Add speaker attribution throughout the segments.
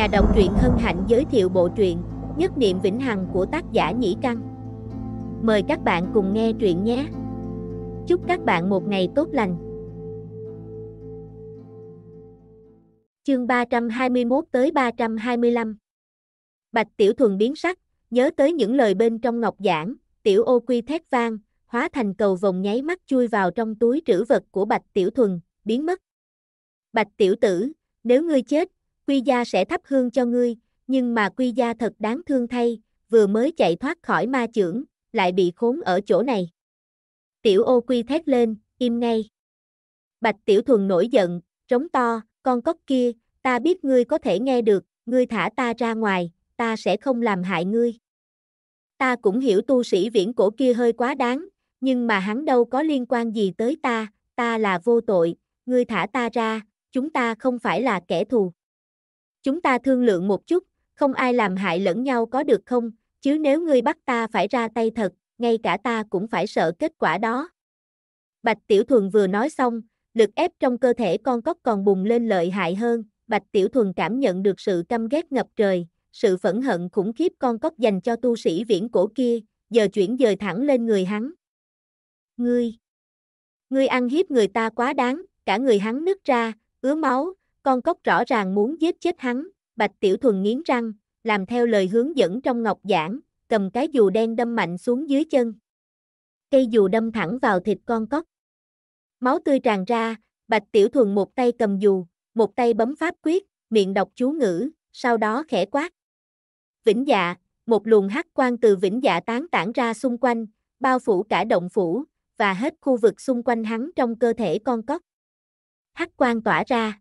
Speaker 1: Nhà đọc truyện hân hạnh giới thiệu bộ truyện Nhất niệm vĩnh hằng của tác giả Nhĩ Căn. Mời các bạn cùng nghe truyện nhé. Chúc các bạn một ngày tốt lành. Chương 321 tới 325. Bạch Tiểu Thuần biến sắc, nhớ tới những lời bên trong Ngọc giảng, tiểu ô quy thét vang, hóa thành cầu vòng nháy mắt chui vào trong túi trữ vật của Bạch Tiểu Thuần, biến mất. Bạch Tiểu Tử, nếu ngươi chết, quy gia sẽ thắp hương cho ngươi, nhưng mà quy gia thật đáng thương thay, vừa mới chạy thoát khỏi ma trưởng, lại bị khốn ở chỗ này. Tiểu ô quy thét lên, im ngay. Bạch tiểu thuần nổi giận, trống to, con cóc kia, ta biết ngươi có thể nghe được, ngươi thả ta ra ngoài, ta sẽ không làm hại ngươi. Ta cũng hiểu tu sĩ viễn cổ kia hơi quá đáng, nhưng mà hắn đâu có liên quan gì tới ta, ta là vô tội, ngươi thả ta ra, chúng ta không phải là kẻ thù. Chúng ta thương lượng một chút, không ai làm hại lẫn nhau có được không, chứ nếu ngươi bắt ta phải ra tay thật, ngay cả ta cũng phải sợ kết quả đó. Bạch Tiểu Thuần vừa nói xong, lực ép trong cơ thể con cóc còn bùng lên lợi hại hơn, Bạch Tiểu Thuần cảm nhận được sự căm ghét ngập trời, sự phẫn hận khủng khiếp con cóc dành cho tu sĩ viễn cổ kia, giờ chuyển dời thẳng lên người hắn. Ngươi, ngươi ăn hiếp người ta quá đáng, cả người hắn nứt ra, ứa máu, con cóc rõ ràng muốn giết chết hắn, Bạch Tiểu Thuần nghiến răng, làm theo lời hướng dẫn trong ngọc giảng, cầm cái dù đen đâm mạnh xuống dưới chân. Cây dù đâm thẳng vào thịt con cóc. Máu tươi tràn ra, Bạch Tiểu Thuần một tay cầm dù, một tay bấm pháp quyết, miệng đọc chú ngữ, sau đó khẽ quát. Vĩnh dạ, một luồng hắc quang từ vĩnh dạ tán tản ra xung quanh, bao phủ cả động phủ, và hết khu vực xung quanh hắn trong cơ thể con cóc. Hắc quang tỏa ra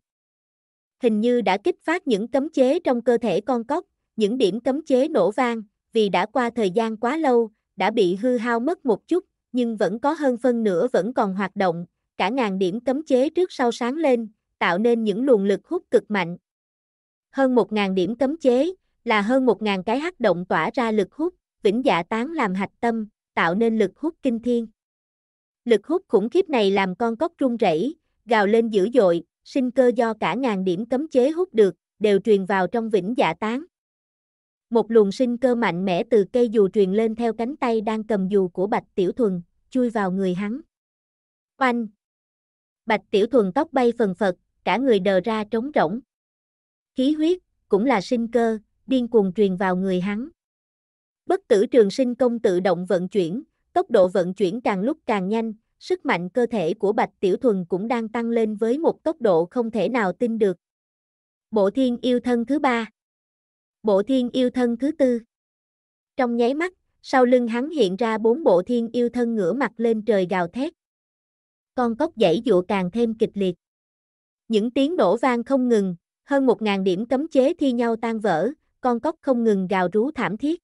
Speaker 1: hình như đã kích phát những cấm chế trong cơ thể con cóc, những điểm cấm chế nổ vang, vì đã qua thời gian quá lâu, đã bị hư hao mất một chút, nhưng vẫn có hơn phân nửa vẫn còn hoạt động, cả ngàn điểm cấm chế trước sau sáng lên, tạo nên những luồng lực hút cực mạnh. Hơn một ngàn điểm cấm chế, là hơn một ngàn cái hắc động tỏa ra lực hút, vĩnh dạ tán làm hạch tâm, tạo nên lực hút kinh thiên. Lực hút khủng khiếp này làm con cóc run rẩy, gào lên dữ dội, sinh cơ do cả ngàn điểm cấm chế hút được, đều truyền vào trong vĩnh dạ tán. Một luồng sinh cơ mạnh mẽ từ cây dù truyền lên theo cánh tay đang cầm dù của Bạch Tiểu Thuần, chui vào người hắn. Oanh! Bạch Tiểu Thuần tóc bay phần phật, cả người đờ ra trống rỗng. Khí huyết, cũng là sinh cơ, điên cuồng truyền vào người hắn. Bất tử trường sinh công tự động vận chuyển, tốc độ vận chuyển càng lúc càng nhanh, sức mạnh cơ thể của Bạch Tiểu Thuần cũng đang tăng lên với một tốc độ không thể nào tin được. Bộ thiên yêu thân thứ ba Bộ thiên yêu thân thứ tư Trong nháy mắt, sau lưng hắn hiện ra bốn bộ thiên yêu thân ngửa mặt lên trời gào thét. Con cốc dãy dụa càng thêm kịch liệt. Những tiếng nổ vang không ngừng, hơn một ngàn điểm cấm chế thi nhau tan vỡ, con cốc không ngừng gào rú thảm thiết.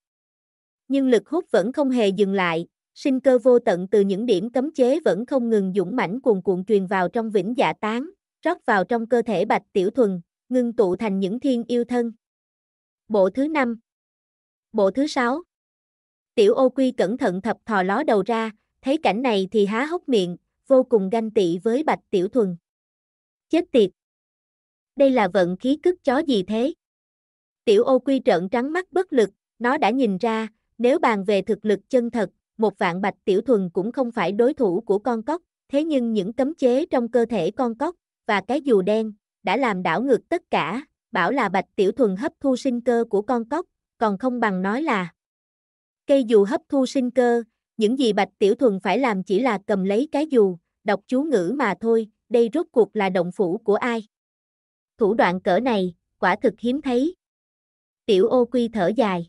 Speaker 1: Nhưng lực hút vẫn không hề dừng lại, sinh cơ vô tận từ những điểm cấm chế vẫn không ngừng dũng mãnh cuồn cuộn truyền vào trong vĩnh dạ tán, rót vào trong cơ thể bạch tiểu thuần, ngưng tụ thành những thiên yêu thân. Bộ thứ 5 Bộ thứ 6 Tiểu ô quy cẩn thận thập thò ló đầu ra, thấy cảnh này thì há hốc miệng, vô cùng ganh tị với bạch tiểu thuần. Chết tiệt! Đây là vận khí cức chó gì thế? Tiểu ô quy trợn trắng mắt bất lực, nó đã nhìn ra, nếu bàn về thực lực chân thật, một vạn bạch tiểu thuần cũng không phải đối thủ của con cóc, thế nhưng những cấm chế trong cơ thể con cóc và cái dù đen đã làm đảo ngược tất cả, bảo là bạch tiểu thuần hấp thu sinh cơ của con cóc, còn không bằng nói là cây dù hấp thu sinh cơ, những gì bạch tiểu thuần phải làm chỉ là cầm lấy cái dù, đọc chú ngữ mà thôi, đây rốt cuộc là động phủ của ai. Thủ đoạn cỡ này, quả thực hiếm thấy. Tiểu ô quy thở dài.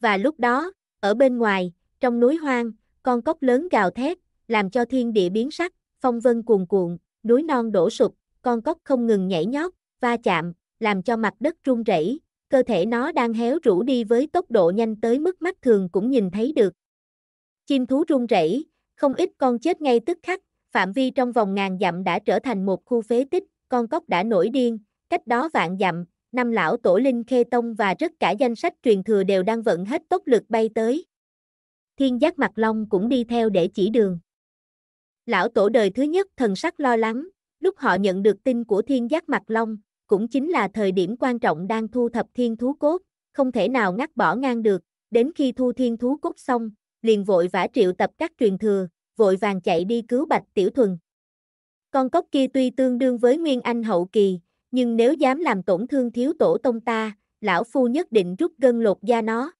Speaker 1: Và lúc đó, ở bên ngoài, trong núi hoang, con cốc lớn gào thét, làm cho thiên địa biến sắc, phong vân cuồn cuộn, núi non đổ sụp, con cốc không ngừng nhảy nhót, va chạm, làm cho mặt đất rung rẩy, cơ thể nó đang héo rũ đi với tốc độ nhanh tới mức mắt thường cũng nhìn thấy được. Chim thú rung rẩy, không ít con chết ngay tức khắc, phạm vi trong vòng ngàn dặm đã trở thành một khu phế tích, con cốc đã nổi điên, cách đó vạn dặm, năm lão tổ linh khê tông và rất cả danh sách truyền thừa đều đang vận hết tốc lực bay tới thiên giác mặt long cũng đi theo để chỉ đường. Lão tổ đời thứ nhất thần sắc lo lắng, lúc họ nhận được tin của thiên giác mặt long, cũng chính là thời điểm quan trọng đang thu thập thiên thú cốt, không thể nào ngắt bỏ ngang được, đến khi thu thiên thú cốt xong, liền vội vã triệu tập các truyền thừa, vội vàng chạy đi cứu bạch tiểu thuần. Con cốc kia tuy tương đương với Nguyên Anh hậu kỳ, nhưng nếu dám làm tổn thương thiếu tổ tông ta, lão phu nhất định rút gân lột da nó.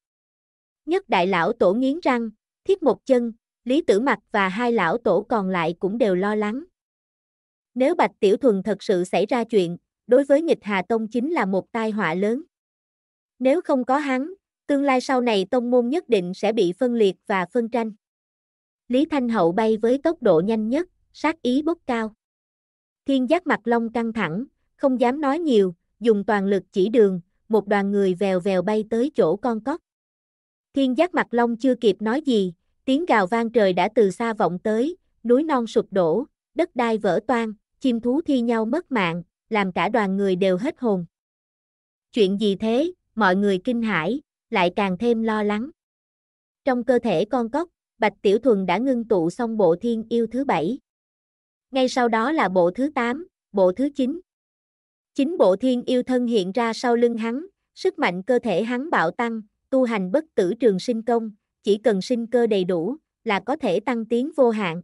Speaker 1: Nhất đại lão tổ nghiến răng, thiết một chân, Lý Tử Mặc và hai lão tổ còn lại cũng đều lo lắng. Nếu Bạch Tiểu Thuần thật sự xảy ra chuyện, đối với nghịch Hà Tông chính là một tai họa lớn. Nếu không có hắn, tương lai sau này Tông môn nhất định sẽ bị phân liệt và phân tranh. Lý Thanh Hậu bay với tốc độ nhanh nhất, sát ý bốc cao. Thiên giác mặt long căng thẳng, không dám nói nhiều, dùng toàn lực chỉ đường, một đoàn người vèo vèo bay tới chỗ con cóc. Thiên giác mặt long chưa kịp nói gì, tiếng gào vang trời đã từ xa vọng tới, núi non sụp đổ, đất đai vỡ toan, chim thú thi nhau mất mạng, làm cả đoàn người đều hết hồn. Chuyện gì thế, mọi người kinh hãi, lại càng thêm lo lắng. Trong cơ thể con cóc, Bạch Tiểu Thuần đã ngưng tụ xong bộ thiên yêu thứ bảy. Ngay sau đó là bộ thứ tám, bộ thứ chín. Chính bộ thiên yêu thân hiện ra sau lưng hắn, sức mạnh cơ thể hắn bạo tăng, tu hành bất tử trường sinh công, chỉ cần sinh cơ đầy đủ, là có thể tăng tiến vô hạn.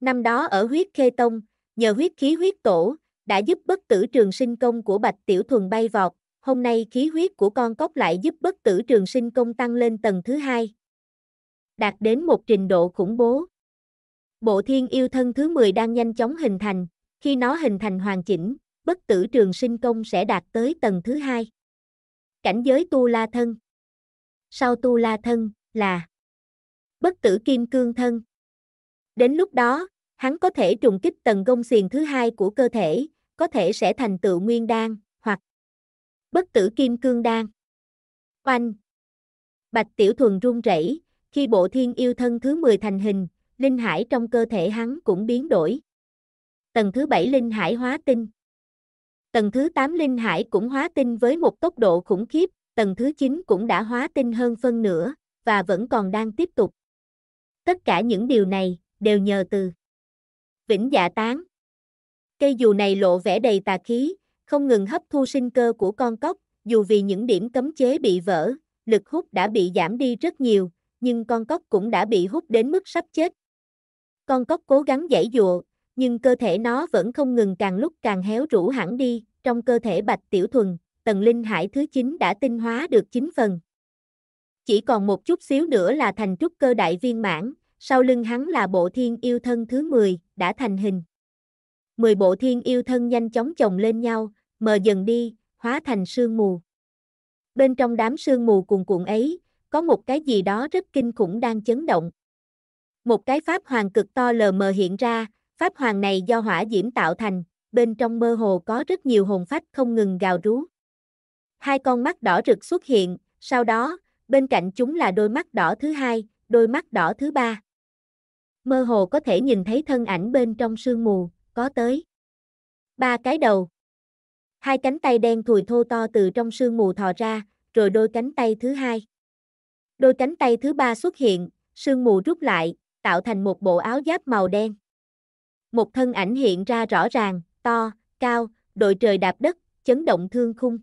Speaker 1: Năm đó ở huyết khê tông, nhờ huyết khí huyết tổ, đã giúp bất tử trường sinh công của Bạch Tiểu Thuần bay vọt, hôm nay khí huyết của con cốc lại giúp bất tử trường sinh công tăng lên tầng thứ hai. Đạt đến một trình độ khủng bố. Bộ thiên yêu thân thứ 10 đang nhanh chóng hình thành, khi nó hình thành hoàn chỉnh, bất tử trường sinh công sẽ đạt tới tầng thứ hai. Cảnh giới tu la thân sau tu la thân, là bất tử kim cương thân. Đến lúc đó, hắn có thể trùng kích tầng gông xiềng thứ hai của cơ thể, có thể sẽ thành tựu nguyên đan, hoặc bất tử kim cương đan. Oanh! Bạch Tiểu Thuần run rẩy, khi bộ thiên yêu thân thứ 10 thành hình, linh hải trong cơ thể hắn cũng biến đổi. Tầng thứ 7 linh hải hóa tinh. Tầng thứ 8 linh hải cũng hóa tinh với một tốc độ khủng khiếp, tầng thứ 9 cũng đã hóa tinh hơn phân nửa, và vẫn còn đang tiếp tục. Tất cả những điều này, đều nhờ từ Vĩnh Dạ Tán. Cây dù này lộ vẻ đầy tà khí, không ngừng hấp thu sinh cơ của con cốc. dù vì những điểm cấm chế bị vỡ, lực hút đã bị giảm đi rất nhiều, nhưng con cốc cũng đã bị hút đến mức sắp chết. Con cốc cố gắng giãy dụa, nhưng cơ thể nó vẫn không ngừng càng lúc càng héo rũ hẳn đi, trong cơ thể Bạch Tiểu Thuần, tầng linh hải thứ 9 đã tinh hóa được 9 phần. Chỉ còn một chút xíu nữa là thành trúc cơ đại viên mãn, sau lưng hắn là bộ thiên yêu thân thứ 10, đã thành hình. 10 bộ thiên yêu thân nhanh chóng chồng lên nhau, mờ dần đi, hóa thành sương mù. Bên trong đám sương mù cuồn cuộn ấy, có một cái gì đó rất kinh khủng đang chấn động. Một cái pháp hoàng cực to lờ mờ hiện ra, pháp hoàng này do hỏa diễm tạo thành, bên trong mơ hồ có rất nhiều hồn phách không ngừng gào rú. Hai con mắt đỏ rực xuất hiện, sau đó, bên cạnh chúng là đôi mắt đỏ thứ hai, đôi mắt đỏ thứ ba. Mơ hồ có thể nhìn thấy thân ảnh bên trong sương mù, có tới. Ba cái đầu. Hai cánh tay đen thùi thô to từ trong sương mù thò ra, rồi đôi cánh tay thứ hai. Đôi cánh tay thứ ba xuất hiện, sương mù rút lại, tạo thành một bộ áo giáp màu đen. Một thân ảnh hiện ra rõ ràng, to, cao, đội trời đạp đất, chấn động thương khung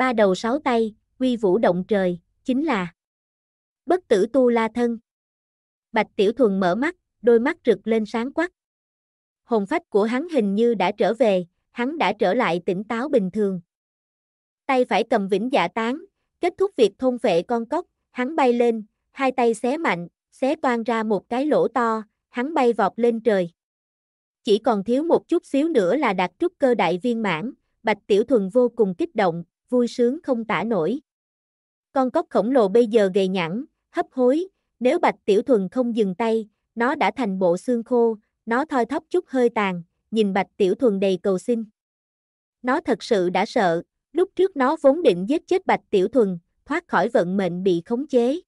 Speaker 1: ba đầu sáu tay, uy vũ động trời, chính là bất tử tu la thân. Bạch Tiểu Thuần mở mắt, đôi mắt rực lên sáng quắc. Hồn phách của hắn hình như đã trở về, hắn đã trở lại tỉnh táo bình thường. Tay phải cầm vĩnh dạ tán, kết thúc việc thôn vệ con cốc hắn bay lên, hai tay xé mạnh, xé toan ra một cái lỗ to, hắn bay vọt lên trời. Chỉ còn thiếu một chút xíu nữa là đạt trúc cơ đại viên mãn, Bạch Tiểu Thuần vô cùng kích động, vui sướng không tả nổi. Con cóc khổng lồ bây giờ gầy nhẵn, hấp hối, nếu Bạch Tiểu Thuần không dừng tay, nó đã thành bộ xương khô, nó thoi thóp chút hơi tàn, nhìn Bạch Tiểu Thuần đầy cầu xin. Nó thật sự đã sợ, lúc trước nó vốn định giết chết Bạch Tiểu Thuần, thoát khỏi vận mệnh bị khống chế.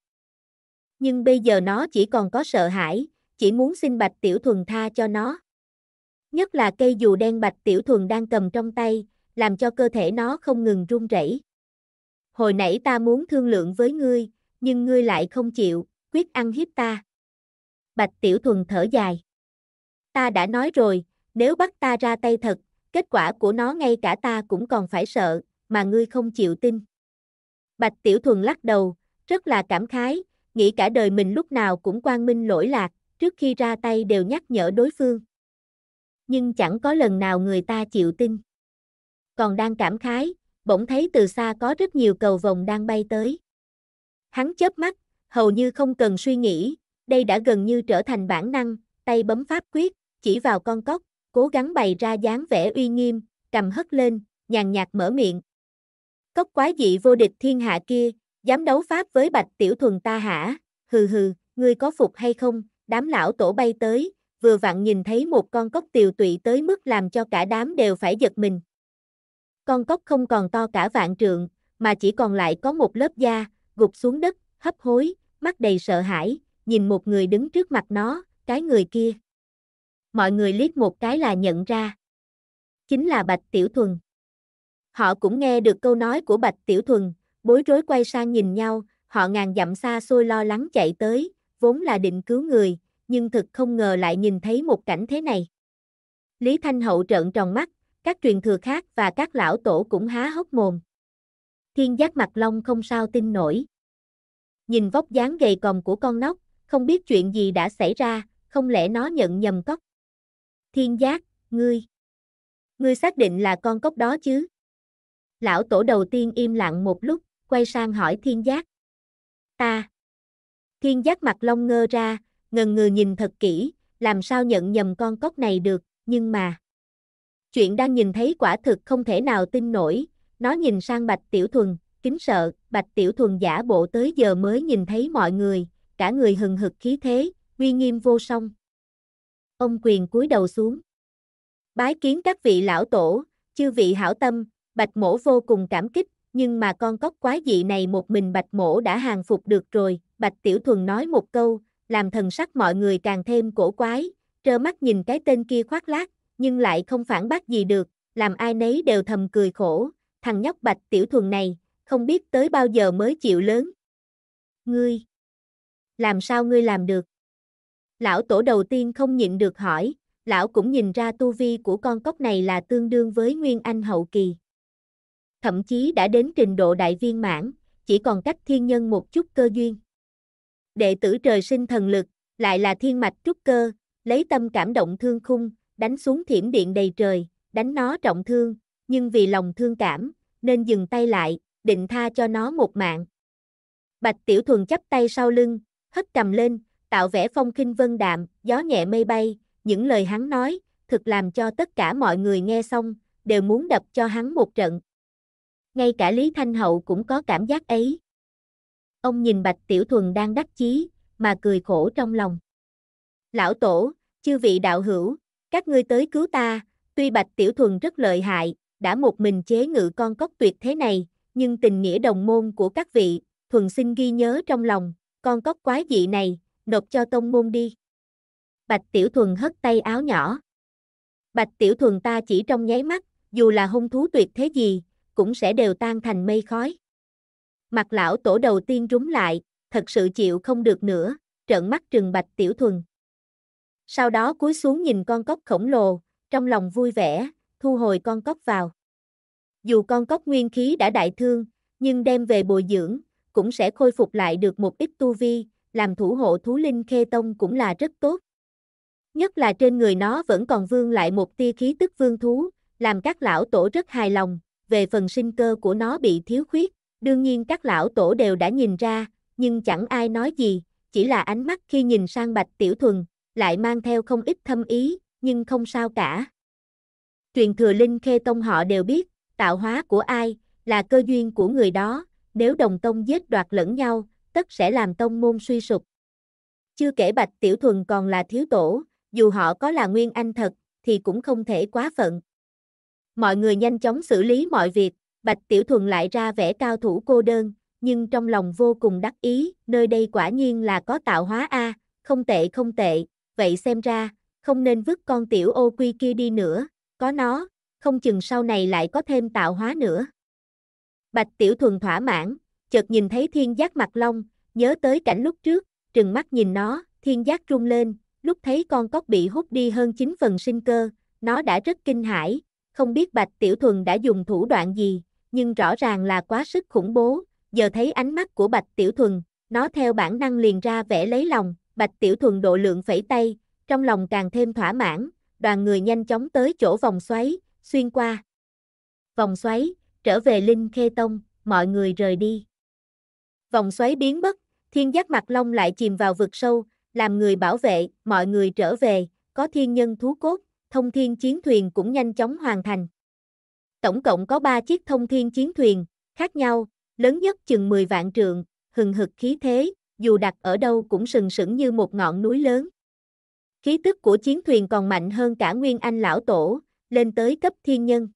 Speaker 1: Nhưng bây giờ nó chỉ còn có sợ hãi, chỉ muốn xin Bạch Tiểu Thuần tha cho nó. Nhất là cây dù đen Bạch Tiểu Thuần đang cầm trong tay, làm cho cơ thể nó không ngừng run rẩy. Hồi nãy ta muốn thương lượng với ngươi, nhưng ngươi lại không chịu, quyết ăn hiếp ta. Bạch Tiểu Thuần thở dài. Ta đã nói rồi, nếu bắt ta ra tay thật, kết quả của nó ngay cả ta cũng còn phải sợ, mà ngươi không chịu tin. Bạch Tiểu Thuần lắc đầu, rất là cảm khái, nghĩ cả đời mình lúc nào cũng quang minh lỗi lạc, trước khi ra tay đều nhắc nhở đối phương. Nhưng chẳng có lần nào người ta chịu tin còn đang cảm khái, bỗng thấy từ xa có rất nhiều cầu vồng đang bay tới. Hắn chớp mắt, hầu như không cần suy nghĩ, đây đã gần như trở thành bản năng, tay bấm pháp quyết, chỉ vào con cóc, cố gắng bày ra dáng vẻ uy nghiêm, cầm hất lên, nhàn nhạt mở miệng. cốc quái dị vô địch thiên hạ kia, dám đấu pháp với bạch tiểu thuần ta hả, hừ hừ, ngươi có phục hay không, đám lão tổ bay tới, vừa vặn nhìn thấy một con cốc tiều tụy tới mức làm cho cả đám đều phải giật mình. Con cóc không còn to cả vạn trượng, mà chỉ còn lại có một lớp da, gục xuống đất, hấp hối, mắt đầy sợ hãi, nhìn một người đứng trước mặt nó, cái người kia. Mọi người liếc một cái là nhận ra. Chính là Bạch Tiểu Thuần. Họ cũng nghe được câu nói của Bạch Tiểu Thuần, bối rối quay sang nhìn nhau, họ ngàn dặm xa xôi lo lắng chạy tới, vốn là định cứu người, nhưng thực không ngờ lại nhìn thấy một cảnh thế này. Lý Thanh Hậu trợn tròn mắt, các truyền thừa khác và các lão tổ cũng há hốc mồm. Thiên giác mặt long không sao tin nổi. Nhìn vóc dáng gầy còm của con nóc, không biết chuyện gì đã xảy ra, không lẽ nó nhận nhầm cốc? Thiên giác, ngươi. Ngươi xác định là con cốc đó chứ? Lão tổ đầu tiên im lặng một lúc, quay sang hỏi thiên giác. Ta. Thiên giác mặt long ngơ ra, ngần ngừ nhìn thật kỹ, làm sao nhận nhầm con cốc này được, nhưng mà. Chuyện đang nhìn thấy quả thực không thể nào tin nổi, nó nhìn sang Bạch Tiểu Thuần, kính sợ, Bạch Tiểu Thuần giả bộ tới giờ mới nhìn thấy mọi người, cả người hừng hực khí thế, uy nghiêm vô song. Ông quyền cúi đầu xuống. Bái kiến các vị lão tổ, chư vị hảo tâm, Bạch Mổ vô cùng cảm kích, nhưng mà con cóc quái dị này một mình Bạch Mổ đã hàng phục được rồi, Bạch Tiểu Thuần nói một câu, làm thần sắc mọi người càng thêm cổ quái, trơ mắt nhìn cái tên kia khoác lác, nhưng lại không phản bác gì được, làm ai nấy đều thầm cười khổ, thằng nhóc bạch tiểu thuần này, không biết tới bao giờ mới chịu lớn. Ngươi, làm sao ngươi làm được? Lão tổ đầu tiên không nhịn được hỏi, lão cũng nhìn ra tu vi của con cốc này là tương đương với Nguyên Anh hậu kỳ. Thậm chí đã đến trình độ đại viên mãn, chỉ còn cách thiên nhân một chút cơ duyên. Đệ tử trời sinh thần lực, lại là thiên mạch trúc cơ, lấy tâm cảm động thương khung, đánh xuống thiểm điện đầy trời, đánh nó trọng thương, nhưng vì lòng thương cảm, nên dừng tay lại, định tha cho nó một mạng. Bạch Tiểu Thuần chắp tay sau lưng, hất cầm lên, tạo vẻ phong khinh vân đạm, gió nhẹ mây bay, những lời hắn nói, thực làm cho tất cả mọi người nghe xong, đều muốn đập cho hắn một trận. Ngay cả Lý Thanh Hậu cũng có cảm giác ấy. Ông nhìn Bạch Tiểu Thuần đang đắc chí, mà cười khổ trong lòng. Lão Tổ, chư vị đạo hữu, các ngươi tới cứu ta, tuy Bạch Tiểu Thuần rất lợi hại, đã một mình chế ngự con cóc tuyệt thế này, nhưng tình nghĩa đồng môn của các vị, Thuần xin ghi nhớ trong lòng, con cóc quái dị này, nộp cho tông môn đi. Bạch Tiểu Thuần hất tay áo nhỏ. Bạch Tiểu Thuần ta chỉ trong nháy mắt, dù là hung thú tuyệt thế gì, cũng sẽ đều tan thành mây khói. Mặt lão tổ đầu tiên rúng lại, thật sự chịu không được nữa, trợn mắt trừng Bạch Tiểu Thuần. Sau đó cúi xuống nhìn con cốc khổng lồ, trong lòng vui vẻ, thu hồi con cốc vào. Dù con cốc nguyên khí đã đại thương, nhưng đem về bồi dưỡng, cũng sẽ khôi phục lại được một ít tu vi, làm thủ hộ thú linh khê tông cũng là rất tốt. Nhất là trên người nó vẫn còn vương lại một tia khí tức vương thú, làm các lão tổ rất hài lòng, về phần sinh cơ của nó bị thiếu khuyết, đương nhiên các lão tổ đều đã nhìn ra, nhưng chẳng ai nói gì, chỉ là ánh mắt khi nhìn sang Bạch Tiểu Thuần, lại mang theo không ít thâm ý, nhưng không sao cả. Truyền thừa Linh Khê Tông họ đều biết, tạo hóa của ai, là cơ duyên của người đó, nếu đồng tông giết đoạt lẫn nhau, tất sẽ làm tông môn suy sụp. Chưa kể Bạch Tiểu Thuần còn là thiếu tổ, dù họ có là nguyên anh thật, thì cũng không thể quá phận. Mọi người nhanh chóng xử lý mọi việc, Bạch Tiểu Thuần lại ra vẻ cao thủ cô đơn, nhưng trong lòng vô cùng đắc ý, nơi đây quả nhiên là có tạo hóa A, không tệ không tệ, vậy xem ra, không nên vứt con tiểu ô quy kia đi nữa, có nó, không chừng sau này lại có thêm tạo hóa nữa. Bạch Tiểu Thuần thỏa mãn, chợt nhìn thấy thiên giác mặt long, nhớ tới cảnh lúc trước, trừng mắt nhìn nó, thiên giác rung lên, lúc thấy con cóc bị hút đi hơn 9 phần sinh cơ, nó đã rất kinh hãi, không biết Bạch Tiểu Thuần đã dùng thủ đoạn gì, nhưng rõ ràng là quá sức khủng bố, giờ thấy ánh mắt của Bạch Tiểu Thuần, nó theo bản năng liền ra vẻ lấy lòng, Bạch Tiểu Thuần độ lượng phẩy tay, trong lòng càng thêm thỏa mãn, đoàn người nhanh chóng tới chỗ vòng xoáy, xuyên qua. Vòng xoáy, trở về Linh Khê Tông, mọi người rời đi. Vòng xoáy biến mất, thiên giác mặt long lại chìm vào vực sâu, làm người bảo vệ, mọi người trở về, có thiên nhân thú cốt, thông thiên chiến thuyền cũng nhanh chóng hoàn thành. Tổng cộng có 3 chiếc thông thiên chiến thuyền, khác nhau, lớn nhất chừng 10 vạn trượng, hừng hực khí thế, dù đặt ở đâu cũng sừng sững như một ngọn núi lớn. Khí tức của chiến thuyền còn mạnh hơn cả Nguyên Anh lão tổ, lên tới cấp thiên nhân.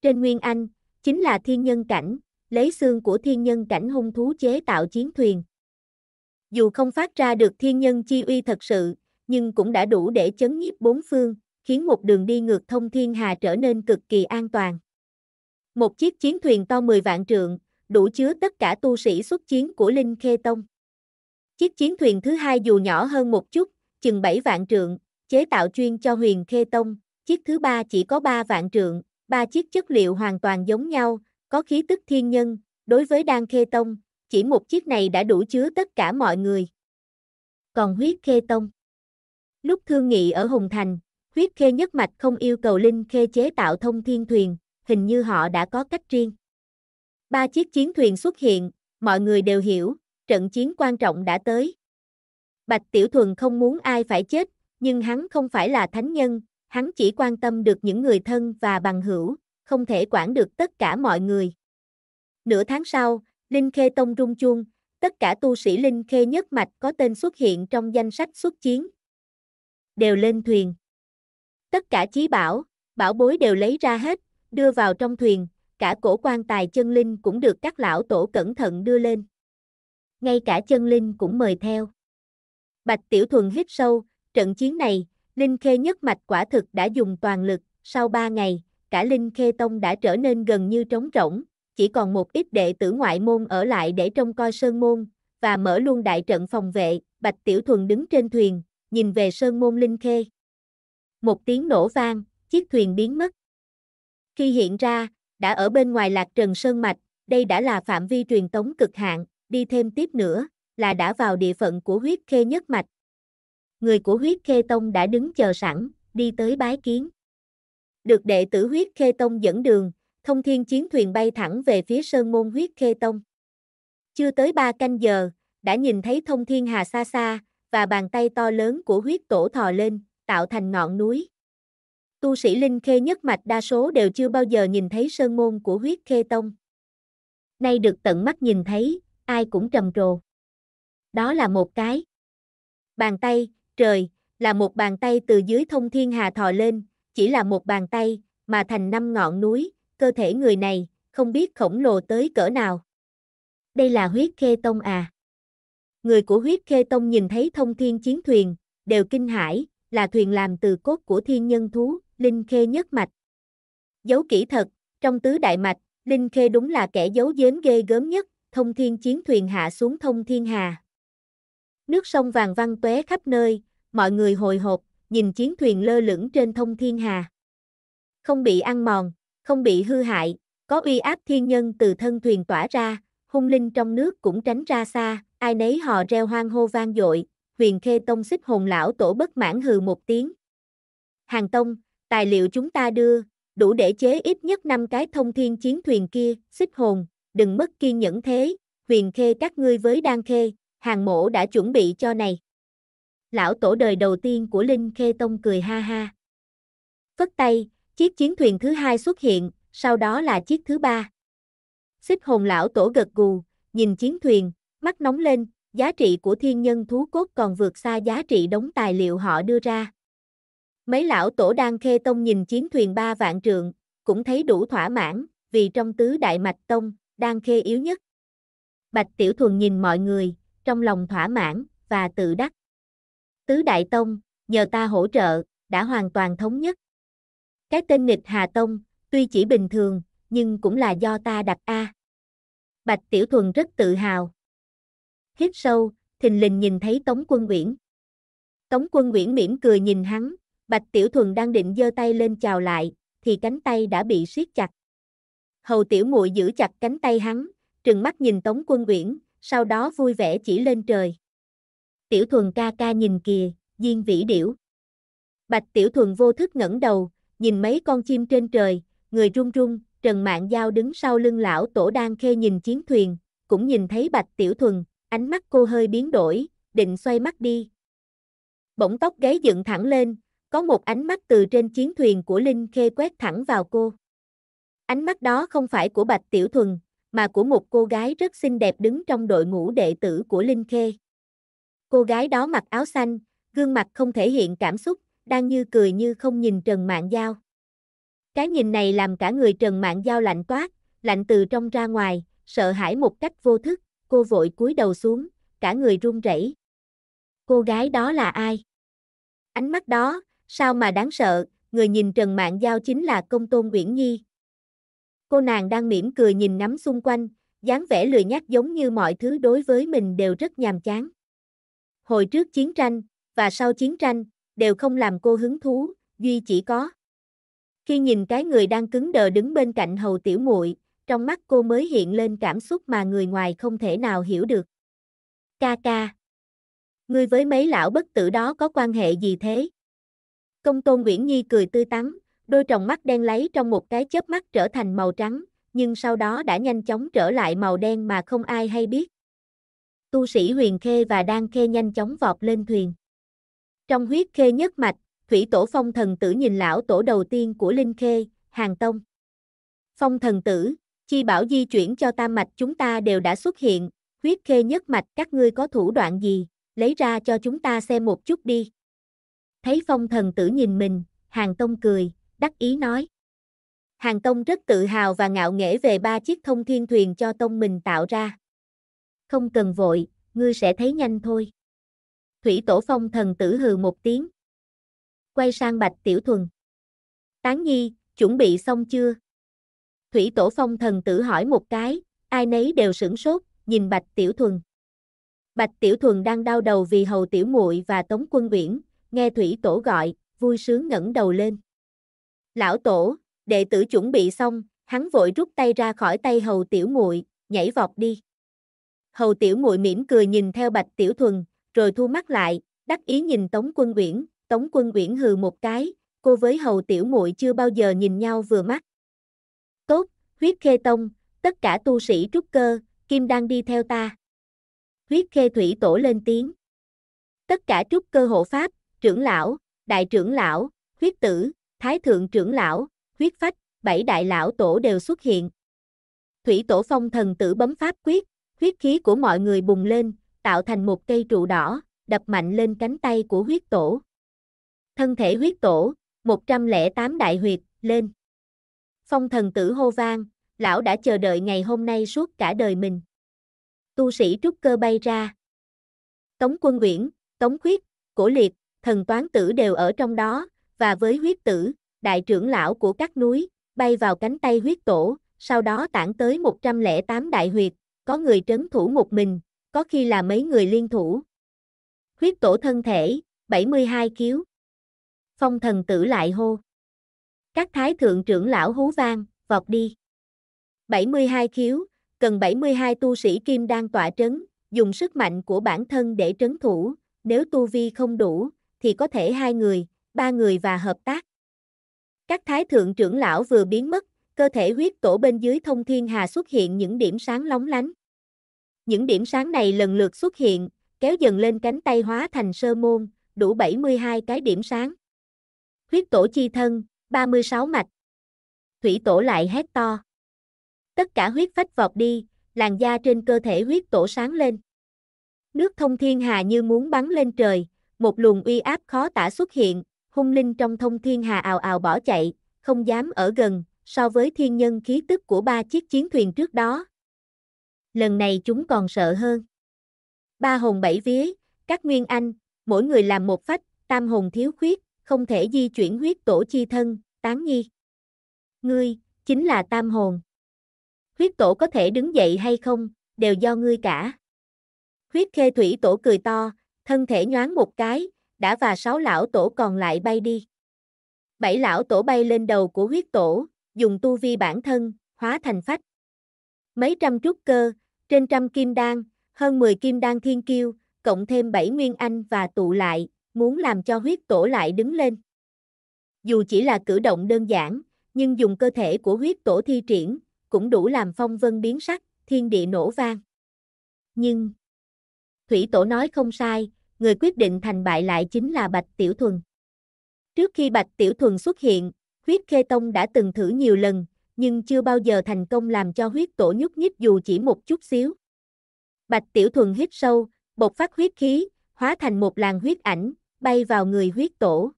Speaker 1: Trên Nguyên Anh, chính là thiên nhân cảnh, lấy xương của thiên nhân cảnh hung thú chế tạo chiến thuyền. Dù không phát ra được thiên nhân chi uy thật sự, nhưng cũng đã đủ để chấn nhiếp bốn phương, khiến một đường đi ngược thông thiên hà trở nên cực kỳ an toàn. Một chiếc chiến thuyền to 10 vạn trượng, đủ chứa tất cả tu sĩ xuất chiến của Linh Khê Tông. Chiếc chiến thuyền thứ hai dù nhỏ hơn một chút, chừng 7 vạn trượng, chế tạo chuyên cho huyền Khê Tông. Chiếc thứ ba chỉ có 3 vạn trượng, ba chiếc chất liệu hoàn toàn giống nhau, có khí tức thiên nhân. Đối với Đan Khê Tông, chỉ một chiếc này đã đủ chứa tất cả mọi người. Còn huyết Khê Tông Lúc thương nghị ở Hùng Thành, huyết Khê nhất mạch không yêu cầu Linh Khê chế tạo thông thiên thuyền, hình như họ đã có cách riêng. Ba chiếc chiến thuyền xuất hiện, mọi người đều hiểu, trận chiến quan trọng đã tới. Bạch Tiểu Thuần không muốn ai phải chết, nhưng hắn không phải là thánh nhân, hắn chỉ quan tâm được những người thân và bằng hữu, không thể quản được tất cả mọi người. Nửa tháng sau, Linh Khê Tông rung chuông, tất cả tu sĩ Linh Khê nhất mạch có tên xuất hiện trong danh sách xuất chiến. Đều lên thuyền. Tất cả chí bảo, bảo bối đều lấy ra hết, đưa vào trong thuyền, cả cổ quan tài chân linh cũng được các lão tổ cẩn thận đưa lên ngay cả chân Linh cũng mời theo. Bạch Tiểu Thuần hít sâu, trận chiến này, Linh Khê nhất mạch quả thực đã dùng toàn lực, sau 3 ngày, cả Linh Khê Tông đã trở nên gần như trống rỗng, chỉ còn một ít đệ tử ngoại môn ở lại để trông coi Sơn Môn, và mở luôn đại trận phòng vệ, Bạch Tiểu Thuần đứng trên thuyền, nhìn về Sơn Môn Linh Khê. Một tiếng nổ vang, chiếc thuyền biến mất. Khi hiện ra, đã ở bên ngoài lạc trần Sơn Mạch, đây đã là phạm vi truyền tống cực hạn, đi thêm tiếp nữa, là đã vào địa phận của huyết khê nhất mạch. Người của huyết khê tông đã đứng chờ sẵn, đi tới bái kiến. Được đệ tử huyết khê tông dẫn đường, thông thiên chiến thuyền bay thẳng về phía sơn môn huyết khê tông. Chưa tới ba canh giờ, đã nhìn thấy thông thiên hà xa xa, và bàn tay to lớn của huyết tổ thò lên, tạo thành ngọn núi. Tu sĩ Linh Khê nhất mạch đa số đều chưa bao giờ nhìn thấy sơn môn của huyết Khê Tông. Nay được tận mắt nhìn thấy, ai cũng trầm trồ. Đó là một cái. Bàn tay, trời, là một bàn tay từ dưới thông thiên hà thò lên, chỉ là một bàn tay, mà thành năm ngọn núi, cơ thể người này, không biết khổng lồ tới cỡ nào. Đây là huyết khê tông à. Người của huyết khê tông nhìn thấy thông thiên chiến thuyền, đều kinh hãi, là thuyền làm từ cốt của thiên nhân thú, linh khê nhất mạch. Giấu kỹ thật, trong tứ đại mạch, linh khê đúng là kẻ giấu giếm ghê gớm nhất, thông thiên chiến thuyền hạ xuống thông thiên hà. Nước sông vàng văng tóe khắp nơi, mọi người hồi hộp, nhìn chiến thuyền lơ lửng trên thông thiên hà. Không bị ăn mòn, không bị hư hại, có uy áp thiên nhân từ thân thuyền tỏa ra, hung linh trong nước cũng tránh ra xa, ai nấy họ reo hoang hô vang dội, huyền khê tông xích hồn lão tổ bất mãn hừ một tiếng. Hàng tông, tài liệu chúng ta đưa, đủ để chế ít nhất năm cái thông thiên chiến thuyền kia, xích hồn, đừng mất kiên nhẫn thế, huyền khê các ngươi với đan khê, hàng mộ đã chuẩn bị cho này. Lão tổ đời đầu tiên của Linh Khê Tông cười ha ha. Phất tay, chiếc chiến thuyền thứ hai xuất hiện, sau đó là chiếc thứ ba. Xích hồn lão tổ gật gù, nhìn chiến thuyền, mắt nóng lên, giá trị của thiên nhân thú cốt còn vượt xa giá trị đống tài liệu họ đưa ra. Mấy lão tổ đang khê tông nhìn chiến thuyền ba vạn trượng, cũng thấy đủ thỏa mãn, vì trong tứ đại mạch tông, đang khê yếu nhất. Bạch Tiểu Thuần nhìn mọi người, trong lòng thỏa mãn, và tự đắc. Tứ Đại Tông, nhờ ta hỗ trợ, đã hoàn toàn thống nhất. Cái tên nghịch Hà Tông, tuy chỉ bình thường, nhưng cũng là do ta đặt A. Bạch Tiểu Thuần rất tự hào. Hít sâu, thình lình nhìn thấy Tống Quân Nguyễn. Tống Quân Nguyễn mỉm cười nhìn hắn, Bạch Tiểu Thuần đang định giơ tay lên chào lại, thì cánh tay đã bị siết chặt. Hầu tiểu muội giữ chặt cánh tay hắn, trừng mắt nhìn Tống Quân Uyển, sau đó vui vẻ chỉ lên trời. Tiểu thuần ca ca nhìn kìa, diên vĩ điểu. Bạch tiểu thuần vô thức ngẩng đầu, nhìn mấy con chim trên trời, người run run, Trần Mạn Giao đứng sau lưng lão tổ đang khê nhìn chiến thuyền, cũng nhìn thấy Bạch Tiểu Thuần, ánh mắt cô hơi biến đổi, định xoay mắt đi. Bỗng tóc gáy dựng thẳng lên, có một ánh mắt từ trên chiến thuyền của Linh Khê quét thẳng vào cô. Ánh mắt đó không phải của Bạch Tiểu Thuần, mà của một cô gái rất xinh đẹp đứng trong đội ngũ đệ tử của Linh Khê. Cô gái đó mặc áo xanh, gương mặt không thể hiện cảm xúc, đang như cười như không nhìn Trần Mạn Giao. Cái nhìn này làm cả người Trần Mạn Giao lạnh toát, lạnh từ trong ra ngoài, sợ hãi một cách vô thức, cô vội cúi đầu xuống, cả người run rẩy. Cô gái đó là ai? Ánh mắt đó, sao mà đáng sợ, người nhìn Trần Mạn Giao chính là Công Tôn Uyển Nhi, Cô nàng đang mỉm cười nhìn nắm xung quanh, dáng vẻ lười nhác giống như mọi thứ đối với mình đều rất nhàm chán. Hồi trước chiến tranh, và sau chiến tranh, đều không làm cô hứng thú, duy chỉ có. Khi nhìn cái người đang cứng đờ đứng bên cạnh hầu tiểu muội, trong mắt cô mới hiện lên cảm xúc mà người ngoài không thể nào hiểu được. Ca ca. Ngươi với mấy lão bất tử đó có quan hệ gì thế? Công tôn Nguyễn Nhi cười tươi tắn, Đôi tròng mắt đen lấy trong một cái chớp mắt trở thành màu trắng, nhưng sau đó đã nhanh chóng trở lại màu đen mà không ai hay biết. Tu sĩ huyền khê và đan khê nhanh chóng vọt lên thuyền. Trong huyết khê nhất mạch, thủy tổ phong thần tử nhìn lão tổ đầu tiên của Linh Khê, Hàng Tông. Phong thần tử, chi bảo di chuyển cho tam mạch chúng ta đều đã xuất hiện, huyết khê nhất mạch các ngươi có thủ đoạn gì, lấy ra cho chúng ta xem một chút đi. Thấy phong thần tử nhìn mình, Hàng Tông cười, đắc ý nói. Hàng Tông rất tự hào và ngạo nghễ về ba chiếc thông thiên thuyền cho Tông mình tạo ra. Không cần vội, ngươi sẽ thấy nhanh thôi. Thủy Tổ Phong thần tử hừ một tiếng. Quay sang Bạch Tiểu Thuần. Tán Nhi, chuẩn bị xong chưa? Thủy Tổ Phong thần tử hỏi một cái, ai nấy đều sửng sốt, nhìn Bạch Tiểu Thuần. Bạch Tiểu Thuần đang đau đầu vì Hầu Tiểu Muội và Tống Quân Uyển, nghe Thủy Tổ gọi, vui sướng ngẩng đầu lên. Lão tổ, đệ tử chuẩn bị xong, hắn vội rút tay ra khỏi tay hầu tiểu muội, nhảy vọt đi. Hầu tiểu muội mỉm cười nhìn theo bạch tiểu thuần, rồi thu mắt lại, đắc ý nhìn Tống Quân Uyển, Tống Quân Uyển hừ một cái, cô với hầu tiểu muội chưa bao giờ nhìn nhau vừa mắt. Tốt, huyết khê tông, tất cả tu sĩ trúc cơ, kim đang đi theo ta. Huyết khê thủy tổ lên tiếng. Tất cả trúc cơ hộ pháp, trưởng lão, đại trưởng lão, huyết tử, thái thượng trưởng lão, huyết phách, bảy đại lão tổ đều xuất hiện. Thủy tổ phong thần tử bấm pháp quyết, huyết khí của mọi người bùng lên, tạo thành một cây trụ đỏ, đập mạnh lên cánh tay của huyết tổ. Thân thể huyết tổ, 108 đại huyệt, lên. Phong thần tử hô vang, lão đã chờ đợi ngày hôm nay suốt cả đời mình. Tu sĩ trúc cơ bay ra. Tống quân quyển, tống khuyết, cổ liệt, thần toán tử đều ở trong đó, và với huyết tử, đại trưởng lão của các núi, bay vào cánh tay huyết tổ, sau đó tản tới 108 đại huyệt, có người trấn thủ một mình, có khi là mấy người liên thủ. Huyết tổ thân thể, 72 kiếu. Phong thần tử lại hô. Các thái thượng trưởng lão hú vang, vọt đi. 72 khiếu, cần 72 tu sĩ kim đang tỏa trấn, dùng sức mạnh của bản thân để trấn thủ, nếu tu vi không đủ, thì có thể hai người, ba người và hợp tác. Các thái thượng trưởng lão vừa biến mất, cơ thể huyết tổ bên dưới thông thiên hà xuất hiện những điểm sáng lóng lánh. Những điểm sáng này lần lượt xuất hiện, kéo dần lên cánh tay hóa thành sơ môn, đủ 72 cái điểm sáng. Huyết tổ chi thân, 36 mạch. Thủy tổ lại hét to. Tất cả huyết phách vọt đi, làn da trên cơ thể huyết tổ sáng lên. Nước thông thiên hà như muốn bắn lên trời, một luồng uy áp khó tả xuất hiện, hung linh trong thông thiên hà ào ào bỏ chạy, không dám ở gần, so với thiên nhân khí tức của ba chiếc chiến thuyền trước đó. Lần này chúng còn sợ hơn. Ba hồn bảy vía, các nguyên anh, mỗi người làm một phách, tam hồn thiếu khuyết, không thể di chuyển huyết tổ chi thân, tán nhi. Ngươi, chính là tam hồn. Huyết tổ có thể đứng dậy hay không, đều do ngươi cả. Huyết khê thủy tổ cười to, thân thể nhoáng một cái, đã và sáu lão tổ còn lại bay đi. Bảy lão tổ bay lên đầu của huyết tổ, dùng tu vi bản thân, hóa thành phách. Mấy trăm trúc cơ, trên trăm kim đan, hơn 10 kim đan thiên kiêu, cộng thêm bảy nguyên anh và tụ lại, muốn làm cho huyết tổ lại đứng lên. Dù chỉ là cử động đơn giản, nhưng dùng cơ thể của huyết tổ thi triển, cũng đủ làm phong vân biến sắc, thiên địa nổ vang. Nhưng, thủy tổ nói không sai, người quyết định thành bại lại chính là Bạch Tiểu Thuần. Trước khi Bạch Tiểu Thuần xuất hiện, huyết khê tông đã từng thử nhiều lần, nhưng chưa bao giờ thành công làm cho huyết tổ nhúc nhích dù chỉ một chút xíu. Bạch Tiểu Thuần hít sâu, bộc phát huyết khí, hóa thành một làn huyết ảnh, bay vào người huyết tổ.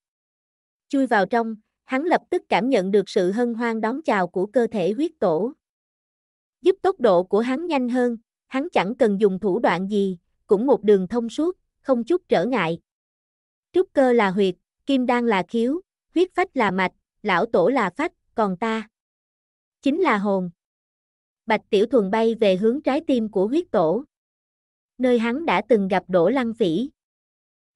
Speaker 1: Chui vào trong, hắn lập tức cảm nhận được sự hân hoan đón chào của cơ thể huyết tổ. Giúp tốc độ của hắn nhanh hơn, hắn chẳng cần dùng thủ đoạn gì, cũng một đường thông suốt, không chút trở ngại. Trúc cơ là huyệt, kim đan là khiếu, huyết phách là mạch, lão tổ là phách, còn ta chính là hồn. Bạch Tiểu Thuần bay về hướng trái tim của huyết tổ, nơi hắn đã từng gặp đổ Lăng phỉ.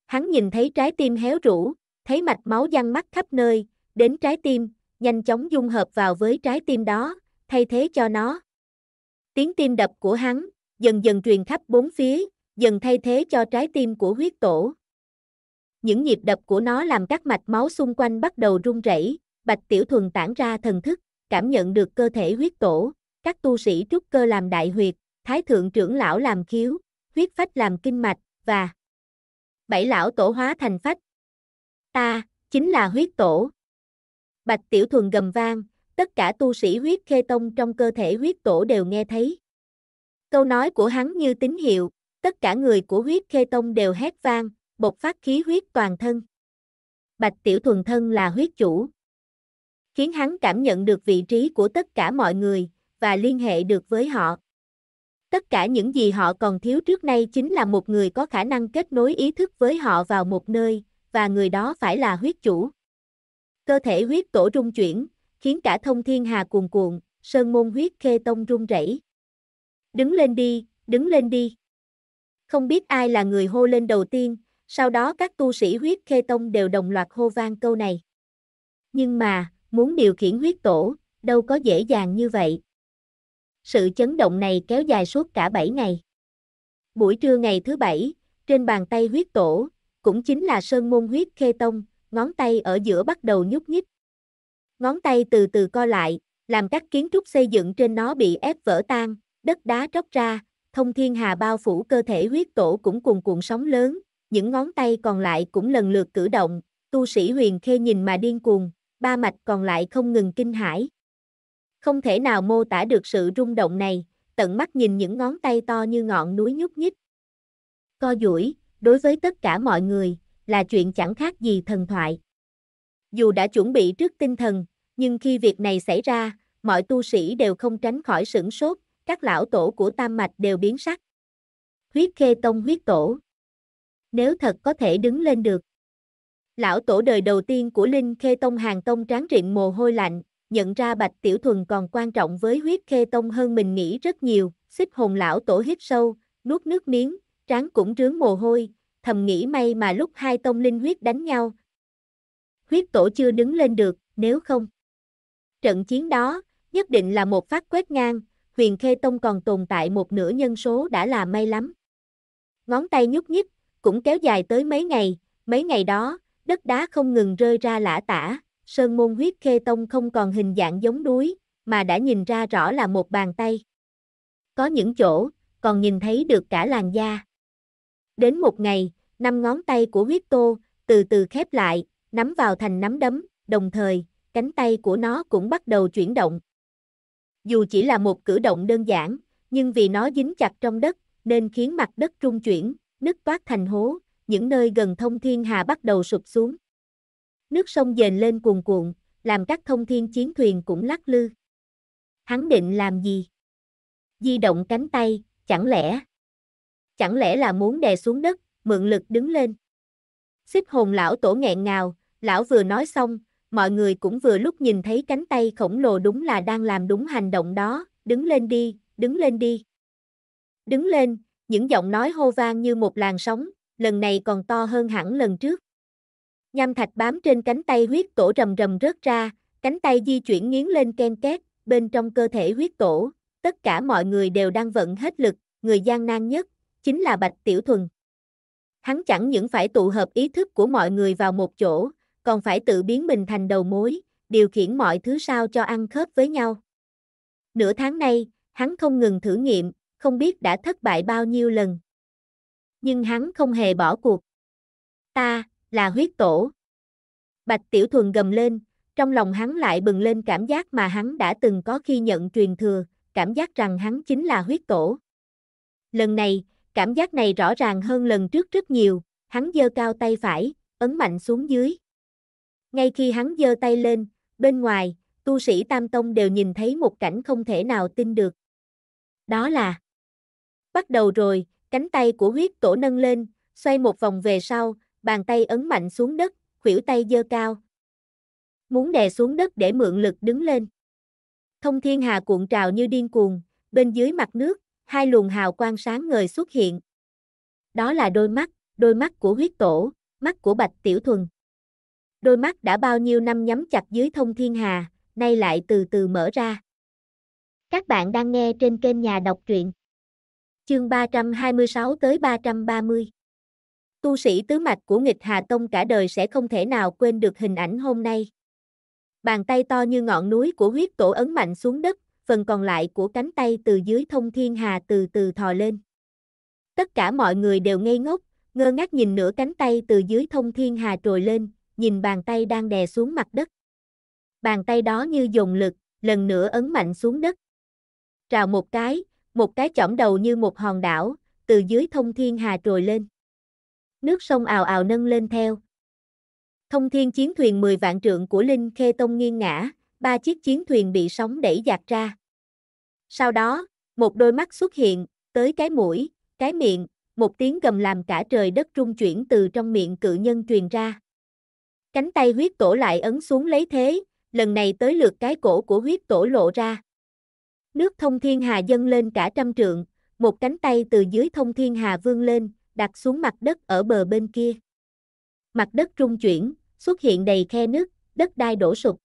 Speaker 1: Hắn nhìn thấy trái tim héo rũ, thấy mạch máu giăng mắt khắp nơi, đến trái tim, nhanh chóng dung hợp vào với trái tim đó, thay thế cho nó. Tiếng tim đập của hắn dần dần truyền khắp bốn phía, dần thay thế cho trái tim của huyết tổ. Những nhịp đập của nó làm các mạch máu xung quanh bắt đầu rung rẩy, Bạch Tiểu Thuần tản ra thần thức, cảm nhận được cơ thể huyết tổ, các tu sĩ trúc cơ làm đại huyệt, thái thượng trưởng lão làm khiếu, huyết phách làm kinh mạch, và bảy lão tổ hóa thành phách. Ta, chính là huyết tổ. Bạch Tiểu Thuần gầm vang, tất cả tu sĩ huyết khê tông trong cơ thể huyết tổ đều nghe thấy. Câu nói của hắn như tín hiệu, tất cả người của huyết khê tông đều hét vang, bộc phát khí huyết toàn thân. Bạch Tiểu Thuần Thân là huyết chủ. Khiến hắn cảm nhận được vị trí của tất cả mọi người, và liên hệ được với họ. Tất cả những gì họ còn thiếu trước nay chính là một người có khả năng kết nối ý thức với họ vào một nơi, và người đó phải là huyết chủ. Cơ thể huyết tổ rung chuyển, khiến cả thông thiên hà cuồn cuộn, sơn môn huyết khê tông rung rẩy. Đứng lên đi, đứng lên đi. Không biết ai là người hô lên đầu tiên, sau đó các tu sĩ huyết khê tông đều đồng loạt hô vang câu này. Nhưng mà, muốn điều khiển huyết tổ, đâu có dễ dàng như vậy. Sự chấn động này kéo dài suốt cả 7 ngày. Buổi trưa ngày thứ bảy, trên bàn tay huyết tổ, cũng chính là sơn môn huyết khê tông, ngón tay ở giữa bắt đầu nhúc nhích. Ngón tay từ từ co lại, làm các kiến trúc xây dựng trên nó bị ép vỡ tan, đất đá tróc ra, thông thiên hà bao phủ cơ thể huyết tổ cũng cùng cuộn sóng lớn, những ngón tay còn lại cũng lần lượt cử động, tu sĩ huyền khê nhìn mà điên cuồng, ba mạch còn lại không ngừng kinh hãi. Không thể nào mô tả được sự rung động này, tận mắt nhìn những ngón tay to như ngọn núi nhúc nhích. Co duỗi, đối với tất cả mọi người, là chuyện chẳng khác gì thần thoại. Dù đã chuẩn bị trước tinh thần, nhưng khi việc này xảy ra, mọi tu sĩ đều không tránh khỏi sửng sốt, các lão tổ của tam mạch đều biến sắc. Huyết khê tông huyết tổ. Nếu thật có thể đứng lên được. Lão tổ đời đầu tiên của Linh Khê Tông Hàng Tông tráng triện mồ hôi lạnh, nhận ra Bạch Tiểu Thuần còn quan trọng với huyết khê tông hơn mình nghĩ rất nhiều, xích hồn lão tổ hít sâu, nuốt nước miếng, tráng cũng rướng mồ hôi, thầm nghĩ may mà lúc hai tông linh huyết đánh nhau. Huyết tổ chưa đứng lên được, nếu không. Trận chiến đó, nhất định là một phát quét ngang, huyền khê tông còn tồn tại một nửa nhân số đã là may lắm. Ngón tay nhúc nhích, cũng kéo dài tới mấy ngày, mấy ngày đó, đất đá không ngừng rơi ra lã tả, sơn môn huyết khê tông không còn hình dạng giống đuối, mà đã nhìn ra rõ là một bàn tay. Có những chỗ, còn nhìn thấy được cả làn da. Đến một ngày, năm ngón tay của huyết tô, từ từ khép lại, nắm vào thành nắm đấm, đồng thời, cánh tay của nó cũng bắt đầu chuyển động dù chỉ là một cử động đơn giản, nhưng vì nó dính chặt trong đất, nên khiến mặt đất trung chuyển, nứt toát thành hố, những nơi gần thông thiên hà bắt đầu sụp xuống. Nước sông dền lên cuồn cuộn, làm các thông thiên chiến thuyền cũng lắc lư. Hắn định làm gì? Di động cánh tay, chẳng lẽ? Chẳng lẽ là muốn đè xuống đất, mượn lực đứng lên? Xích hồn lão tổ nghẹn ngào, lão vừa nói xong, mọi người cũng vừa lúc nhìn thấy cánh tay khổng lồ đúng là đang làm đúng hành động đó, đứng lên đi, đứng lên đi. Đứng lên, những giọng nói hô vang như một làn sóng, lần này còn to hơn hẳn lần trước. Nham thạch bám trên cánh tay huyết tổ rầm rầm rớt ra, cánh tay di chuyển nghiến lên ken két, bên trong cơ thể huyết tổ, tất cả mọi người đều đang vận hết lực, người gian nan nhất, chính là Bạch Tiểu Thuần. Hắn chẳng những phải tụ hợp ý thức của mọi người vào một chỗ, còn phải tự biến mình thành đầu mối, điều khiển mọi thứ sao cho ăn khớp với nhau. Nửa tháng nay, hắn không ngừng thử nghiệm, không biết đã thất bại bao nhiêu lần. Nhưng hắn không hề bỏ cuộc. Ta, là huyết tổ. Bạch Tiểu Thuần gầm lên, trong lòng hắn lại bừng lên cảm giác mà hắn đã từng có khi nhận truyền thừa, cảm giác rằng hắn chính là huyết tổ. Lần này, cảm giác này rõ ràng hơn lần trước rất nhiều, hắn giơ cao tay phải, ấn mạnh xuống dưới. Ngay khi hắn giơ tay lên, bên ngoài, tu sĩ Tam Tông đều nhìn thấy một cảnh không thể nào tin được. Đó là Bắt đầu rồi, cánh tay của huyết tổ nâng lên, xoay một vòng về sau, bàn tay ấn mạnh xuống đất, khuỷu tay giơ cao. Muốn đè xuống đất để mượn lực đứng lên. Thông thiên hà cuộn trào như điên cuồng, bên dưới mặt nước, hai luồng hào quang sáng ngời xuất hiện. Đó là đôi mắt, đôi mắt của huyết tổ, mắt của bạch tiểu thuần. Đôi mắt đã bao nhiêu năm nhắm chặt dưới thông thiên hà, nay lại từ từ mở ra. Các bạn đang nghe trên kênh Nhà đọc truyện. Chương 326 tới 330. Tu sĩ tứ mạch của nghịch Hà Tông cả đời sẽ không thể nào quên được hình ảnh hôm nay. Bàn tay to như ngọn núi của huyết tổ ấn mạnh xuống đất, phần còn lại của cánh tay từ dưới thông thiên hà từ từ thò lên. Tất cả mọi người đều ngây ngốc, ngơ ngác nhìn nửa cánh tay từ dưới thông thiên hà trồi lên, nhìn bàn tay đang đè xuống mặt đất. Bàn tay đó như dùng lực, lần nữa ấn mạnh xuống đất. Trào một cái, một cái chỏm đầu như một hòn đảo, từ dưới thông thiên hà trồi lên. Nước sông ào ào nâng lên theo. Thông thiên chiến thuyền 10 vạn trượng của Linh Khê Tông nghiêng ngã, ba chiếc chiến thuyền bị sóng đẩy giạt ra. Sau đó, một đôi mắt xuất hiện, tới cái mũi, cái miệng, một tiếng gầm làm cả trời đất trung chuyển từ trong miệng cự nhân truyền ra. Cánh tay huyết tổ lại ấn xuống lấy thế, lần này tới lượt cái cổ của huyết tổ lộ ra. Nước thông thiên hà dâng lên cả trăm trượng, một cánh tay từ dưới thông thiên hà vươn lên, đặt xuống mặt đất ở bờ bên kia. Mặt đất rung chuyển, xuất hiện đầy khe nước, đất đai đổ sụp.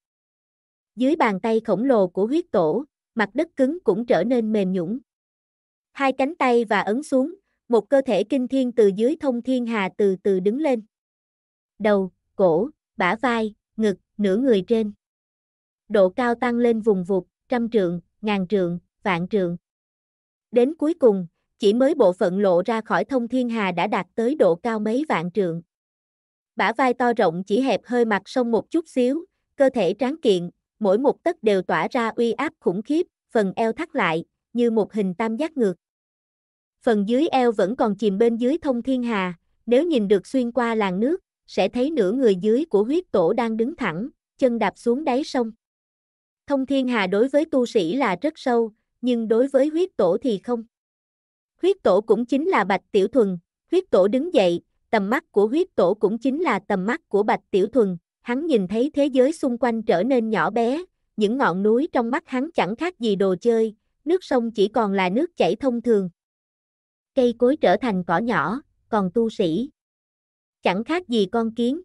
Speaker 1: Dưới bàn tay khổng lồ của huyết tổ, mặt đất cứng cũng trở nên mềm nhũng. Hai cánh tay và ấn xuống, một cơ thể kinh thiên từ dưới thông thiên hà từ từ đứng lên. Đầu, cổ, bả vai, ngực, nửa người trên. Độ cao tăng lên vùng vụt, trăm trượng, ngàn trượng, vạn trượng. Đến cuối cùng, chỉ mới bộ phận lộ ra khỏi thông thiên hà đã đạt tới độ cao mấy vạn trượng. Bả vai to rộng chỉ hẹp hơi mặt sông một chút xíu, cơ thể tráng kiện, mỗi một tấc đều tỏa ra uy áp khủng khiếp, phần eo thắt lại, như một hình tam giác ngược. Phần dưới eo vẫn còn chìm bên dưới thông thiên hà, nếu nhìn được xuyên qua làn nước, sẽ thấy nửa người dưới của huyết tổ đang đứng thẳng, chân đạp xuống đáy sông. Thông thiên hà đối với tu sĩ là rất sâu, nhưng đối với huyết tổ thì không. Huyết tổ cũng chính là Bạch Tiểu Thuần, huyết tổ đứng dậy, tầm mắt của huyết tổ cũng chính là tầm mắt của Bạch Tiểu Thuần, hắn nhìn thấy thế giới xung quanh trở nên nhỏ bé, những ngọn núi trong mắt hắn chẳng khác gì đồ chơi, nước sông chỉ còn là nước chảy thông thường. Cây cối trở thành cỏ nhỏ, còn tu sĩ chẳng khác gì con kiến.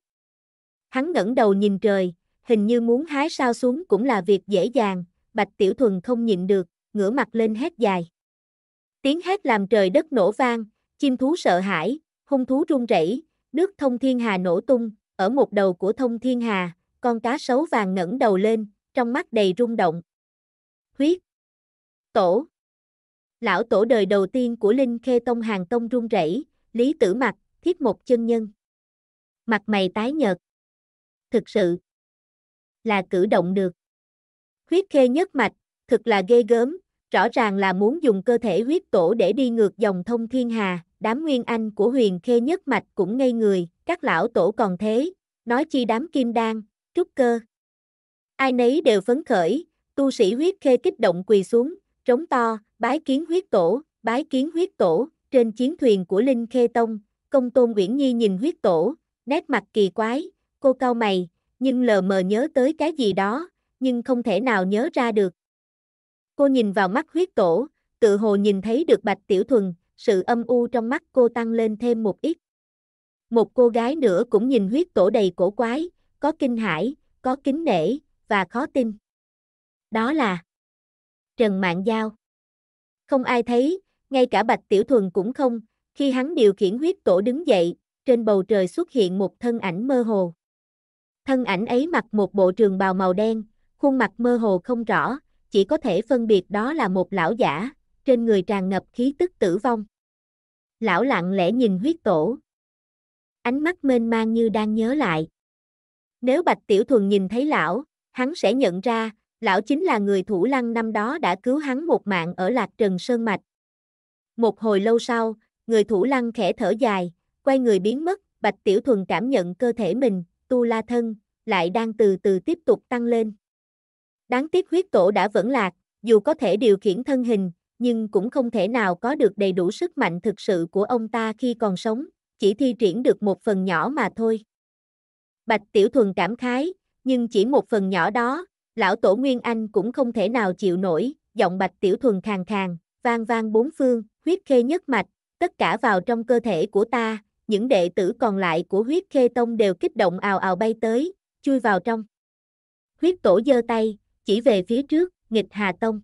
Speaker 1: Hắn ngẩng đầu nhìn trời, hình như muốn hái sao xuống cũng là việc dễ dàng, Bạch Tiểu Thuần không nhịn được, ngửa mặt lên hét dài. Tiếng hét làm trời đất nổ vang, chim thú sợ hãi, hung thú run rẩy, nước thông thiên hà nổ tung, ở một đầu của thông thiên hà, con cá sấu vàng ngẩng đầu lên, trong mắt đầy rung động. Huyết. Tổ. Lão tổ đời đầu tiên của Linh Khê Tông Hàng Tông run rẩy, Lý Tử Mặc, Thiết một Chân Nhân mặt mày tái nhợt. Thực sự là cử động được. Huyết khê nhất mạch, thực là ghê gớm, rõ ràng là muốn dùng cơ thể huyết tổ để đi ngược dòng thông thiên hà, đám nguyên anh của huyền khê nhất mạch cũng ngây người, các lão tổ còn thế, nói chi đám kim đan, trúc cơ. Ai nấy đều phấn khởi, tu sĩ huyết khê kích động quỳ xuống, trống to, bái kiến huyết tổ, bái kiến huyết tổ, trên chiến thuyền của Linh Khê Tông, công tôn Uyển Nhi nhìn huyết tổ, nét mặt kỳ quái, cô cau mày, nhưng lờ mờ nhớ tới cái gì đó, nhưng không thể nào nhớ ra được. Cô nhìn vào mắt huyết tổ, tự hồ nhìn thấy được bạch tiểu thuần, sự âm u trong mắt cô tăng lên thêm một ít. Một cô gái nữa cũng nhìn huyết tổ đầy cổ quái, có kinh hãi, có kính nể, và khó tin. Đó là Trần Mạng Giao. Không ai thấy, ngay cả Bạch Tiểu Thuần cũng không, khi hắn điều khiển huyết tổ đứng dậy, trên bầu trời xuất hiện một thân ảnh mơ hồ. Thân ảnh ấy mặc một bộ trường bào màu đen, khuôn mặt mơ hồ không rõ, chỉ có thể phân biệt đó là một lão giả, trên người tràn ngập khí tức tử vong. Lão lặng lẽ nhìn huyết tổ. Ánh mắt mênh mang như đang nhớ lại. Nếu Bạch Tiểu Thuần nhìn thấy lão, hắn sẽ nhận ra, lão chính là người thủ lăng năm đó đã cứu hắn một mạng ở Lạc Trần Sơn Mạch. Một hồi lâu sau, người thủ lăng khẽ thở dài, quay người biến mất, Bạch Tiểu Thuần cảm nhận cơ thể mình, tu la thân, lại đang từ từ tiếp tục tăng lên. Đáng tiếc huyết tổ đã vẫn lạc, dù có thể điều khiển thân hình, nhưng cũng không thể nào có được đầy đủ sức mạnh thực sự của ông ta khi còn sống, chỉ thi triển được một phần nhỏ mà thôi. Bạch Tiểu Thuần cảm khái, nhưng chỉ một phần nhỏ đó, lão tổ Nguyên Anh cũng không thể nào chịu nổi, giọng Bạch Tiểu Thuần khàn khàn, vang vang bốn phương, huyết khê nhất mạch, tất cả vào trong cơ thể của ta, những đệ tử còn lại của huyết khê tông đều kích động ào ào bay tới, chui vào trong. Huyết tổ giơ tay, chỉ về phía trước, nghịch Hà Tông.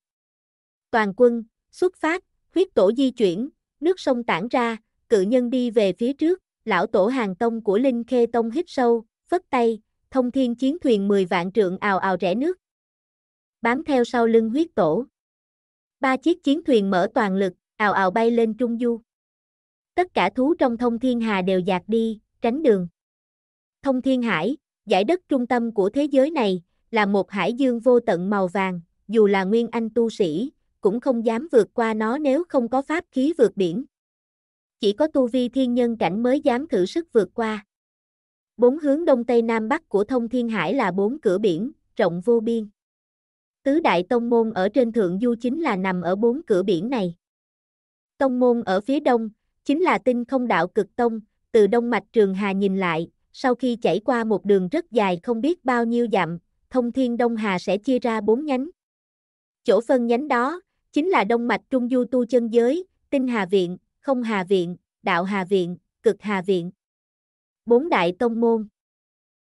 Speaker 1: Toàn quân, xuất phát, huyết tổ di chuyển, nước sông tản ra, cự nhân đi về phía trước, lão tổ hàng tông của Linh Khê Tông hít sâu, phất tay, thông thiên chiến thuyền 10 vạn trượng ào ào rẽ nước. Bám theo sau lưng huyết tổ. Ba chiếc chiến thuyền mở toàn lực, ào ào bay lên trung du tất cả thú trong thông thiên hà đều dạt đi, tránh đường. Thông thiên hải, giải đất trung tâm của thế giới này, là một hải dương vô tận màu vàng, dù là nguyên anh tu sĩ, cũng không dám vượt qua nó nếu không có pháp khí vượt biển. Chỉ có tu vi thiên nhân cảnh mới dám thử sức vượt qua. Bốn hướng đông tây nam bắc của thông thiên hải là bốn cửa biển, rộng vô biên. Tứ đại tông môn ở trên thượng du chính là nằm ở bốn cửa biển này. Tông môn ở phía đông, chính là tinh không đạo cực tông, từ đông mạch trường hà nhìn lại, sau khi chảy qua một đường rất dài không biết bao nhiêu dặm, thông thiên đông hà sẽ chia ra bốn nhánh. Chỗ phân nhánh đó, chính là đông mạch trung du tu chân giới, tinh hà viện, không hà viện, đạo hà viện, cực hà viện. Bốn đại tông môn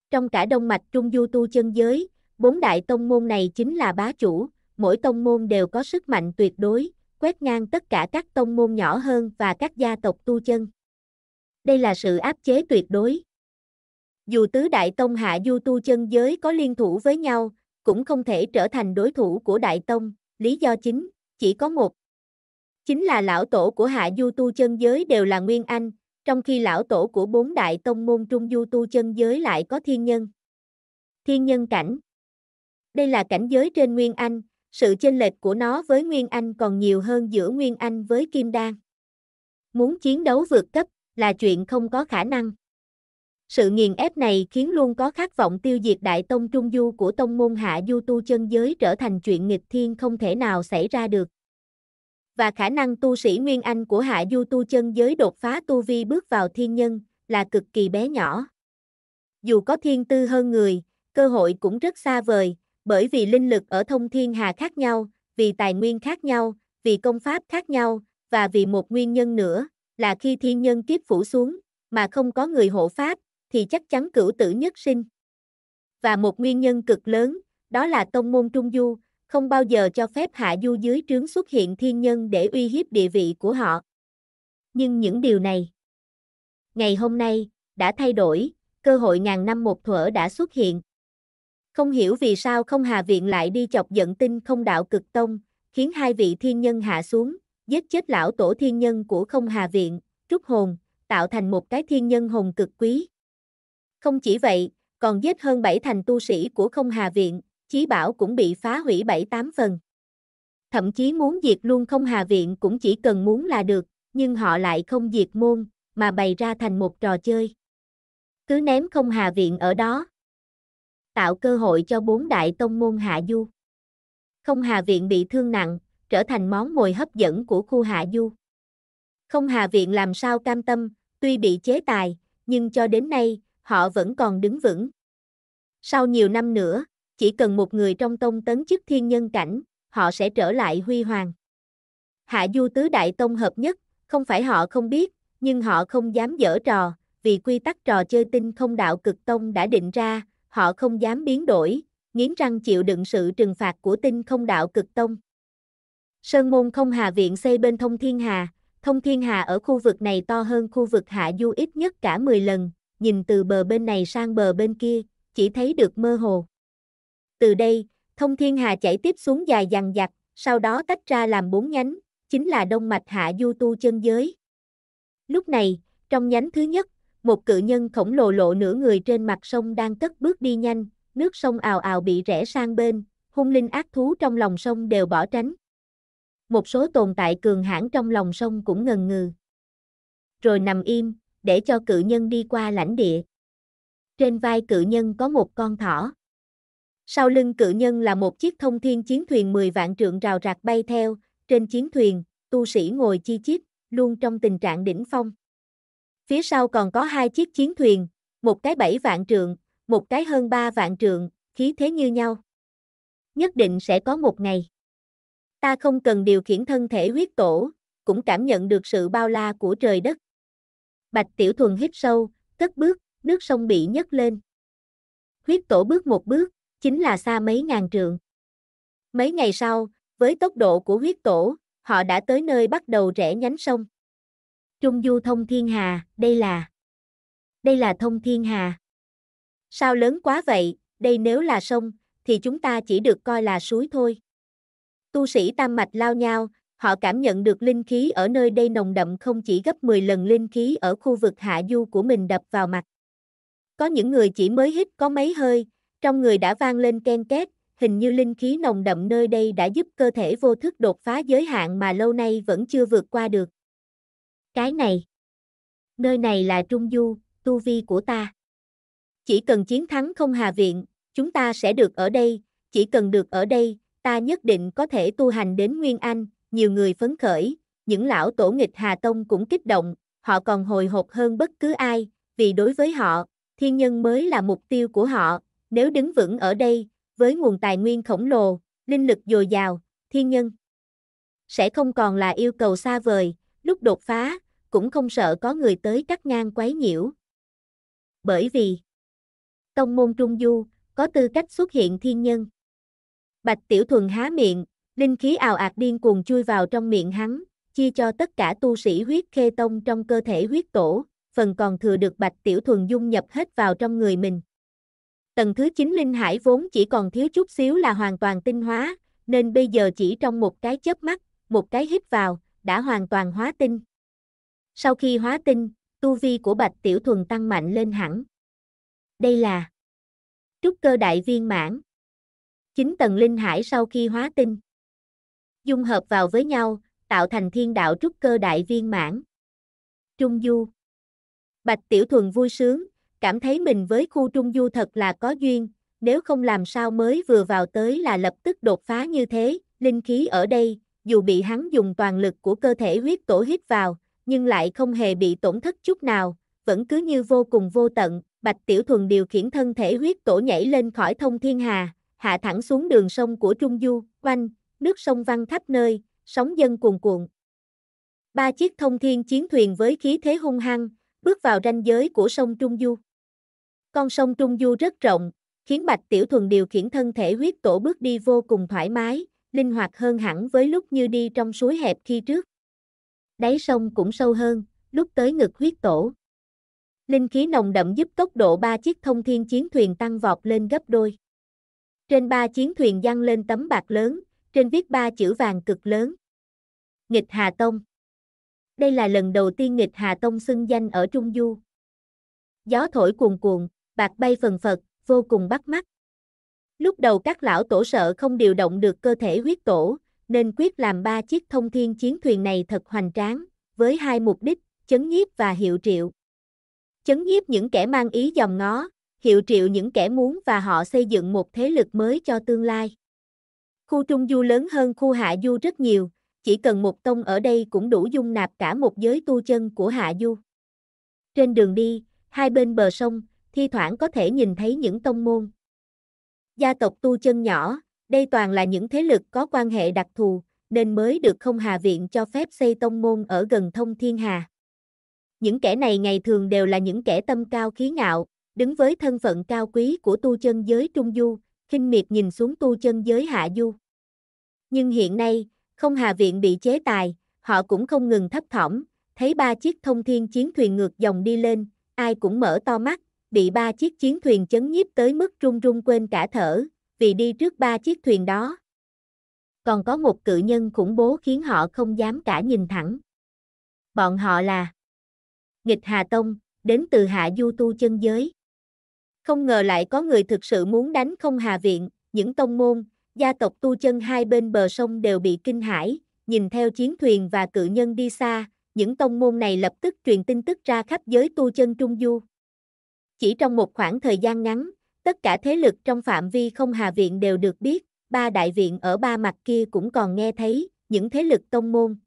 Speaker 1: Trong cả đông mạch trung du tu chân giới, bốn đại tông môn này chính là bá chủ, mỗi tông môn đều có sức mạnh tuyệt đối, quét ngang tất cả các tông môn nhỏ hơn và các gia tộc tu chân. Đây là sự áp chế tuyệt đối. Dù tứ đại tông hạ du tu chân giới có liên thủ với nhau, cũng không thể trở thành đối thủ của đại tông, lý do chính, chỉ có một. Chính là lão tổ của hạ du tu chân giới đều là Nguyên Anh, trong khi lão tổ của bốn đại tông môn trung du tu chân giới lại có thiên nhân. Thiên nhân cảnh. Đây là cảnh giới trên Nguyên Anh, sự chênh lệch của nó với Nguyên Anh còn nhiều hơn giữa Nguyên Anh với Kim Đan. Muốn chiến đấu vượt cấp là chuyện không có khả năng. Sự nghiền ép này khiến luôn có khát vọng tiêu diệt đại tông trung du của tông môn hạ du tu chân giới trở thành chuyện nghịch thiên không thể nào xảy ra được. Và khả năng tu sĩ Nguyên Anh của hạ du tu chân giới đột phá tu vi bước vào thiên nhân là cực kỳ bé nhỏ. Dù có thiên tư hơn người, cơ hội cũng rất xa vời, bởi vì linh lực ở thông thiên hà khác nhau, vì tài nguyên khác nhau, vì công pháp khác nhau, và vì một nguyên nhân nữa, là khi thiên nhân kiếp phủ xuống, mà không có người hộ pháp, thì chắc chắn cửu tử nhất sinh. Và một nguyên nhân cực lớn, đó là tông môn Trung Du, không bao giờ cho phép hạ du dưới trướng xuất hiện thiên nhân để uy hiếp địa vị của họ. Nhưng những điều này, ngày hôm nay, đã thay đổi, cơ hội ngàn năm một thuở đã xuất hiện. Không hiểu vì sao không Hà Viện lại đi chọc giận tinh không đạo cực tông, khiến hai vị thiên nhân hạ xuống, giết chết lão tổ thiên nhân của không Hà Viện, trúc hồn, tạo thành một cái thiên nhân hồn cực quý. Không chỉ vậy, còn giết hơn bảy thành tu sĩ của không Hà Viện, chí bảo cũng bị phá hủy bảy tám phần. Thậm chí muốn diệt luôn không Hà Viện cũng chỉ cần muốn là được, nhưng họ lại không diệt môn, mà bày ra thành một trò chơi. Cứ ném không Hà Viện ở đó, tạo cơ hội cho bốn đại tông môn Hạ Du. Không Hà Viện bị thương nặng, trở thành món mồi hấp dẫn của khu Hạ Du. Không Hà Viện làm sao cam tâm, tuy bị chế tài, nhưng cho đến nay, họ vẫn còn đứng vững. Sau nhiều năm nữa, chỉ cần một người trong tông tấn chức thiên nhân cảnh, họ sẽ trở lại huy hoàng. Hạ Du tứ đại tông hợp nhất, không phải họ không biết, nhưng họ không dám dở trò, vì quy tắc trò chơi tinh không đạo cực tông đã định ra, họ không dám biến đổi, nghiến răng chịu đựng sự trừng phạt của tinh không đạo cực tông. Sơn môn không hà viện xây bên thông thiên hà, thông thiên hà ở khu vực này to hơn khu vực hạ du ít nhất cả 10 lần, nhìn từ bờ bên này sang bờ bên kia, chỉ thấy được mơ hồ. Từ đây, thông thiên hà chảy tiếp xuống dài dằng dặc, sau đó tách ra làm bốn nhánh, chính là đông mạch hạ du tu chân giới. Lúc này, trong nhánh thứ nhất, một cự nhân khổng lồ lộ nửa người trên mặt sông đang cất bước đi nhanh, nước sông ào ào bị rẽ sang bên, hung linh ác thú trong lòng sông đều bỏ tránh. Một số tồn tại cường hãn trong lòng sông cũng ngần ngừ. Rồi nằm im, để cho cự nhân đi qua lãnh địa. Trên vai cự nhân có một con thỏ. Sau lưng cự nhân là một chiếc thông thiên chiến thuyền 10 vạn trượng rào rạc bay theo, trên chiến thuyền, tu sĩ ngồi chi chít, luôn trong tình trạng đỉnh phong. Phía sau còn có hai chiếc chiến thuyền, một cái bảy vạn trượng, một cái hơn ba vạn trượng, khí thế như nhau. Nhất định sẽ có một ngày. Ta không cần điều khiển thân thể huyết tổ, cũng cảm nhận được sự bao la của trời đất. Bạch Tiểu Thuần hít sâu, cất bước, nước sông bị nhấc lên. Huyết tổ bước một bước, chính là xa mấy ngàn trượng. Mấy ngày sau, với tốc độ của huyết tổ, họ đã tới nơi bắt đầu rẽ nhánh sông. Trung du thông thiên hà, đây là... Đây là thông thiên hà. Sao lớn quá vậy, đây nếu là sông, thì chúng ta chỉ được coi là suối thôi. Tu sĩ tam mạch lao nhau, họ cảm nhận được linh khí ở nơi đây nồng đậm không chỉ gấp 10 lần linh khí ở khu vực hạ du của mình đập vào mặt. Có những người chỉ mới hít có mấy hơi, trong người đã vang lên ken két, hình như linh khí nồng đậm nơi đây đã giúp cơ thể vô thức đột phá giới hạn mà lâu nay vẫn chưa vượt qua được. Cái này. Nơi này là Trung Du, tu vi của ta. Chỉ cần chiến thắng không hà viện, chúng ta sẽ được ở đây, chỉ cần được ở đây, ta nhất định có thể tu hành đến Nguyên Anh, nhiều người phấn khởi, những lão tổ nghịch Hà Tông cũng kích động, họ còn hồi hộp hơn bất cứ ai, vì đối với họ, thiên nhân mới là mục tiêu của họ, nếu đứng vững ở đây, với nguồn tài nguyên khổng lồ, linh lực dồi dào, thiên nhân sẽ không còn là yêu cầu xa vời, lúc đột phá, cũng không sợ có người tới cắt ngang quấy nhiễu. Bởi vì Tông môn Trung Du có tư cách xuất hiện thiên nhân. Bạch Tiểu Thuần há miệng, linh khí ào ạt điên cuồng chui vào trong miệng hắn, chia cho tất cả tu sĩ huyết khê tông trong cơ thể huyết tổ, phần còn thừa được Bạch Tiểu Thuần dung nhập hết vào trong người mình. Tầng thứ 9 linh hải vốn chỉ còn thiếu chút xíu là hoàn toàn tinh hóa, nên bây giờ chỉ trong một cái chớp mắt, một cái hít vào, đã hoàn toàn hóa tinh. Sau khi hóa tinh, tu vi của Bạch Tiểu Thuần tăng mạnh lên hẳn. Đây là trúc cơ đại viên mãn. Chín tầng linh hải sau khi hóa tinh. Dung hợp vào với nhau, tạo thành thiên đạo trúc cơ đại viên mãn. Trung Du Bạch Tiểu Thuần vui sướng, cảm thấy mình với khu Trung Du thật là có duyên, nếu không làm sao mới vừa vào tới là lập tức đột phá như thế, linh khí ở đây, dù bị hắn dùng toàn lực của cơ thể huyết tổ hít vào, nhưng lại không hề bị tổn thất chút nào, vẫn cứ như vô cùng vô tận, Bạch Tiểu Thuần điều khiển thân thể huyết tổ nhảy lên khỏi thông thiên hà, hạ thẳng xuống đường sông của Trung Du, quanh, nước sông văng khắp nơi, sóng dân cuồn cuộn. Ba chiếc thông thiên chiến thuyền với khí thế hung hăng, bước vào ranh giới của sông Trung Du. Con sông Trung Du rất rộng, khiến Bạch Tiểu Thuần điều khiển thân thể huyết tổ bước đi vô cùng thoải mái, linh hoạt hơn hẳn với lúc như đi trong suối hẹp khi trước. Đáy sông cũng sâu hơn, lúc tới ngực huyết tổ. Linh khí nồng đậm giúp tốc độ ba chiếc thông thiên chiến thuyền tăng vọt lên gấp đôi. Trên ba chiến thuyền dăng lên tấm bạc lớn, trên viết ba chữ vàng cực lớn. Nghịch Hà Tông Đây là lần đầu tiên Nghịch Hà Tông xưng danh ở Trung Du. Gió thổi cuồn cuồn, bạc bay phần phật, vô cùng bắt mắt. Lúc đầu các lão tổ sợ không điều động được cơ thể huyết tổ, nên quyết làm ba chiếc thông thiên chiến thuyền này thật hoành tráng, với hai mục đích, chấn nhiếp và hiệu triệu. Chấn nhiếp những kẻ mang ý dòm ngó, hiệu triệu những kẻ muốn và họ xây dựng một thế lực mới cho tương lai. Khu Trung Du lớn hơn khu Hạ Du rất nhiều, chỉ cần một tông ở đây cũng đủ dung nạp cả một giới tu chân của Hạ Du. Trên đường đi, hai bên bờ sông, thi thoảng có thể nhìn thấy những tông môn gia tộc tu chân nhỏ, đây toàn là những thế lực có quan hệ đặc thù, nên mới được không hà viện cho phép xây tông môn ở gần thông thiên hà. Những kẻ này ngày thường đều là những kẻ tâm cao khí ngạo, đứng với thân phận cao quý của tu chân giới trung du, khinh miệt nhìn xuống tu chân giới hạ du. Nhưng hiện nay, không hà viện bị chế tài, họ cũng không ngừng thấp thỏm, thấy ba chiếc thông thiên chiến thuyền ngược dòng đi lên, ai cũng mở to mắt, bị ba chiếc chiến thuyền chấn nhiếp tới mức run run quên cả thở, vì đi trước ba chiếc thuyền đó. Còn có một cự nhân khủng bố khiến họ không dám cả nhìn thẳng. Bọn họ là Nghịch Hà Tông, đến từ Hạ Du Tu Chân Giới. Không ngờ lại có người thực sự muốn đánh không Hà Viện, những tông môn, gia tộc tu chân hai bên bờ sông đều bị kinh hãi, nhìn theo chiến thuyền và cự nhân đi xa, những tông môn này lập tức truyền tin tức ra khắp giới tu chân Trung Du. Chỉ trong một khoảng thời gian ngắn, tất cả thế lực trong phạm vi không hà viện đều được biết, ba đại viện ở ba mặt kia cũng còn nghe thấy, những thế lực tông môn.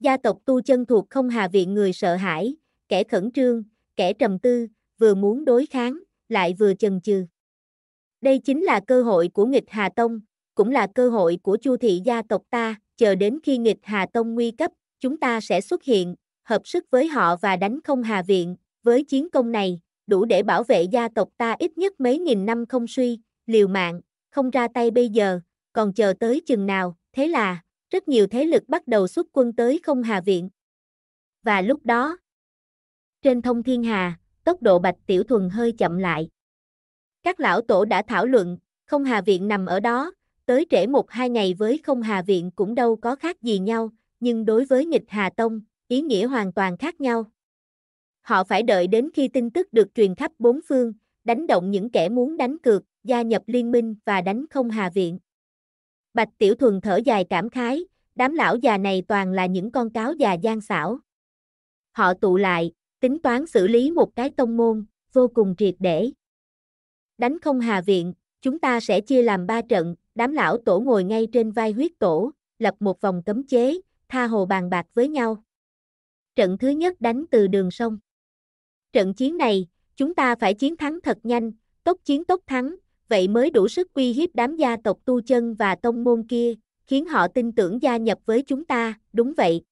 Speaker 1: Gia tộc tu chân thuộc không hà viện người sợ hãi, kẻ khẩn trương, kẻ trầm tư, vừa muốn đối kháng, lại vừa chần chừ. Đây chính là cơ hội của nghịch Hà Tông, cũng là cơ hội của Chu thị gia tộc ta, chờ đến khi nghịch Hà Tông nguy cấp, chúng ta sẽ xuất hiện, hợp sức với họ và đánh không Hà Viện, với chiến công này, đủ để bảo vệ gia tộc ta ít nhất mấy nghìn năm không suy, liều mạng, không ra tay bây giờ, còn chờ tới chừng nào, thế là, rất nhiều thế lực bắt đầu xuất quân tới không hà viện. Và lúc đó, trên thông thiên hà, tốc độ bạch tiểu thuần hơi chậm lại. Các lão tổ đã thảo luận, không hà viện nằm ở đó, tới trễ một hai ngày với không hà viện cũng đâu có khác gì nhau, nhưng đối với nghịch hà tông, ý nghĩa hoàn toàn khác nhau. Họ phải đợi đến khi tin tức được truyền khắp bốn phương, đánh động những kẻ muốn đánh cược, gia nhập liên minh và đánh không Hà Viện. Bạch Tiểu Thuần thở dài cảm khái, đám lão già này toàn là những con cáo già gian xảo. Họ tụ lại, tính toán xử lý một cái tông môn, vô cùng triệt để. Đánh không Hà Viện, chúng ta sẽ chia làm ba trận, đám lão tổ ngồi ngay trên vai huyết tổ, lập một vòng cấm chế, tha hồ bàn bạc với nhau. Trận thứ nhất đánh từ đường sông. Trận chiến này, chúng ta phải chiến thắng thật nhanh, tốc chiến tốc thắng, vậy mới đủ sức uy hiếp đám gia tộc tu chân và tông môn kia, khiến họ tin tưởng gia nhập với chúng ta, đúng vậy.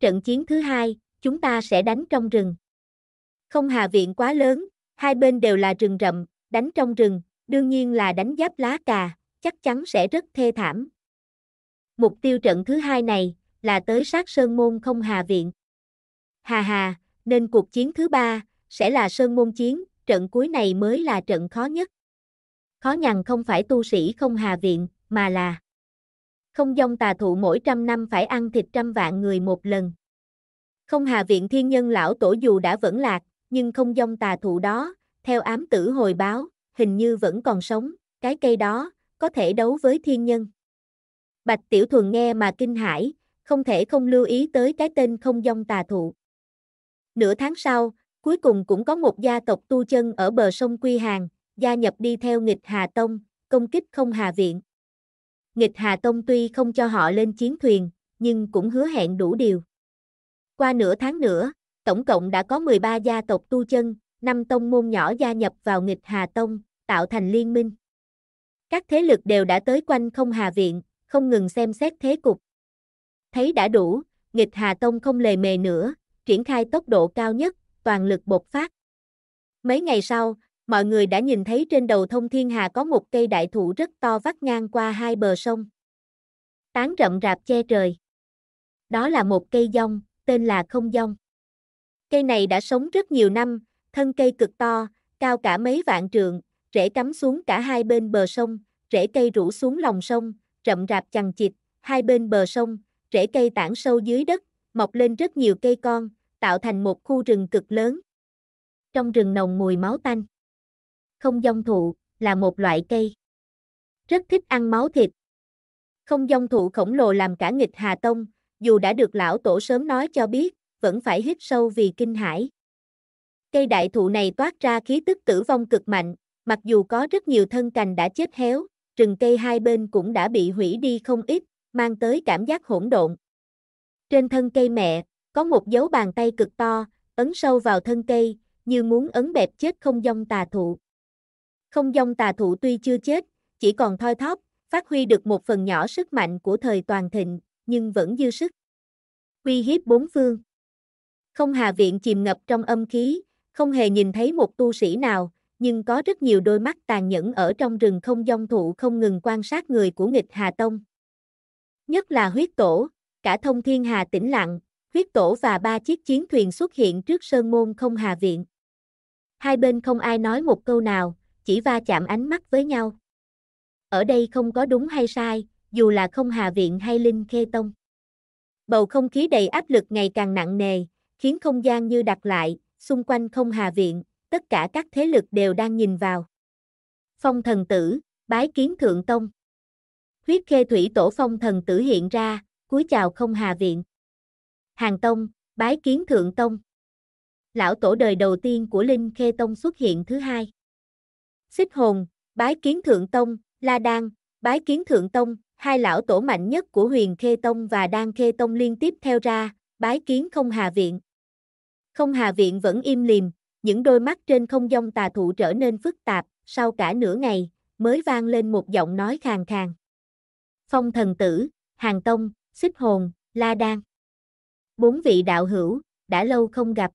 Speaker 1: Trận chiến thứ hai, chúng ta sẽ đánh trong rừng. Không hà viện quá lớn, hai bên đều là rừng rậm, đánh trong rừng, đương nhiên là đánh giáp lá cà, chắc chắn sẽ rất thê thảm. Mục tiêu trận thứ hai này là tới sát sơn môn không hà viện. Hà hà, nên cuộc chiến thứ ba sẽ là sơn môn chiến, trận cuối này mới là trận khó nhất. Khó nhằn không phải tu sĩ không hà viện, mà là không dông tà thụ mỗi trăm năm phải ăn thịt trăm vạn người một lần. Không hà viện thiên nhân lão tổ dù đã vẫn lạc, nhưng không dông tà thụ đó, theo ám tử hồi báo, hình như vẫn còn sống, cái cây đó, có thể đấu với thiên nhân. Bạch Tiểu Thuần nghe mà kinh hãi, không thể không lưu ý tới cái tên không dông tà thụ. Nửa tháng sau, cuối cùng cũng có một gia tộc tu chân ở bờ sông Quy Hàng, gia nhập đi theo nghịch Hà Tông, công kích không Hà Viện. Nghịch Hà Tông tuy không cho họ lên chiến thuyền, nhưng cũng hứa hẹn đủ điều. Qua nửa tháng nữa, tổng cộng đã có 13 gia tộc tu chân, năm tông môn nhỏ gia nhập vào nghịch Hà Tông, tạo thành liên minh. Các thế lực đều đã tới quanh không Hà Viện, không ngừng xem xét thế cục. Thấy đã đủ, nghịch Hà Tông không lề mề nữa, triển khai tốc độ cao nhất, toàn lực bộc phát. Mấy ngày sau, mọi người đã nhìn thấy trên đầu thông thiên hà có một cây đại thụ rất to vắt ngang qua hai bờ sông. Tán rậm rạp che trời. Đó là một cây dông, tên là không dông. Cây này đã sống rất nhiều năm, thân cây cực to, cao cả mấy vạn trượng, rễ cắm xuống cả hai bên bờ sông, rễ cây rủ xuống lòng sông, rậm rạp chằng chịt, hai bên bờ sông, rễ cây tản sâu dưới đất, mọc lên rất nhiều cây con, tạo thành một khu rừng cực lớn. Trong rừng nồng mùi máu tanh. Không dông thụ là một loại cây. Rất thích ăn máu thịt. Không dông thụ khổng lồ làm cả nghịch Hà Tông, dù đã được lão tổ sớm nói cho biết, vẫn phải hít sâu vì kinh hãi. Cây đại thụ này toát ra khí tức tử vong cực mạnh, mặc dù có rất nhiều thân cành đã chết héo, rừng cây hai bên cũng đã bị hủy đi không ít, mang tới cảm giác hỗn độn. Trên thân cây mẹ, có một dấu bàn tay cực to, ấn sâu vào thân cây, như muốn ấn bẹp chết không dông tà thụ. Không dông tà thụ tuy chưa chết, chỉ còn thoi thóp, phát huy được một phần nhỏ sức mạnh của thời toàn thịnh, nhưng vẫn dư sức. Uy hiếp bốn phương. Không hà viện chìm ngập trong âm khí, không hề nhìn thấy một tu sĩ nào, nhưng có rất nhiều đôi mắt tàn nhẫn ở trong rừng không dông thụ không ngừng quan sát người của nghịch Hà Tông. Nhất là huyết tổ, cả thông thiên hà tĩnh lặng, huyết tổ và ba chiếc chiến thuyền xuất hiện trước sơn môn không hà viện. Hai bên không ai nói một câu nào, chỉ va chạm ánh mắt với nhau. Ở đây không có đúng hay sai, dù là không hà viện hay linh khê tông. Bầu không khí đầy áp lực ngày càng nặng nề, khiến không gian như đặt lại, xung quanh không hà viện, tất cả các thế lực đều đang nhìn vào. Phong thần tử, bái kiến thượng tông. Huyết khê thủy tổ phong thần tử hiện ra, cúi chào không hà viện. Hàng Tông, bái kiến Thượng Tông. Lão tổ đời đầu tiên của Linh Khê Tông xuất hiện thứ hai. Xích Hồn, bái kiến Thượng Tông, La Đan, bái kiến Thượng Tông, hai lão tổ mạnh nhất của Huyền Khê Tông và Đan Khê Tông liên tiếp theo ra, bái kiến Không Hà Viện. Không Hà Viện vẫn im lìm, những đôi mắt trên không dông tà thụ trở nên phức tạp, sau cả nửa ngày, mới vang lên một giọng nói khàn khàn. Phong thần tử, hàng tông, xích hồn, la đan. Bốn vị đạo hữu, đã lâu không gặp.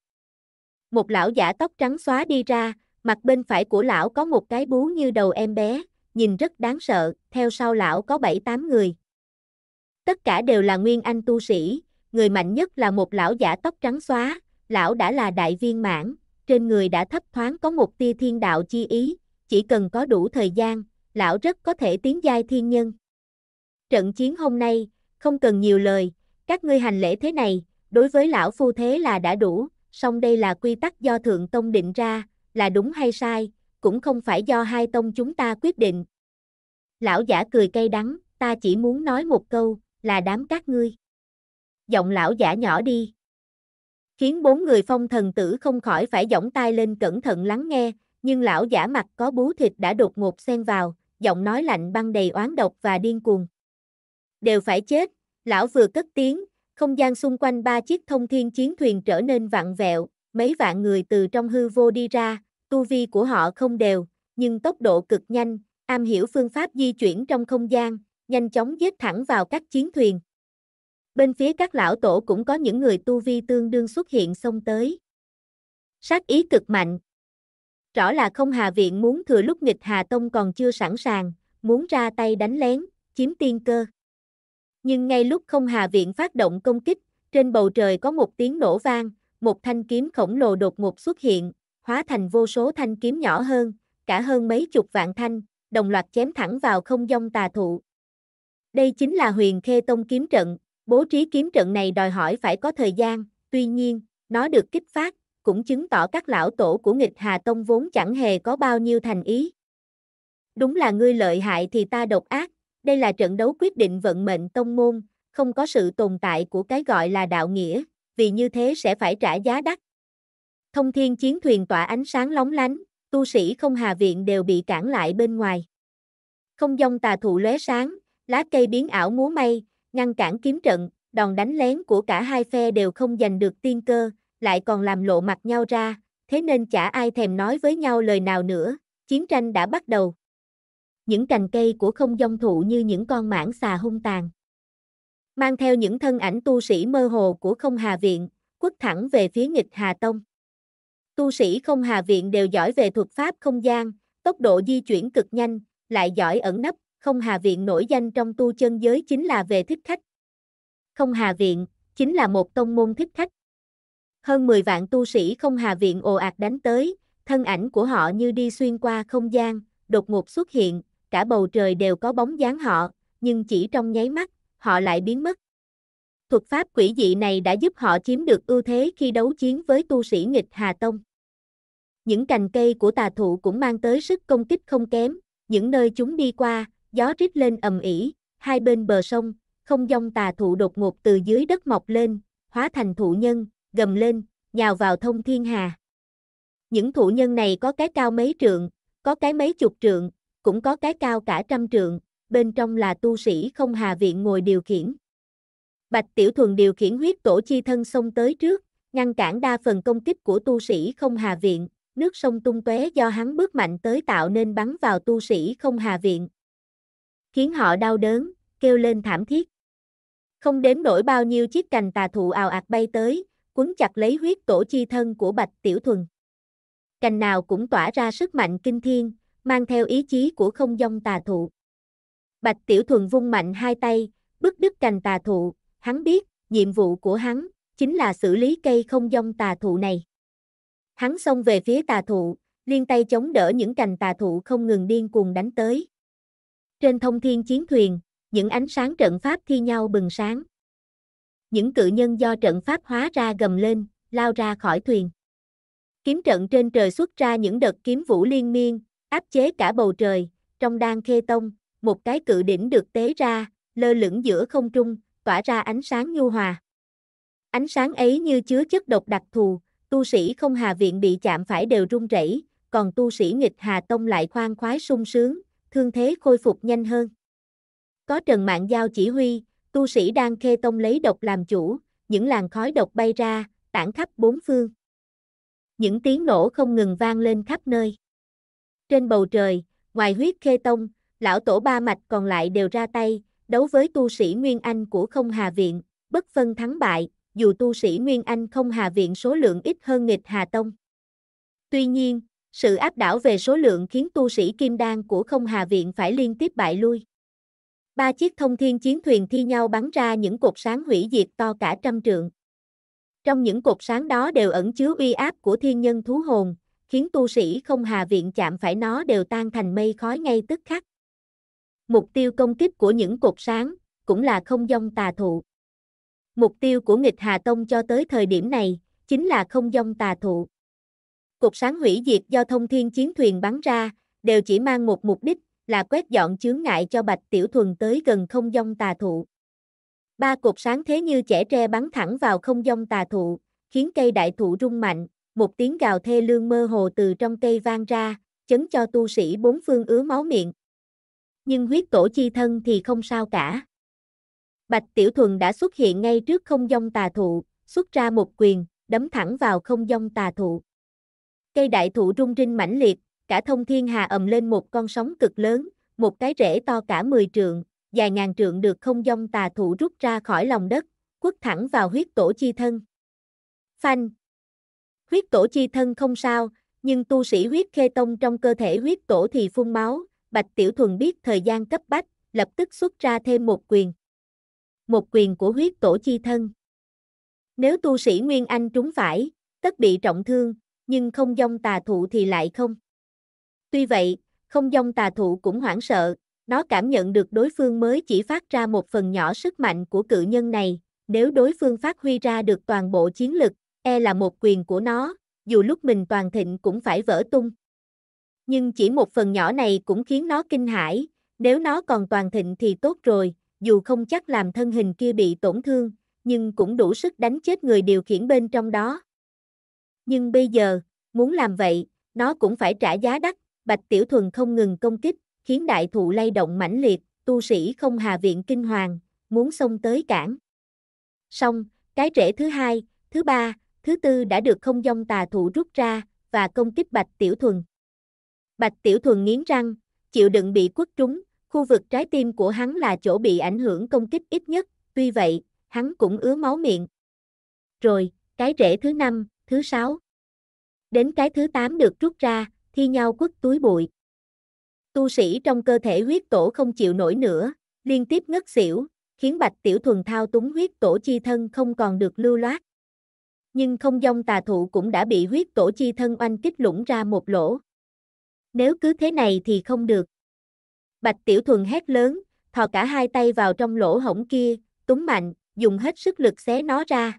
Speaker 1: Một lão giả tóc trắng xóa đi ra, mặt bên phải của lão có một cái bú như đầu em bé, nhìn rất đáng sợ, theo sau lão có bảy tám người. Tất cả đều là nguyên anh tu sĩ, người mạnh nhất là một lão giả tóc trắng xóa, lão đã là đại viên mãn, trên người đã thấp thoáng có một tia thiên đạo chi ý, chỉ cần có đủ thời gian, lão rất có thể tiến giai thiên nhân. Trận chiến hôm nay, không cần nhiều lời, các ngươi hành lễ thế này, đối với lão phu thế là đã đủ, song đây là quy tắc do Thượng Tông định ra, là đúng hay sai, cũng không phải do hai tông chúng ta quyết định. Lão giả cười cay đắng, ta chỉ muốn nói một câu, là đám các ngươi. Giọng lão giả nhỏ đi. Khiến bốn người phong thần tử không khỏi phải giỏng tai lên cẩn thận lắng nghe, nhưng lão giả mặt có bú thịt đã đột ngột xen vào, giọng nói lạnh băng đầy oán độc và điên cuồng. Đều phải chết, lão vừa cất tiếng, không gian xung quanh ba chiếc thông thiên chiến thuyền trở nên vặn vẹo, mấy vạn người từ trong hư vô đi ra, tu vi của họ không đều, nhưng tốc độ cực nhanh, am hiểu phương pháp di chuyển trong không gian, nhanh chóng giết thẳng vào các chiến thuyền. Bên phía các lão tổ cũng có những người tu vi tương đương xuất hiện xông tới. Sát ý cực mạnh. Rõ là không Hà Viện muốn thừa lúc nghịch Hà Tông còn chưa sẵn sàng, muốn ra tay đánh lén, chiếm tiên cơ. Nhưng ngay lúc không hà viện phát động công kích, trên bầu trời có một tiếng nổ vang, một thanh kiếm khổng lồ đột ngột xuất hiện, hóa thành vô số thanh kiếm nhỏ hơn, cả hơn mấy chục vạn thanh, đồng loạt chém thẳng vào không dông tà thụ. Đây chính là huyền khê tông kiếm trận, bố trí kiếm trận này đòi hỏi phải có thời gian, tuy nhiên, nó được kích phát, cũng chứng tỏ các lão tổ của nghịch hà tông vốn chẳng hề có bao nhiêu thành ý. Đúng là ngươi lợi hại thì ta độc ác, đây là trận đấu quyết định vận mệnh tông môn, không có sự tồn tại của cái gọi là đạo nghĩa, vì như thế sẽ phải trả giá đắt. Thông thiên chiến thuyền tỏa ánh sáng lóng lánh, tu sĩ không hà viện đều bị cản lại bên ngoài. Không dông tà thụ lóe sáng, lá cây biến ảo múa may, ngăn cản kiếm trận, đòn đánh lén của cả hai phe đều không giành được tiên cơ, lại còn làm lộ mặt nhau ra, thế nên chả ai thèm nói với nhau lời nào nữa, chiến tranh đã bắt đầu những cành cây của không dông thụ như những con mãng xà hung tàn. Mang theo những thân ảnh tu sĩ mơ hồ của không hà viện, quất thẳng về phía nghịch Hà Tông. Tu sĩ không hà viện đều giỏi về thuật pháp không gian, tốc độ di chuyển cực nhanh, lại giỏi ẩn nấp, không hà viện nổi danh trong tu chân giới chính là về thích khách. Không hà viện, chính là một tông môn thích khách. Hơn 10 vạn tu sĩ không hà viện ồ ạt đánh tới, thân ảnh của họ như đi xuyên qua không gian, đột ngột xuất hiện, cả bầu trời đều có bóng dáng họ, nhưng chỉ trong nháy mắt, họ lại biến mất. Thuật pháp quỷ dị này đã giúp họ chiếm được ưu thế khi đấu chiến với tu sĩ nghịch Hà Tông. Những cành cây của tà thụ cũng mang tới sức công kích không kém, những nơi chúng đi qua, gió rít lên ầm ỉ, hai bên bờ sông, không dông tà thụ đột ngột từ dưới đất mọc lên, hóa thành thụ nhân, gầm lên, nhào vào thông thiên hà. Những thụ nhân này có cái cao mấy trượng, có cái mấy chục trượng, cũng có cái cao cả trăm trượng, bên trong là tu sĩ không hà viện ngồi điều khiển. Bạch Tiểu Thuần điều khiển huyết tổ chi thân xông tới trước, ngăn cản đa phần công kích của tu sĩ không hà viện, nước sông tung tóe do hắn bước mạnh tới tạo nên bắn vào tu sĩ không hà viện. Khiến họ đau đớn, kêu lên thảm thiết. Không đếm nổi bao nhiêu chiếc cành tà thụ ào ạt bay tới, cuốn chặt lấy huyết tổ chi thân của Bạch Tiểu Thuần. Cành nào cũng tỏa ra sức mạnh kinh thiên, mang theo ý chí của không dông tà thụ. Bạch Tiểu Thuần vung mạnh hai tay, bức đứt cành tà thụ, hắn biết, nhiệm vụ của hắn, chính là xử lý cây không dông tà thụ này. Hắn xông về phía tà thụ, liên tay chống đỡ những cành tà thụ không ngừng điên cuồng đánh tới. Trên thông thiên chiến thuyền, những ánh sáng trận pháp thi nhau bừng sáng. Những cự nhân do trận pháp hóa ra gầm lên, lao ra khỏi thuyền. Kiếm trận trên trời xuất ra những đợt kiếm vũ liên miên, áp chế cả bầu trời, trong đan khê tông, một cái cự đỉnh được tế ra, lơ lửng giữa không trung, tỏa ra ánh sáng nhu hòa. Ánh sáng ấy như chứa chất độc đặc thù, tu sĩ không hà viện bị chạm phải đều run rẩy, còn tu sĩ nghịch hà tông lại khoan khoái sung sướng, thương thế khôi phục nhanh hơn. Có Trần Mạng Giao chỉ huy, tu sĩ đang khê tông lấy độc làm chủ, những làn khói độc bay ra, tản khắp bốn phương. Những tiếng nổ không ngừng vang lên khắp nơi. Trên bầu trời, ngoài huyết khê tông, lão tổ ba mạch còn lại đều ra tay, đấu với tu sĩ Nguyên Anh của không hà viện, bất phân thắng bại, dù tu sĩ Nguyên Anh không hà viện số lượng ít hơn nghịch hà tông. Tuy nhiên, sự áp đảo về số lượng khiến tu sĩ kim đan của không hà viện phải liên tiếp bại lui. Ba chiếc thông thiên chiến thuyền thi nhau bắn ra những cột sáng hủy diệt to cả trăm trượng. Trong những cột sáng đó đều ẩn chứa uy áp của thiên nhân thú hồn, khiến tu sĩ không hà viện chạm phải nó đều tan thành mây khói ngay tức khắc. Mục tiêu công kích của những cột sáng, cũng là không dông tà thụ. Mục tiêu của nghịch Hà Tông cho tới thời điểm này, chính là không dông tà thụ. Cột sáng hủy diệt do thông thiên chiến thuyền bắn ra, đều chỉ mang một mục đích, là quét dọn chướng ngại cho Bạch Tiểu Thuần tới gần không dông tà thụ. Ba cột sáng thế như trẻ tre bắn thẳng vào không dông tà thụ, khiến cây đại thụ rung mạnh, một tiếng gào thê lương mơ hồ từ trong cây vang ra, chấn cho tu sĩ bốn phương ứa máu miệng. Nhưng huyết tổ chi thân thì không sao cả. Bạch Tiểu Thuần đã xuất hiện ngay trước không dông tà thụ, xuất ra một quyền, đấm thẳng vào không dông tà thụ. Cây đại thụ rung rinh mãnh liệt, cả thông thiên hà ầm lên một con sóng cực lớn, một cái rễ to cả 10 trượng, dài ngàn trượng được không dông tà thụ rút ra khỏi lòng đất, quất thẳng vào huyết tổ chi thân. Phanh, Huyết tổ chi thân không sao, nhưng tu sĩ huyết khê tông trong cơ thể huyết tổ thì phun máu, Bạch Tiểu Thuần biết thời gian cấp bách, lập tức xuất ra thêm một quyền. Một quyền của huyết tổ chi thân. Nếu tu sĩ Nguyên Anh trúng phải, tất bị trọng thương, nhưng không dông tà thụ thì lại không. Tuy vậy, không dông tà thụ cũng hoảng sợ, nó cảm nhận được đối phương mới chỉ phát ra một phần nhỏ sức mạnh của cự nhân này, nếu đối phương phát huy ra được toàn bộ chiến lực, e là một quyền của nó, dù lúc mình toàn thịnh cũng phải vỡ tung. Nhưng chỉ một phần nhỏ này cũng khiến nó kinh hãi, nếu nó còn toàn thịnh thì tốt rồi, dù không chắc làm thân hình kia bị tổn thương, nhưng cũng đủ sức đánh chết người điều khiển bên trong đó. Nhưng bây giờ, muốn làm vậy, nó cũng phải trả giá đắt, Bạch Tiểu Thuần không ngừng công kích, khiến đại thụ lay động mãnh liệt, tu sĩ không hà viện kinh hoàng, muốn xông tới cản. Xong, cái rễ thứ hai, thứ ba, thứ tư đã được không dông tà thủ rút ra, và công kích Bạch Tiểu Thuần. Bạch Tiểu Thuần nghiến răng, chịu đựng bị quất trúng, khu vực trái tim của hắn là chỗ bị ảnh hưởng công kích ít nhất, tuy vậy, hắn cũng ứa máu miệng. Rồi, cái rễ thứ năm, thứ sáu. Đến cái thứ tám được rút ra, thi nhau quất túi bụi. Tu sĩ trong cơ thể huyết tổ không chịu nổi nữa, liên tiếp ngất xỉu, khiến Bạch Tiểu Thuần thao túng huyết tổ chi thân không còn được lưu loát nhưng không dông tà thụ cũng đã bị huyết tổ chi thân oanh kích lũng ra một lỗ. Nếu cứ thế này thì không được. Bạch Tiểu Thuần hét lớn, thò cả hai tay vào trong lỗ hổng kia, túng mạnh, dùng hết sức lực xé nó ra.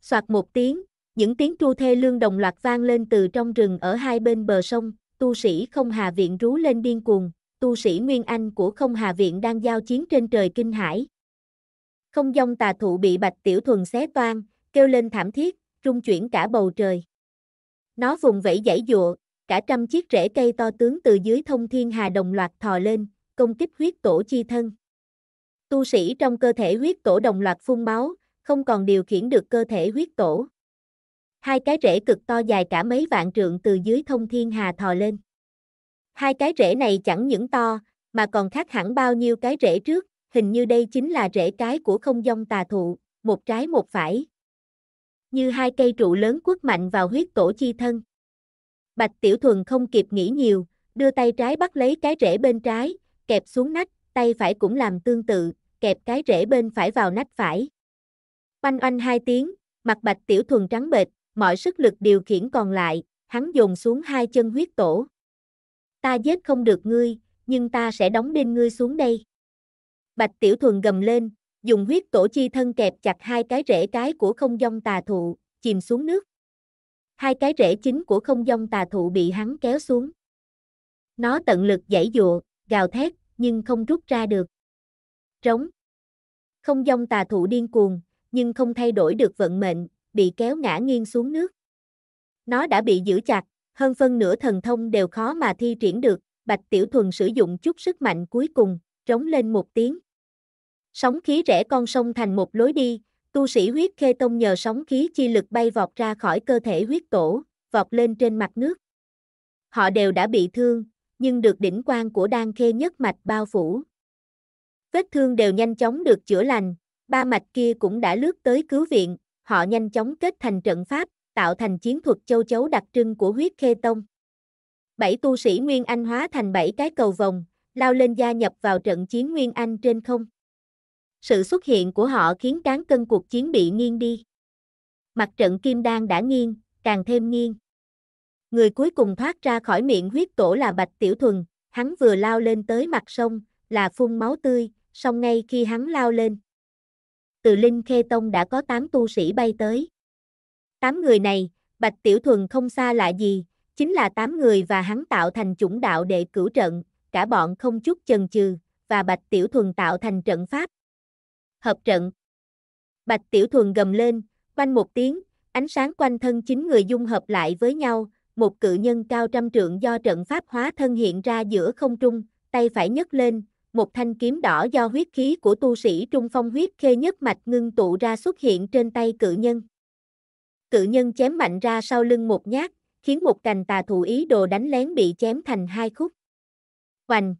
Speaker 1: Soạt một tiếng, những tiếng tru thê lương đồng loạt vang lên từ trong rừng ở hai bên bờ sông, tu sĩ không hà viện rú lên điên cuồng, tu sĩ Nguyên Anh của không hà viện đang giao chiến trên trời kinh hải. Không dông tà thụ bị bạch tiểu thuần xé toan, kêu lên thảm thiết, trung chuyển cả bầu trời. Nó vùng vẫy giãy dụa, cả trăm chiếc rễ cây to tướng từ dưới thông thiên hà đồng loạt thò lên, công kích huyết tổ chi thân. Tu sĩ trong cơ thể huyết tổ đồng loạt phun máu, không còn điều khiển được cơ thể huyết tổ. Hai cái rễ cực to dài cả mấy vạn trượng từ dưới thông thiên hà thò lên. Hai cái rễ này chẳng những to, mà còn khác hẳn bao nhiêu cái rễ trước, hình như đây chính là rễ cái của không dông tà thụ, một trái một phải, như hai cây trụ lớn quất mạnh vào huyết tổ chi thân. Bạch Tiểu Thuần không kịp nghĩ nhiều, đưa tay trái bắt lấy cái rễ bên trái, kẹp xuống nách, tay phải cũng làm tương tự, kẹp cái rễ bên phải vào nách phải. Oanh oanh hai tiếng, mặt Bạch Tiểu Thuần trắng bệch, mọi sức lực điều khiển còn lại, hắn dồn xuống hai chân huyết tổ. Ta giết không được ngươi, nhưng ta sẽ đóng đinh ngươi xuống đây. Bạch Tiểu Thuần gầm lên, dùng huyết tổ chi thân kẹp chặt hai cái rễ cái của không dông tà thụ, chìm xuống nước. Hai cái rễ chính của không dông tà thụ bị hắn kéo xuống. Nó tận lực giãy dụa, gào thét, nhưng không rút ra được. Trống. Không dông tà thụ điên cuồng, nhưng không thay đổi được vận mệnh, bị kéo ngã nghiêng xuống nước. Nó đã bị giữ chặt, hơn phân nửa thần thông đều khó mà thi triển được, Bạch Tiểu Thuần sử dụng chút sức mạnh cuối cùng, trống lên một tiếng, Sóng khí rẽ con sông thành một lối đi, tu sĩ huyết khê tông nhờ sóng khí chi lực bay vọt ra khỏi cơ thể huyết tổ, vọt lên trên mặt nước. Họ đều đã bị thương, nhưng được đỉnh quan của đan khê nhất mạch bao phủ. Vết thương đều nhanh chóng được chữa lành, ba mạch kia cũng đã lướt tới cứu viện, họ nhanh chóng kết thành trận pháp, tạo thành chiến thuật châu chấu đặc trưng của huyết khê tông. Bảy tu sĩ Nguyên Anh hóa thành bảy cái cầu vòng, lao lên gia nhập vào trận chiến Nguyên Anh trên không sự xuất hiện của họ khiến cán cân cuộc chiến bị nghiêng đi. Mặt trận kim đan đã nghiêng, càng thêm nghiêng. Người cuối cùng thoát ra khỏi miệng huyết tổ là Bạch Tiểu Thuần, hắn vừa lao lên tới mặt sông, là phun máu tươi, song ngay khi hắn lao lên. Từ Linh Khê Tông đã có 8 tu sĩ bay tới. 8 người này, Bạch Tiểu Thuần không xa lạ gì, chính là 8 người và hắn tạo thành chủng đạo để cửu trận, cả bọn không chút chần chừ, và Bạch Tiểu Thuần tạo thành trận pháp, hợp trận. Bạch Tiểu Thuần gầm lên, quanh một tiếng, ánh sáng quanh thân chính người dung hợp lại với nhau, một cự nhân cao trăm trượng do trận pháp hóa thân hiện ra giữa không trung, tay phải nhấc lên, một thanh kiếm đỏ do huyết khí của tu sĩ trung phong huyết khê nhất mạch ngưng tụ ra xuất hiện trên tay cự nhân. Cự nhân chém mạnh ra sau lưng một nhát, khiến một cành tà thủ ý đồ đánh lén bị chém thành hai khúc. Hoành!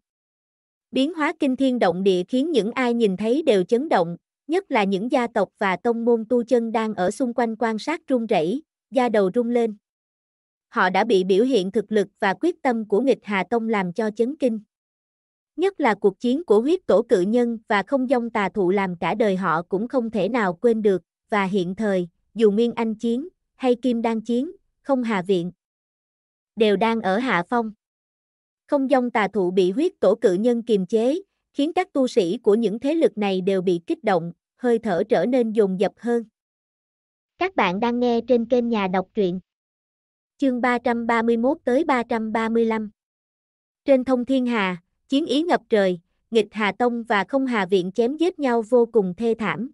Speaker 1: Biến hóa kinh thiên động địa khiến những ai nhìn thấy đều chấn động, nhất là những gia tộc và tông môn tu chân đang ở xung quanh quan sát run rẩy, da đầu rung lên. Họ đã bị biểu hiện thực lực và quyết tâm của nghịch Hà Tông làm cho chấn kinh. Nhất là cuộc chiến của huyết tổ cự nhân và không dông tà thụ làm cả đời họ cũng không thể nào quên được, và hiện thời, dù Nguyên Anh chiến, hay Kim Đan chiến, không Hà Viện, đều đang ở hạ phong. Không dông tà thụ bị huyết tổ cự nhân kiềm chế, khiến các tu sĩ của những thế lực này đều bị kích động, hơi thở trở nên dồn dập hơn. Các bạn đang nghe trên kênh Nhà đọc truyện. Chương 331 tới 335. Trên thông thiên hà, chiến ý ngập trời, nghịch Hà Tông và không Hà Viện chém giết nhau vô cùng thê thảm.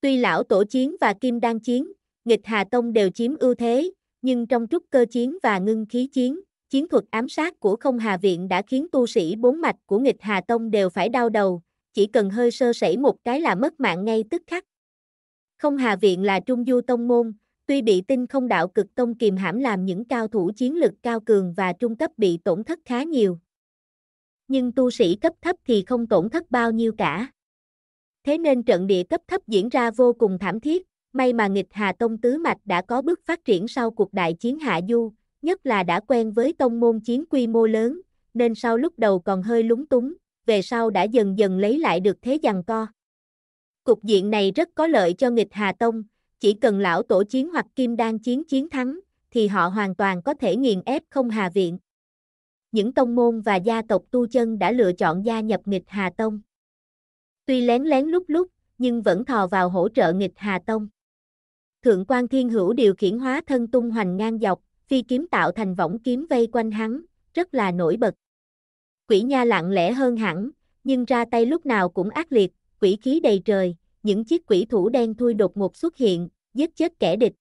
Speaker 1: Tuy lão tổ chiến và kim đan chiến, nghịch Hà Tông đều chiếm ưu thế, nhưng trong trúc cơ chiến và ngưng khí chiến, Chiến thuật ám sát của không hà viện đã khiến tu sĩ bốn mạch của nghịch Hà Tông đều phải đau đầu, chỉ cần hơi sơ sẩy một cái là mất mạng ngay tức khắc. Không hà viện là trung du tông môn, tuy bị tinh không đạo cực tông kìm hãm làm những cao thủ chiến lực cao cường và trung cấp bị tổn thất khá nhiều. Nhưng tu sĩ cấp thấp thì không tổn thất bao nhiêu cả. Thế nên trận địa cấp thấp diễn ra vô cùng thảm thiết, may mà nghịch Hà Tông Tứ Mạch đã có bước phát triển sau cuộc đại chiến Hạ Du, nhất là đã quen với tông môn chiến quy mô lớn, nên sau lúc đầu còn hơi lúng túng, về sau đã dần dần lấy lại được thế giằng co. Cục diện này rất có lợi cho nghịch Hà Tông, chỉ cần lão tổ chiến hoặc kim đan chiến chiến thắng, thì họ hoàn toàn có thể nghiền ép không Hà Viện. Những tông môn và gia tộc tu chân đã lựa chọn gia nhập nghịch Hà Tông. Tuy lén lén lúc lúc, nhưng vẫn thò vào hỗ trợ nghịch Hà Tông. Thượng quan Thiên Hữu điều khiển hóa thân tung hoành ngang dọc, phi kiếm tạo thành võng kiếm vây quanh hắn, rất là nổi bật. Quỷ nha lặng lẽ hơn hẳn, nhưng ra tay lúc nào cũng ác liệt, quỷ khí đầy trời, những chiếc quỷ thủ đen thui đột ngột xuất hiện, giết chết kẻ địch.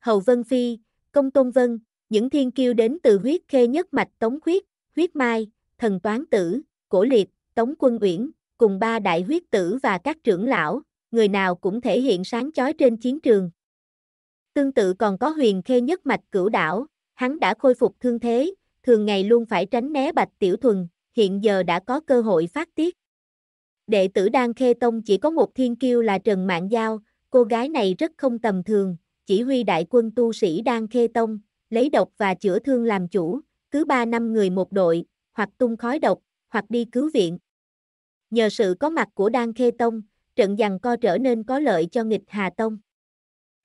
Speaker 1: Hầu Vân Phi, Công Tôn Vân, những thiên kiêu đến từ huyết khê nhất mạch Tống Khuyết, Huyết Mai, Thần Toán Tử, Cổ Liệt, Tống Quân Uyển, cùng ba đại huyết tử và các trưởng lão, người nào cũng thể hiện sáng chói trên chiến trường. Tương tự còn có huyền khê nhất mạch cửu đảo, hắn đã khôi phục thương thế, thường ngày luôn phải tránh né bạch tiểu thuần, hiện giờ đã có cơ hội phát tiết. Đệ tử Đan Khê Tông chỉ có một thiên kiêu là Trần Mạng Giao, cô gái này rất không tầm thường, chỉ huy đại quân tu sĩ Đan Khê Tông, lấy độc và chữa thương làm chủ, cứ ba năm người một đội, hoặc tung khói độc, hoặc đi cứu viện. Nhờ sự có mặt của Đan Khê Tông, trận giằng co trở nên có lợi cho nghịch Hà Tông.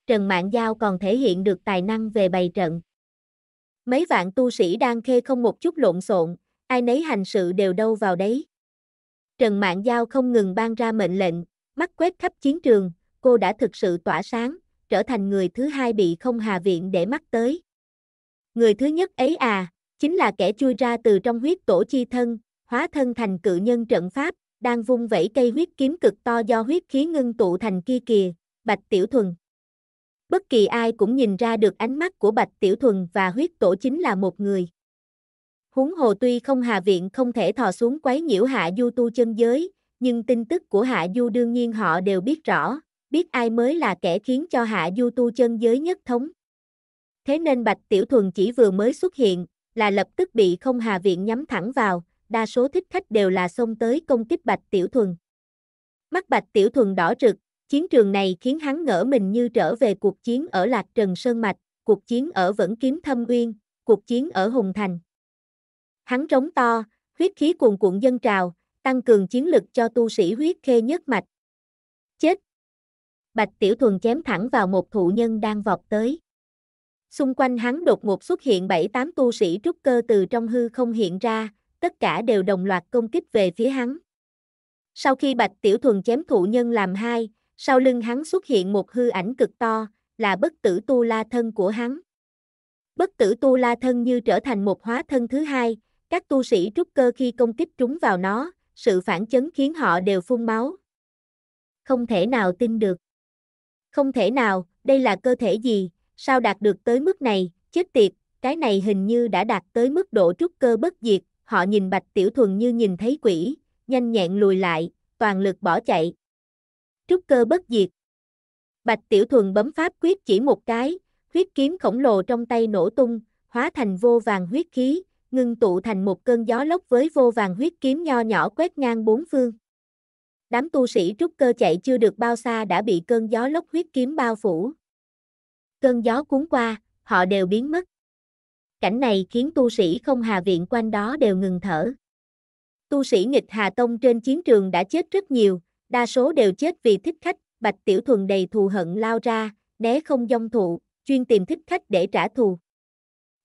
Speaker 1: Trần Mạng Giao còn thể hiện được tài năng về bày trận. Mấy vạn tu sĩ đang khê không một chút lộn xộn, ai nấy hành sự đều đâu vào đấy. Trần Mạng Giao không ngừng ban ra mệnh lệnh, mắt quét khắp chiến trường, cô đã thực sự tỏa sáng, trở thành người thứ hai bị không hà viện để mắt tới. Người thứ nhất ấy à, chính là kẻ chui ra từ trong huyết tổ chi thân, hóa thân thành cự nhân trận pháp, đang vung vẩy cây huyết kiếm cực to do huyết khí ngưng tụ thành kia kìa, Bạch Tiểu Thuần. Bất kỳ ai cũng nhìn ra được ánh mắt của Bạch Tiểu Thuần và huyết tổ chính là một người. húng hồ tuy không Hà Viện không thể thò xuống quấy nhiễu Hạ Du tu chân giới, nhưng tin tức của Hạ Du đương nhiên họ đều biết rõ, biết ai mới là kẻ khiến cho Hạ Du tu chân giới nhất thống. Thế nên Bạch Tiểu Thuần chỉ vừa mới xuất hiện, là lập tức bị không Hà Viện nhắm thẳng vào, đa số thích khách đều là xông tới công kích Bạch Tiểu Thuần. Mắt Bạch Tiểu Thuần đỏ rực, Chiến trường này khiến hắn ngỡ mình như trở về cuộc chiến ở Lạc Trần Sơn Mạch, cuộc chiến ở Vẫn Kiếm Thâm Uyên, cuộc chiến ở Hùng Thành. Hắn trống to, huyết khí cuồn cuộn dân trào, tăng cường chiến lực cho tu sĩ huyết khê nhất mạch. Chết! Bạch Tiểu Thuần chém thẳng vào một thụ nhân đang vọt tới. Xung quanh hắn đột ngột xuất hiện 7-8 tu sĩ trúc cơ từ trong hư không hiện ra, tất cả đều đồng loạt công kích về phía hắn. Sau khi Bạch Tiểu Thuần chém thụ nhân làm hai, sau lưng hắn xuất hiện một hư ảnh cực to, là bất tử tu la thân của hắn. Bất tử tu la thân như trở thành một hóa thân thứ hai, các tu sĩ trúc cơ khi công kích trúng vào nó, sự phản chấn khiến họ đều phun máu. Không thể nào tin được. Không thể nào, đây là cơ thể gì, sao đạt được tới mức này, chết tiệt, cái này hình như đã đạt tới mức độ trúc cơ bất diệt, họ nhìn bạch tiểu thuần như nhìn thấy quỷ, nhanh nhẹn lùi lại, toàn lực bỏ chạy trúc cơ bất diệt. Bạch Tiểu Thuần bấm pháp quyết chỉ một cái, huyết kiếm khổng lồ trong tay nổ tung, hóa thành vô vàng huyết khí, ngưng tụ thành một cơn gió lốc với vô vàng huyết kiếm nho nhỏ quét ngang bốn phương. Đám tu sĩ trúc cơ chạy chưa được bao xa đã bị cơn gió lốc huyết kiếm bao phủ. Cơn gió cuốn qua, họ đều biến mất. Cảnh này khiến tu sĩ không hà viện quanh đó đều ngừng thở. Tu sĩ nghịch Hà Tông trên chiến trường đã chết rất nhiều, đa số đều chết vì thích khách, Bạch Tiểu Thuần đầy thù hận lao ra, né không dông thụ, chuyên tìm thích khách để trả thù.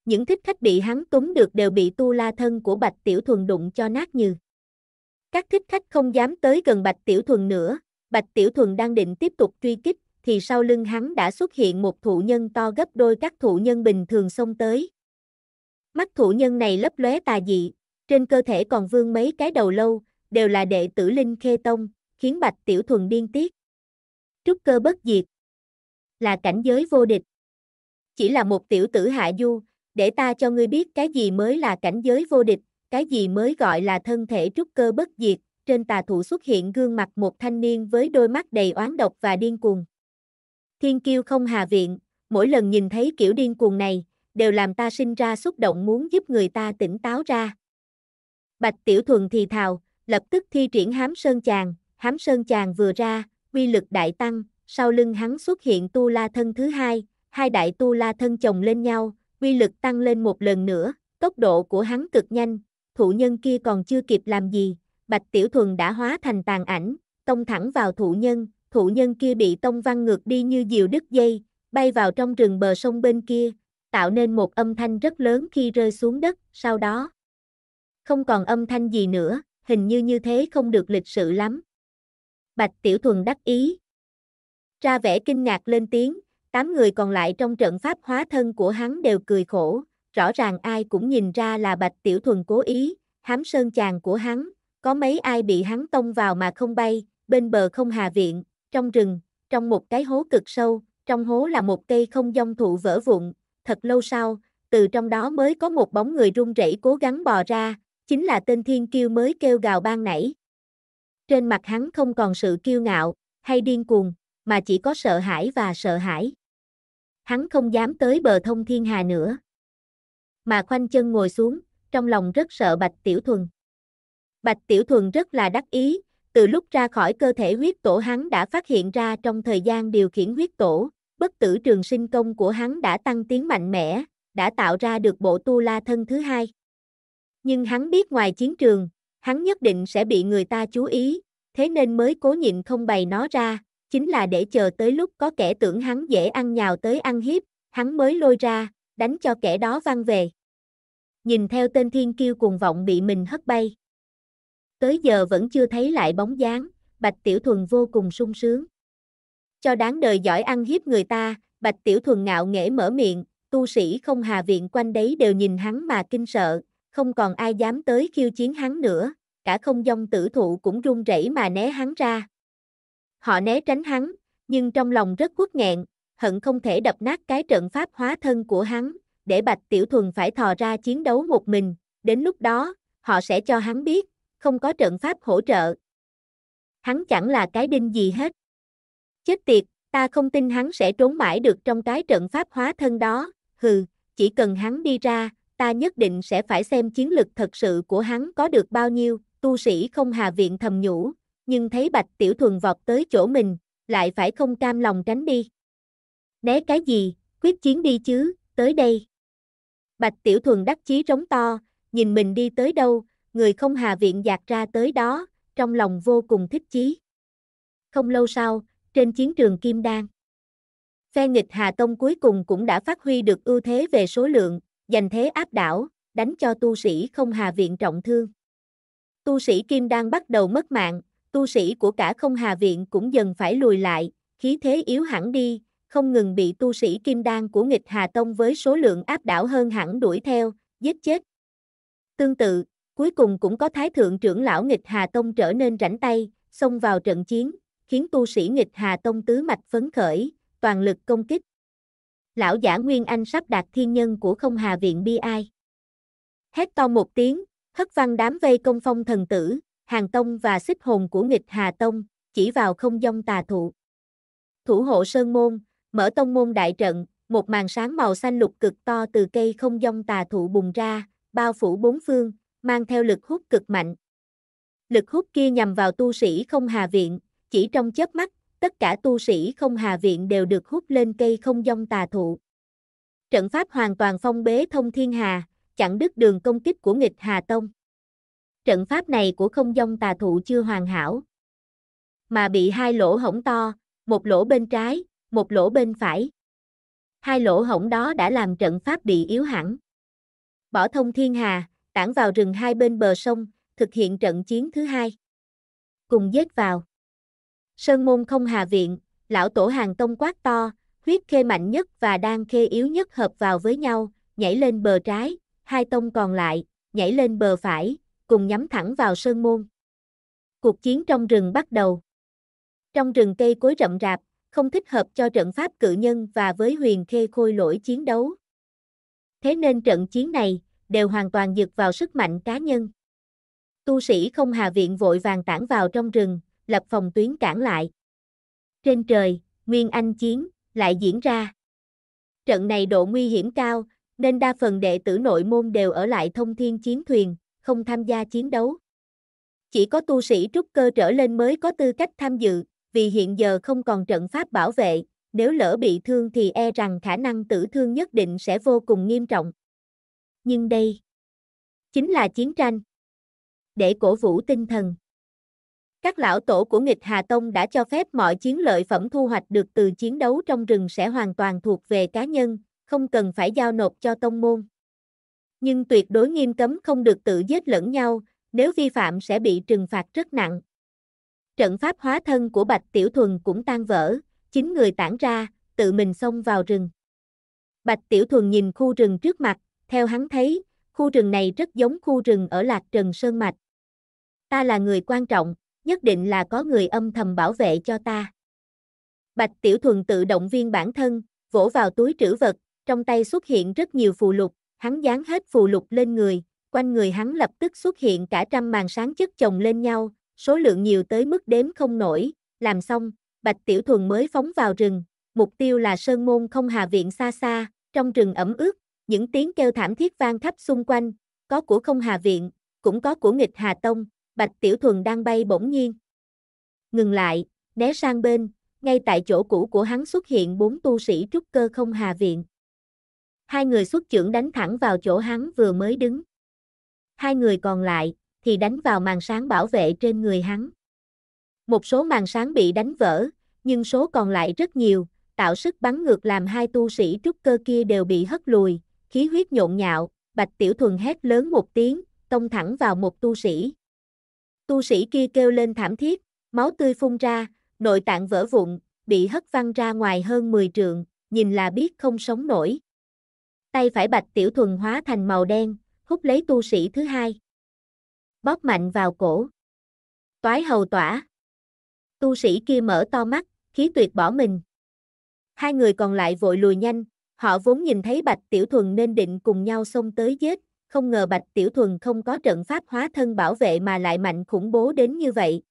Speaker 1: Những thích khách bị hắn túng được đều bị tu la thân của Bạch Tiểu Thuần đụng cho nát như. Các thích khách không dám tới gần Bạch Tiểu Thuần nữa, Bạch Tiểu Thuần đang định tiếp tục truy kích, thì sau lưng hắn đã xuất hiện một thụ nhân to gấp đôi các thụ nhân bình thường xông tới. Mắt thụ nhân này lấp lóe tà dị, trên cơ thể còn vương mấy cái đầu lâu, đều là đệ tử Linh Khê Tông, khiến Bạch Tiểu Thuần điên tiết. Trúc cơ bất diệt. Là cảnh giới vô địch. Chỉ là một tiểu tử hạ du, để ta cho ngươi biết cái gì mới là cảnh giới vô địch, cái gì mới gọi là thân thể trúc cơ bất diệt. Trên tà thụ xuất hiện gương mặt một thanh niên với đôi mắt đầy oán độc và điên cuồng. Thiên kiêu không hà viện, mỗi lần nhìn thấy kiểu điên cuồng này, đều làm ta sinh ra xúc động muốn giúp người ta tỉnh táo ra. Bạch Tiểu Thuần thì thào, lập tức thi triển hám sơn chàng, hám sơn chàng vừa ra, uy lực đại tăng, sau lưng hắn xuất hiện tu la thân thứ hai, hai đại tu la thân chồng lên nhau, uy lực tăng lên một lần nữa, tốc độ của hắn cực nhanh, Thủ nhân kia còn chưa kịp làm gì, bạch tiểu thuần đã hóa thành tàn ảnh, tông thẳng vào thủ nhân, Thủ nhân kia bị tông văn ngược đi như diều đứt dây, bay vào trong rừng bờ sông bên kia, tạo nên một âm thanh rất lớn khi rơi xuống đất, sau đó. Không còn âm thanh gì nữa, hình như như thế không được lịch sự lắm, Bạch Tiểu Thuần đắc ý. Ra vẻ kinh ngạc lên tiếng, tám người còn lại trong trận pháp hóa thân của hắn đều cười khổ, rõ ràng ai cũng nhìn ra là Bạch Tiểu Thuần cố ý, hám sơn chàng của hắn, có mấy ai bị hắn tông vào mà không bay, bên bờ không hà viện, trong rừng, trong một cái hố cực sâu, trong hố là một cây không dông thụ vỡ vụn, thật lâu sau, từ trong đó mới có một bóng người run rẩy cố gắng bò ra, chính là tên thiên kiêu mới kêu gào ban nãy. Trên mặt hắn không còn sự kiêu ngạo, hay điên cuồng, mà chỉ có sợ hãi và sợ hãi. Hắn không dám tới bờ thông thiên hà nữa. Mà khoanh chân ngồi xuống, trong lòng rất sợ Bạch Tiểu Thuần. Bạch Tiểu Thuần rất là đắc ý, từ lúc ra khỏi cơ thể huyết tổ hắn đã phát hiện ra trong thời gian điều khiển huyết tổ, bất tử trường sinh công của hắn đã tăng tiến mạnh mẽ, đã tạo ra được bộ tu la thân thứ hai. Nhưng hắn biết ngoài chiến trường, hắn nhất định sẽ bị người ta chú ý, thế nên mới cố nhịn không bày nó ra, chính là để chờ tới lúc có kẻ tưởng hắn dễ ăn nhào tới ăn hiếp, hắn mới lôi ra, đánh cho kẻ đó văng về. Nhìn theo tên thiên kiêu cuồng vọng bị mình hất bay. Tới giờ vẫn chưa thấy lại bóng dáng, Bạch Tiểu Thuần vô cùng sung sướng. Cho đáng đời giỏi ăn hiếp người ta, Bạch Tiểu Thuần ngạo nghễ mở miệng, tu sĩ không hà viện quanh đấy đều nhìn hắn mà kinh sợ, không còn ai dám tới khiêu chiến hắn nữa, cả không dông tử thụ cũng run rẩy mà né hắn ra. Họ né tránh hắn, nhưng trong lòng rất quất nghẹn, hận không thể đập nát cái trận pháp hóa thân của hắn, để Bạch Tiểu Thuần phải thò ra chiến đấu một mình, đến lúc đó, họ sẽ cho hắn biết, không có trận pháp hỗ trợ. Hắn chẳng là cái đinh gì hết. Chết tiệt, ta không tin hắn sẽ trốn mãi được trong cái trận pháp hóa thân đó, hừ, chỉ cần hắn đi ra, ta nhất định sẽ phải xem chiến lực thật sự của hắn có được bao nhiêu, tu sĩ không hà viện thầm nhủ, nhưng thấy bạch tiểu thuần vọt tới chỗ mình, lại phải không cam lòng tránh đi. Né cái gì, quyết chiến đi chứ, tới đây. Bạch tiểu thuần đắc chí rống to, nhìn mình đi tới đâu, người không hà viện dạt ra tới đó, trong lòng vô cùng thích chí. Không lâu sau, trên chiến trường Kim Đan, phe nghịch Hà Tông cuối cùng cũng đã phát huy được ưu thế về số lượng, dành thế áp đảo, đánh cho tu sĩ không hà viện trọng thương. Tu sĩ Kim đang bắt đầu mất mạng, tu sĩ của cả không hà viện cũng dần phải lùi lại, khí thế yếu hẳn đi, không ngừng bị tu sĩ Kim Đan của nghịch Hà Tông với số lượng áp đảo hơn hẳn đuổi theo, giết chết. Tương tự, cuối cùng cũng có Thái Thượng trưởng lão nghịch Hà Tông trở nên rảnh tay, xông vào trận chiến, khiến tu sĩ nghịch Hà Tông tứ mạch phấn khởi, toàn lực công kích lão giả Nguyên Anh sắp đạt thiên nhân của không hà viện bi ai. Hét to một tiếng, hất văn đám vây công phong thần tử, hàng tông và xích hồn của nghịch hà tông, chỉ vào không dông tà thụ. Thủ hộ sơn môn, mở tông môn đại trận, một màn sáng màu xanh lục cực to từ cây không dông tà thụ bùng ra, bao phủ bốn phương, mang theo lực hút cực mạnh. Lực hút kia nhằm vào tu sĩ không hà viện, chỉ trong chớp mắt, tất cả tu sĩ không hà viện đều được hút lên cây không dông tà thụ. Trận pháp hoàn toàn phong bế thông thiên hà, chặn đứt đường công kích của nghịch Hà Tông. Trận pháp này của không dông tà thụ chưa hoàn hảo, mà bị hai lỗ hổng to, một lỗ bên trái, một lỗ bên phải. Hai lỗ hổng đó đã làm trận pháp bị yếu hẳn. Bỏ thông thiên hà, tản vào rừng hai bên bờ sông, thực hiện trận chiến thứ hai. Cùng dết vào. Sơn môn không hà viện, lão tổ hàng tông quát to, huyết khê mạnh nhất và đan khê yếu nhất hợp vào với nhau, nhảy lên bờ trái, hai tông còn lại, nhảy lên bờ phải, cùng nhắm thẳng vào sơn môn. Cuộc chiến trong rừng bắt đầu. Trong rừng cây cối rậm rạp, không thích hợp cho trận pháp cự nhân và với huyền khê khôi lỗi chiến đấu. Thế nên trận chiến này, đều hoàn toàn dược vào sức mạnh cá nhân. Tu sĩ không hà viện vội vàng tản vào trong rừng, lập phòng tuyến cản lại. Trên trời, Nguyên Anh chiến lại diễn ra. Trận này độ nguy hiểm cao, nên đa phần đệ tử nội môn đều ở lại thông thiên chiến thuyền, không tham gia chiến đấu. Chỉ có tu sĩ trúc cơ trở lên mới có tư cách tham dự, vì hiện giờ không còn trận pháp bảo vệ, nếu lỡ bị thương thì e rằng khả năng tử thương nhất định sẽ vô cùng nghiêm trọng. Nhưng đây chính là chiến tranh. Để cổ vũ tinh thần. Các lão tổ của nghịch Hà Tông đã cho phép mọi chiến lợi phẩm thu hoạch được từ chiến đấu trong rừng sẽ hoàn toàn thuộc về cá nhân, không cần phải giao nộp cho tông môn. Nhưng tuyệt đối nghiêm cấm không được tự giết lẫn nhau, nếu vi phạm sẽ bị trừng phạt rất nặng. Trận pháp hóa thân của Bạch Tiểu Thuần cũng tan vỡ, chín người tản ra, tự mình xông vào rừng. Bạch Tiểu Thuần nhìn khu rừng trước mặt, theo hắn thấy, khu rừng này rất giống khu rừng ở Lạc Trần Sơn Mạch. Ta là người quan trọng, nhất định là có người âm thầm bảo vệ cho ta. Bạch Tiểu Thuần tự động viên bản thân, vỗ vào túi trữ vật, trong tay xuất hiện rất nhiều phù lục, hắn dán hết phù lục lên người, quanh người hắn lập tức xuất hiện cả trăm màn sáng chất chồng lên nhau, số lượng nhiều tới mức đếm không nổi, làm xong, Bạch Tiểu Thuần mới phóng vào rừng, mục tiêu là Sơn Môn không hà viện xa xa, trong rừng ẩm ướt, những tiếng kêu thảm thiết vang khắp xung quanh, có của không hà viện, cũng có của nghịch hà tông, Bạch Tiểu Thuần đang bay bỗng nhiên. Ngừng lại, né sang bên, ngay tại chỗ cũ của hắn xuất hiện bốn tu sĩ trúc cơ không hà viện. Hai người xuất trưởng đánh thẳng vào chỗ hắn vừa mới đứng. Hai người còn lại, thì đánh vào màn sáng bảo vệ trên người hắn. Một số màn sáng bị đánh vỡ, nhưng số còn lại rất nhiều, tạo sức bắn ngược làm hai tu sĩ trúc cơ kia đều bị hất lùi, khí huyết nhộn nhạo, Bạch Tiểu Thuần hét lớn một tiếng, tông thẳng vào một tu sĩ. Tu sĩ kia kêu lên thảm thiết, máu tươi phun ra, nội tạng vỡ vụn, bị hất văng ra ngoài hơn 10 trượng, nhìn là biết không sống nổi. Tay phải bạch tiểu thuần hóa thành màu đen, hút lấy tu sĩ thứ hai. Bóp mạnh vào cổ. Toái hầu tỏa. Tu sĩ kia mở to mắt, khí tuyệt bỏ mình. Hai người còn lại vội lùi nhanh, họ vốn nhìn thấy bạch tiểu thuần nên định cùng nhau xông tới giết, không ngờ Bạch Tiểu Thuần không có trận pháp hóa thân bảo vệ mà lại mạnh khủng bố đến như vậy.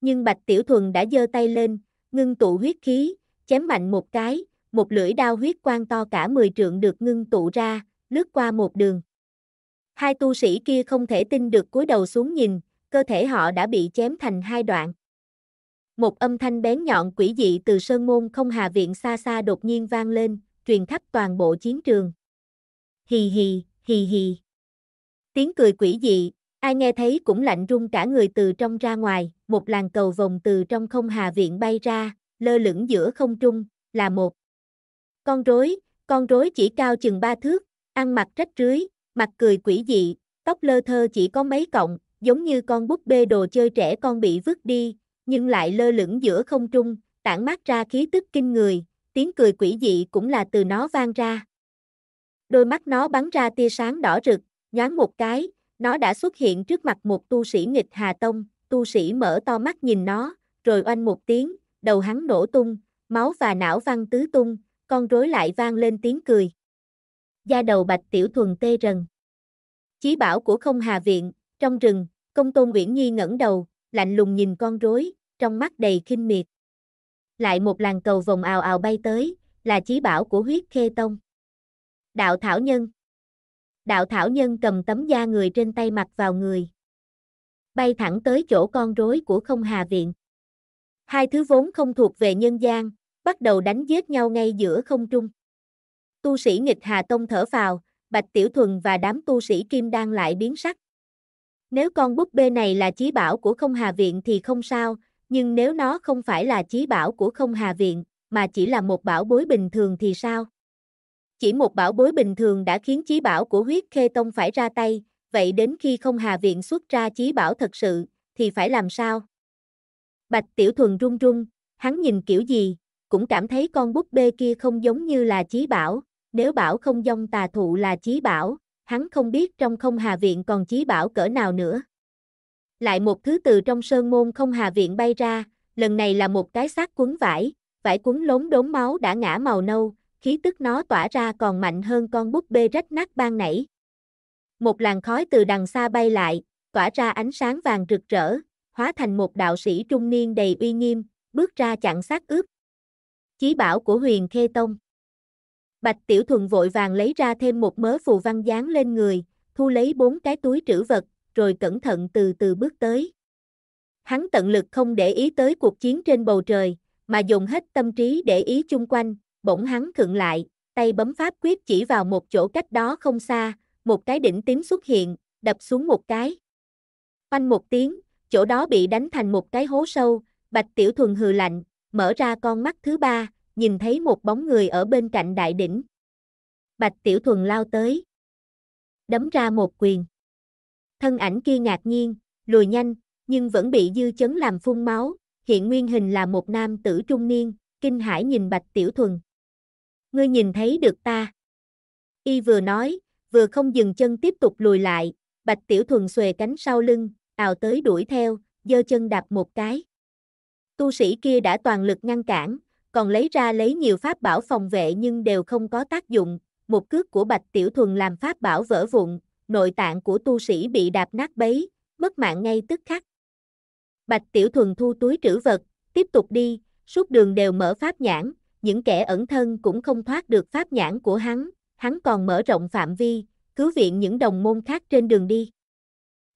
Speaker 1: Nhưng Bạch Tiểu Thuần đã giơ tay lên, ngưng tụ huyết khí, chém mạnh một cái, một lưỡi đao huyết quang to cả 10 trượng được ngưng tụ ra, lướt qua một đường. Hai tu sĩ kia không thể tin được cúi đầu xuống nhìn, cơ thể họ đã bị chém thành hai đoạn. Một âm thanh bén nhọn quỷ dị từ sơn môn không hà viện xa xa đột nhiên vang lên, truyền khắp toàn bộ chiến trường. Hì hì, hì hì. Tiếng cười quỷ dị, ai nghe thấy cũng lạnh run cả người từ trong ra ngoài, một làn cầu vòng từ trong không hà viện bay ra, lơ lửng giữa không trung, là một. Con rối, con rối chỉ cao chừng ba thước, ăn mặc rách rưới, mặt cười quỷ dị, tóc lơ thơ chỉ có mấy cọng, giống như con búp bê đồ chơi trẻ con bị vứt đi, nhưng lại lơ lửng giữa không trung, tản mát ra khí tức kinh người, tiếng cười quỷ dị cũng là từ nó vang ra. Đôi mắt nó bắn ra tia sáng đỏ rực, nhoáng một cái, nó đã xuất hiện trước mặt một tu sĩ nghịch Hà Tông, tu sĩ mở to mắt nhìn nó, rồi oanh một tiếng, đầu hắn nổ tung, máu và não văng tứ tung, con rối lại vang lên tiếng cười. Gia đầu bạch tiểu thuần tê rần. Chí bảo của không hà viện, trong rừng, công tôn Nguyễn Nhi ngẩng đầu, lạnh lùng nhìn con rối, trong mắt đầy khinh miệt. Lại một làn cầu vòng ào ào bay tới, là chí bảo của huyết khê tông. Đạo thảo nhân. Đạo thảo nhân cầm tấm da người trên tay mặt vào người. Bay thẳng tới chỗ con rối của không hà viện. Hai thứ vốn không thuộc về nhân gian, bắt đầu đánh giết nhau ngay giữa không trung. Tu sĩ nghịch Hà Tông thở phào, Bạch Tiểu Thuần và đám tu sĩ Kim đang lại biến sắc. Nếu con búp bê này là chí bảo của không Hà Viện thì không sao, nhưng nếu nó không phải là chí bảo của không Hà Viện, mà chỉ là một bảo bối bình thường thì sao? Chỉ một bảo bối bình thường đã khiến chí bảo của huyết khê tông phải ra tay, vậy đến khi không hà viện xuất ra chí bảo thật sự, thì phải làm sao? Bạch Tiểu Thuần run run, hắn nhìn kiểu gì, cũng cảm thấy con búp bê kia không giống như là chí bảo, nếu bảo không dông tà thụ là chí bảo, hắn không biết trong không hà viện còn chí bảo cỡ nào nữa. Lại một thứ từ trong sơn môn không hà viện bay ra, lần này là một cái xác cuốn vải, vải cuốn lốn đốm máu đã ngã màu nâu, khí tức nó tỏa ra còn mạnh hơn con búp bê rách nát ban nãy. Một làn khói từ đằng xa bay lại, tỏa ra ánh sáng vàng rực rỡ, hóa thành một đạo sĩ trung niên đầy uy nghiêm, bước ra chặn sát ướp. Chí bảo của huyền Khê Tông Bạch Tiểu Thuần vội vàng lấy ra thêm một mớ phù văn dán lên người, thu lấy bốn cái túi trữ vật, rồi cẩn thận từ từ bước tới. Hắn tận lực không để ý tới cuộc chiến trên bầu trời, mà dùng hết tâm trí để ý chung quanh, bỗng hắn khựng lại, tay bấm pháp quyết chỉ vào một chỗ cách đó không xa, một cái đỉnh tím xuất hiện, đập xuống một cái. Oanh một tiếng, chỗ đó bị đánh thành một cái hố sâu, Bạch Tiểu Thuần hừ lạnh, mở ra con mắt thứ ba, nhìn thấy một bóng người ở bên cạnh đại đỉnh. Bạch Tiểu Thuần lao tới. Đấm ra một quyền. Thân ảnh kia ngạc nhiên, lùi nhanh, nhưng vẫn bị dư chấn làm phun máu, hiện nguyên hình là một nam tử trung niên, kinh hãi nhìn Bạch Tiểu Thuần ngươi nhìn thấy được ta. Y vừa nói, vừa không dừng chân tiếp tục lùi lại, bạch tiểu thuần xuề cánh sau lưng, ào tới đuổi theo, giơ chân đạp một cái. Tu sĩ kia đã toàn lực ngăn cản, còn lấy ra lấy nhiều pháp bảo phòng vệ nhưng đều không có tác dụng, một cước của bạch tiểu thuần làm pháp bảo vỡ vụn, nội tạng của tu sĩ bị đạp nát bấy, mất mạng ngay tức khắc. Bạch tiểu thuần thu túi trữ vật, tiếp tục đi, suốt đường đều mở pháp nhãn, những kẻ ẩn thân cũng không thoát được pháp nhãn của hắn, hắn còn mở rộng phạm vi, cứu viện những đồng môn khác trên đường đi.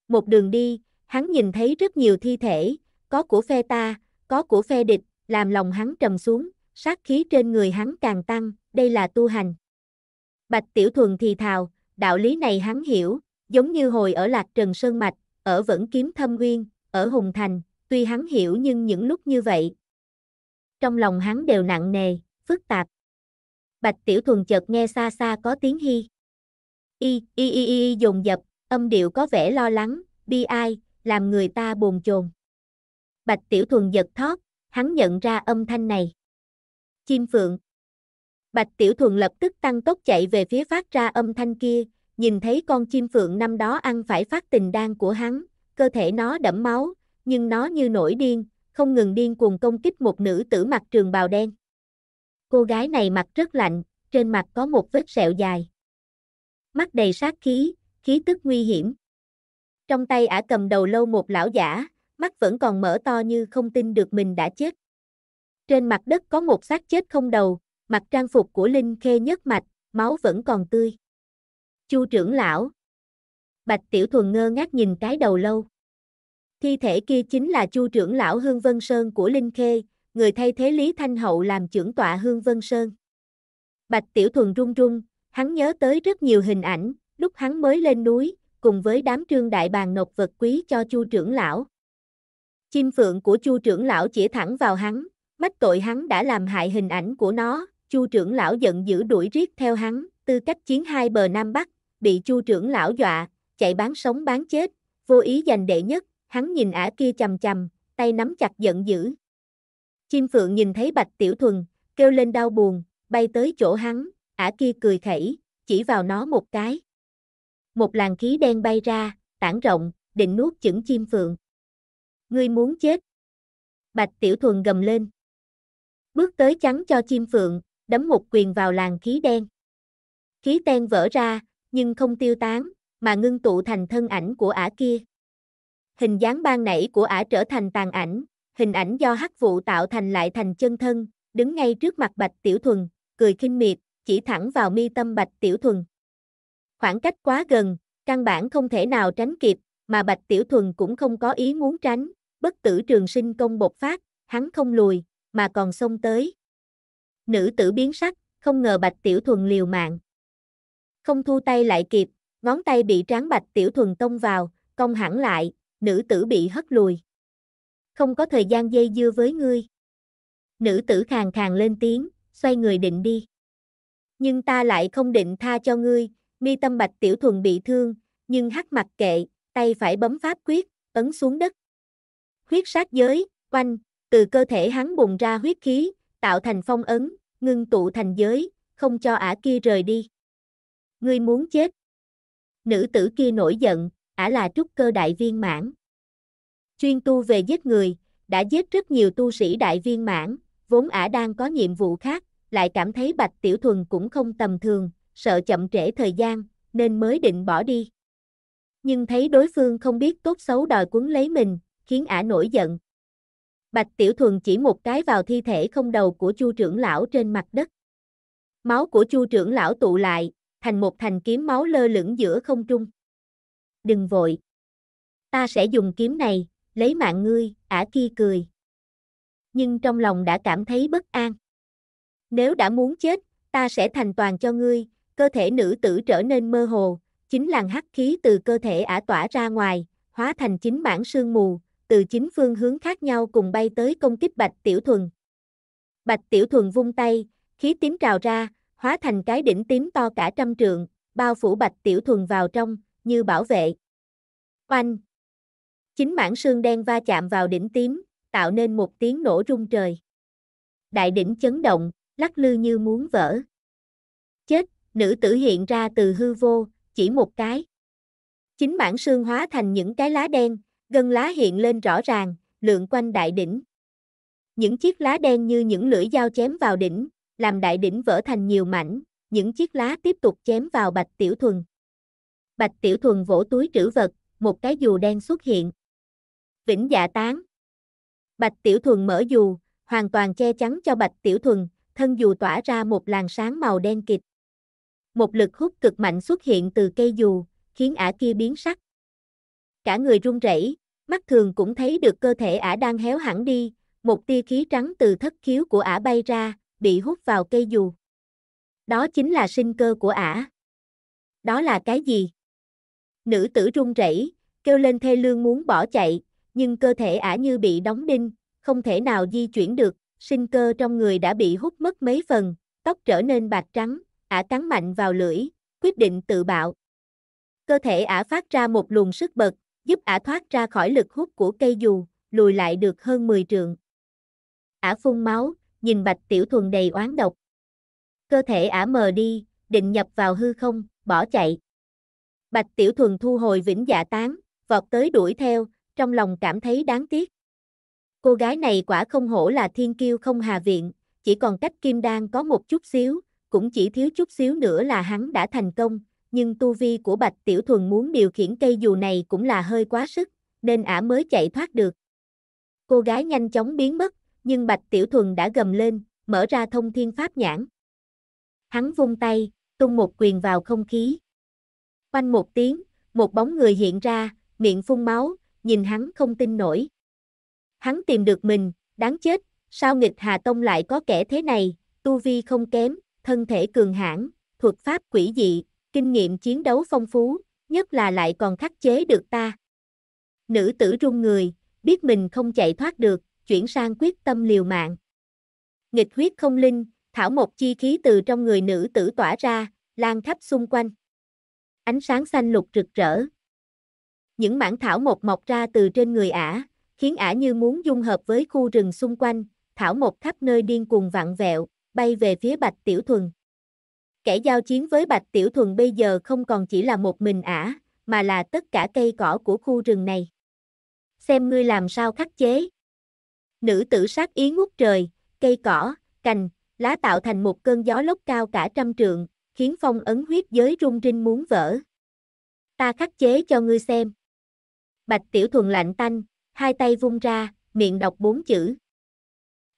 Speaker 1: Một đường đi, hắn nhìn thấy rất nhiều thi thể, có của phe ta, có của phe địch, làm lòng hắn trầm xuống, sát khí trên người hắn càng tăng, đây là tu hành. Bạch Tiểu Thuần thì thào, đạo lý này hắn hiểu, giống như hồi ở Lạc Trần Sơn Mạch, ở Vẫn Kiếm Thâm Nguyên, ở Hùng Thành, tuy hắn hiểu nhưng những lúc như vậy, trong lòng hắn đều nặng nề, phức tạp. Bạch Tiểu Thuần chợt nghe xa xa có tiếng hi. Y, y y y y dùng dập, âm điệu có vẻ lo lắng, bi ai, làm người ta bồn chồn. Bạch Tiểu Thuần giật thót, hắn nhận ra âm thanh này. Chim phượng. Bạch Tiểu Thuần lập tức tăng tốc chạy về phía phát ra âm thanh kia, nhìn thấy con chim phượng năm đó ăn phải phát tình đan của hắn, cơ thể nó đẫm máu, nhưng nó như nổi điên, không ngừng điên cuồng công kích một nữ tử mặc trường bào đen. Cô gái này mặt rất lạnh, trên mặt có một vết sẹo dài. Mắt đầy sát khí, khí tức nguy hiểm. Trong tay ả cầm đầu lâu một lão giả, mắt vẫn còn mở to như không tin được mình đã chết. Trên mặt đất có một xác chết không đầu, mặt trang phục của Linh Khê nhất mạch, máu vẫn còn tươi. Chu trưởng lão. Bạch Tiểu Thuần ngơ ngác nhìn cái đầu lâu. Thi thể kia chính là Chu trưởng lão Hương Vân Sơn của Linh Khê, người thay thế Lý Thanh Hậu làm trưởng tọa Hương Vân Sơn. Bạch Tiểu Thuần run run, hắn nhớ tới rất nhiều hình ảnh, lúc hắn mới lên núi, cùng với đám trương đại bàn nộp vật quý cho Chu trưởng lão. Chim phượng của Chu trưởng lão chỉ thẳng vào hắn, mách tội hắn đã làm hại hình ảnh của nó, Chu trưởng lão giận dữ đuổi riết theo hắn, tư cách chiến hai bờ Nam Bắc, bị Chu trưởng lão dọa, chạy bán sống bán chết, vô ý giành đệ nhất, hắn nhìn ả kia chầm chầm, tay nắm chặt giận dữ. Chim phượng nhìn thấy bạch tiểu thuần, kêu lên đau buồn, bay tới chỗ hắn, ả kia cười khẩy, chỉ vào nó một cái. Một làn khí đen bay ra, tản rộng, định nuốt chửng chim phượng. Ngươi muốn chết. Bạch tiểu thuần gầm lên. Bước tới chắn cho chim phượng, đấm một quyền vào làn khí đen. Khí đen vỡ ra, nhưng không tiêu tán, mà ngưng tụ thành thân ảnh của ả kia hình dáng ban nảy của ả trở thành tàn ảnh, hình ảnh do hắc vụ tạo thành lại thành chân thân, đứng ngay trước mặt Bạch Tiểu Thuần, cười khinh miệt, chỉ thẳng vào mi tâm Bạch Tiểu Thuần. Khoảng cách quá gần, căn bản không thể nào tránh kịp, mà Bạch Tiểu Thuần cũng không có ý muốn tránh, bất tử trường sinh công bộc phát, hắn không lùi, mà còn xông tới. Nữ tử biến sắc, không ngờ Bạch Tiểu Thuần liều mạng. Không thu tay lại kịp, ngón tay bị tráng Bạch Tiểu Thuần tông vào, công hẳn lại, nữ tử bị hất lùi. Không có thời gian dây dưa với ngươi. Nữ tử khàn khàn lên tiếng, xoay người định đi. Nhưng ta lại không định tha cho ngươi, mi tâm bạch tiểu thuần bị thương, nhưng hắc mặt kệ, tay phải bấm pháp quyết, ấn xuống đất. Huyết sát giới, quanh, từ cơ thể hắn bùng ra huyết khí, tạo thành phong ấn, ngưng tụ thành giới, không cho ả kia rời đi. Ngươi muốn chết. Nữ tử kia nổi giận, ả là trúc cơ đại viên mãn. Chuyên tu về giết người, đã giết rất nhiều tu sĩ đại viên mãn, vốn ả đang có nhiệm vụ khác, lại cảm thấy Bạch Tiểu Thuần cũng không tầm thường, sợ chậm trễ thời gian, nên mới định bỏ đi. Nhưng thấy đối phương không biết tốt xấu đòi cuốn lấy mình, khiến ả nổi giận. Bạch Tiểu Thuần chỉ một cái vào thi thể không đầu của Chu trưởng lão trên mặt đất. Máu của Chu trưởng lão tụ lại, thành một thành kiếm máu lơ lửng giữa không trung đừng vội. Ta sẽ dùng kiếm này, lấy mạng ngươi, ả kia cười. Nhưng trong lòng đã cảm thấy bất an. Nếu đã muốn chết, ta sẽ thành toàn cho ngươi, cơ thể nữ tử trở nên mơ hồ, chính làn hắc khí từ cơ thể ả tỏa ra ngoài, hóa thành chính mảng sương mù, từ chính phương hướng khác nhau cùng bay tới công kích Bạch Tiểu Thuần. Bạch Tiểu Thuần vung tay, khí tím trào ra, hóa thành cái đỉnh tím to cả trăm trượng, bao phủ Bạch Tiểu Thuần vào trong, như bảo vệ. Oanh! Chính mảng sương đen va chạm vào đỉnh tím, tạo nên một tiếng nổ rung trời. Đại đỉnh chấn động, lắc lư như muốn vỡ. Chết, nữ tử hiện ra từ hư vô, chỉ một cái. Chính mảng sương hóa thành những cái lá đen, gân lá hiện lên rõ ràng, lượn quanh đại đỉnh. Những chiếc lá đen như những lưỡi dao chém vào đỉnh, làm đại đỉnh vỡ thành nhiều mảnh, những chiếc lá tiếp tục chém vào bạch tiểu thuần. Bạch Tiểu Thuần vỗ túi trữ vật, một cái dù đen xuất hiện. Vĩnh dạ tán. Bạch Tiểu Thuần mở dù, hoàn toàn che chắn cho Bạch Tiểu Thuần, thân dù tỏa ra một làn sáng màu đen kịt. Một lực hút cực mạnh xuất hiện từ cây dù, khiến ả kia biến sắc. Cả người run rẩy, mắt thường cũng thấy được cơ thể ả đang héo hẳn đi, một tia khí trắng từ thất khiếu của ả bay ra, bị hút vào cây dù. Đó chính là sinh cơ của ả. Đó là cái gì? Nữ tử run rẩy, kêu lên thê lương muốn bỏ chạy, nhưng cơ thể ả như bị đóng đinh, không thể nào di chuyển được, sinh cơ trong người đã bị hút mất mấy phần, tóc trở nên bạc trắng, ả cắn mạnh vào lưỡi, quyết định tự bạo. Cơ thể ả phát ra một luồng sức bật, giúp ả thoát ra khỏi lực hút của cây dù, lùi lại được hơn 10 trượng. Ả phun máu, nhìn bạch tiểu thuần đầy oán độc. Cơ thể ả mờ đi, định nhập vào hư không, bỏ chạy. Bạch Tiểu Thuần thu hồi vĩnh dạ tán, vọt tới đuổi theo, trong lòng cảm thấy đáng tiếc. Cô gái này quả không hổ là thiên kiêu không hà viện, chỉ còn cách kim đan có một chút xíu, cũng chỉ thiếu chút xíu nữa là hắn đã thành công, nhưng tu vi của Bạch Tiểu Thuần muốn điều khiển cây dù này cũng là hơi quá sức, nên ả mới chạy thoát được. Cô gái nhanh chóng biến mất, nhưng Bạch Tiểu Thuần đã gầm lên, mở ra thông thiên pháp nhãn. Hắn vung tay, tung một quyền vào không khí. Oanh một tiếng, một bóng người hiện ra, miệng phun máu, nhìn hắn không tin nổi. Hắn tìm được mình, đáng chết, sao nghịch Hà Tông lại có kẻ thế này, tu vi không kém, thân thể cường hãn, thuật pháp quỷ dị, kinh nghiệm chiến đấu phong phú, nhất là lại còn khắc chế được ta. Nữ tử run người, biết mình không chạy thoát được, chuyển sang quyết tâm liều mạng. Nghịch huyết không linh, thảo một chi khí từ trong người nữ tử tỏa ra, lan khắp xung quanh ánh sáng xanh lục rực rỡ. Những mảng thảo mộc mọc ra từ trên người ả, khiến ả như muốn dung hợp với khu rừng xung quanh, thảo mộc khắp nơi điên cuồng vặn vẹo, bay về phía Bạch Tiểu Thuần. Kẻ giao chiến với Bạch Tiểu Thuần bây giờ không còn chỉ là một mình ả, mà là tất cả cây cỏ của khu rừng này. Xem ngươi làm sao khắc chế. Nữ tử sát ý ngút trời, cây cỏ, cành, lá tạo thành một cơn gió lốc cao cả trăm trượng, khiến phong ấn huyết giới rung rinh muốn vỡ. Ta khắc chế cho ngươi xem. Bạch Tiểu Thuần lạnh tanh, hai tay vung ra, miệng đọc bốn chữ.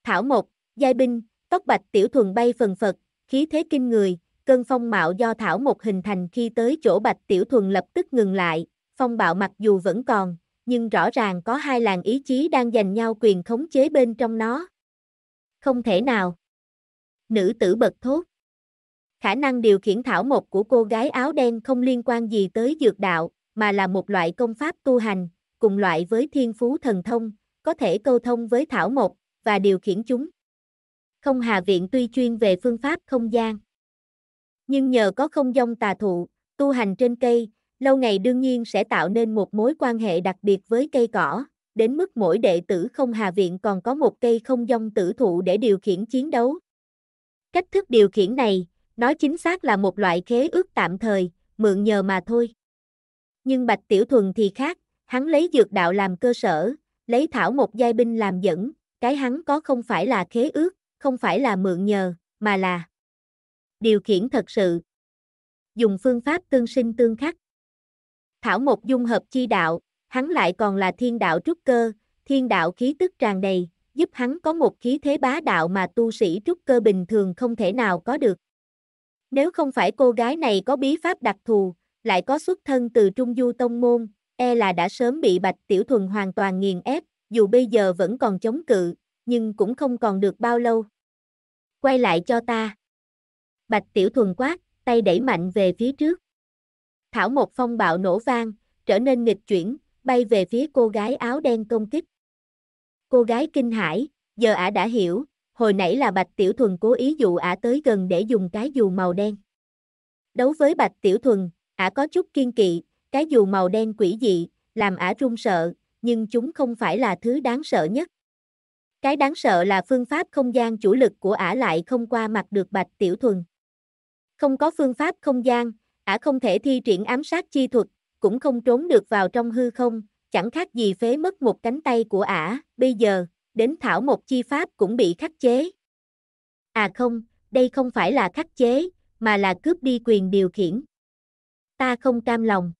Speaker 1: Thảo một, giai binh, tóc Bạch Tiểu Thuần bay phần phật, khí thế kinh người, cơn phong mạo do Thảo một hình thành khi tới chỗ Bạch Tiểu Thuần lập tức ngừng lại, phong bạo mặc dù vẫn còn, nhưng rõ ràng có hai làng ý chí đang giành nhau quyền khống chế bên trong nó. Không thể nào. Nữ tử bật thốt khả năng điều khiển thảo mộc của cô gái áo đen không liên quan gì tới dược đạo, mà là một loại công pháp tu hành, cùng loại với thiên phú thần thông, có thể câu thông với thảo mộc và điều khiển chúng. Không Hà Viện tuy chuyên về phương pháp không gian, nhưng nhờ có không dông tà thụ, tu hành trên cây, lâu ngày đương nhiên sẽ tạo nên một mối quan hệ đặc biệt với cây cỏ, đến mức mỗi đệ tử không Hà Viện còn có một cây không dông tử thụ để điều khiển chiến đấu. Cách thức điều khiển này, đó chính xác là một loại khế ước tạm thời, mượn nhờ mà thôi. Nhưng Bạch Tiểu Thuần thì khác, hắn lấy dược đạo làm cơ sở, lấy thảo một giai binh làm dẫn, cái hắn có không phải là khế ước, không phải là mượn nhờ, mà là điều khiển thật sự. Dùng phương pháp tương sinh tương khắc. Thảo một dung hợp chi đạo, hắn lại còn là thiên đạo trúc cơ, thiên đạo khí tức tràn đầy, giúp hắn có một khí thế bá đạo mà tu sĩ trúc cơ bình thường không thể nào có được. Nếu không phải cô gái này có bí pháp đặc thù, lại có xuất thân từ Trung Du Tông Môn, e là đã sớm bị Bạch Tiểu Thuần hoàn toàn nghiền ép, dù bây giờ vẫn còn chống cự, nhưng cũng không còn được bao lâu. Quay lại cho ta. Bạch Tiểu Thuần quát, tay đẩy mạnh về phía trước. Thảo một phong bạo nổ vang, trở nên nghịch chuyển, bay về phía cô gái áo đen công kích. Cô gái kinh hãi, giờ ả đã hiểu, hồi nãy là Bạch Tiểu Thuần cố ý dụ ả tới gần để dùng cái dù màu đen. Đấu với Bạch Tiểu Thuần, ả có chút kiên kỵ, cái dù màu đen quỷ dị, làm ả run sợ, nhưng chúng không phải là thứ đáng sợ nhất. Cái đáng sợ là phương pháp không gian chủ lực của ả lại không qua mặt được Bạch Tiểu Thuần. Không có phương pháp không gian, ả không thể thi triển ám sát chi thuật, cũng không trốn được vào trong hư không, chẳng khác gì phế mất một cánh tay của ả, bây giờ, đến thảo một chi pháp cũng bị khắc chế. À không, đây không phải là khắc chế, mà là cướp đi quyền điều khiển. Ta không cam lòng.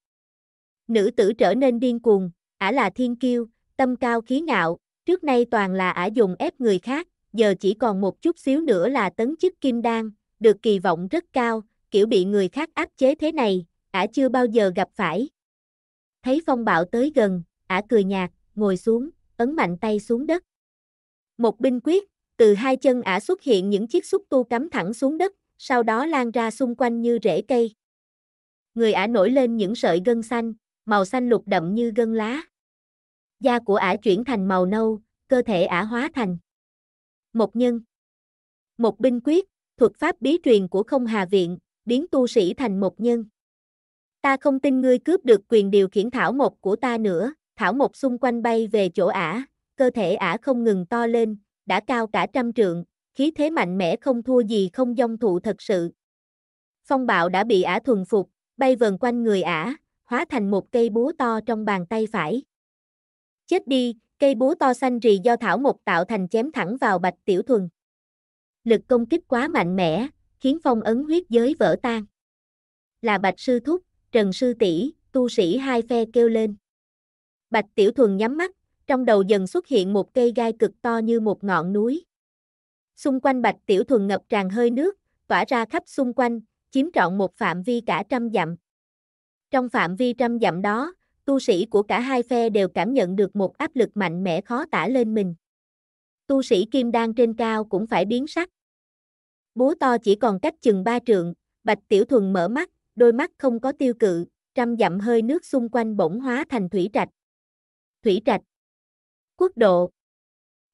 Speaker 1: Nữ tử trở nên điên cuồng, ả là thiên kiêu, tâm cao khí ngạo, trước nay toàn là ả dùng ép người khác, giờ chỉ còn một chút xíu nữa là tấn chức kim đan, được kỳ vọng rất cao, kiểu bị người khác áp chế thế này, ả chưa bao giờ gặp phải. Thấy phong bạo tới gần, ả cười nhạt, ngồi xuống, ấn mạnh tay xuống đất. Một binh quyết, từ hai chân ả xuất hiện những chiếc xúc tu cắm thẳng xuống đất, sau đó lan ra xung quanh như rễ cây. Người ả nổi lên những sợi gân xanh, màu xanh lục đậm như gân lá. Da của ả chuyển thành màu nâu, cơ thể ả hóa thành. Một nhân. Một binh quyết, thuật pháp bí truyền của không hà viện, biến tu sĩ thành một nhân. Ta không tin ngươi cướp được quyền điều khiển thảo mộc của ta nữa, thảo mộc xung quanh bay về chỗ ả, cơ thể ả không ngừng to lên, đã cao cả trăm trượng, khí thế mạnh mẽ không thua gì không dông thụ thật sự. Phong bạo đã bị ả thuần phục, bay vần quanh người ả, hóa thành một cây búa to trong bàn tay phải. Chết đi, cây búa to xanh rì do thảo mộc tạo thành chém thẳng vào bạch tiểu thuần. Lực công kích quá mạnh mẽ, khiến phong ấn huyết giới vỡ tan. Là bạch sư thúc, trần sư tỷ, tu sĩ hai phe kêu lên. Bạch tiểu thuần nhắm mắt, trong đầu dần xuất hiện một cây gai cực to như một ngọn núi. Xung quanh Bạch Tiểu Thuần ngập tràn hơi nước, tỏa ra khắp xung quanh, chiếm trọn một phạm vi cả trăm dặm. Trong phạm vi trăm dặm đó, tu sĩ của cả hai phe đều cảm nhận được một áp lực mạnh mẽ khó tả lên mình. Tu sĩ kim đan trên cao cũng phải biến sắc. Búa to chỉ còn cách chừng ba trượng, Bạch Tiểu Thuần mở mắt, đôi mắt không có tiêu cự, trăm dặm hơi nước xung quanh bỗng hóa thành thủy trạch. Thủy trạch, Quốc độ.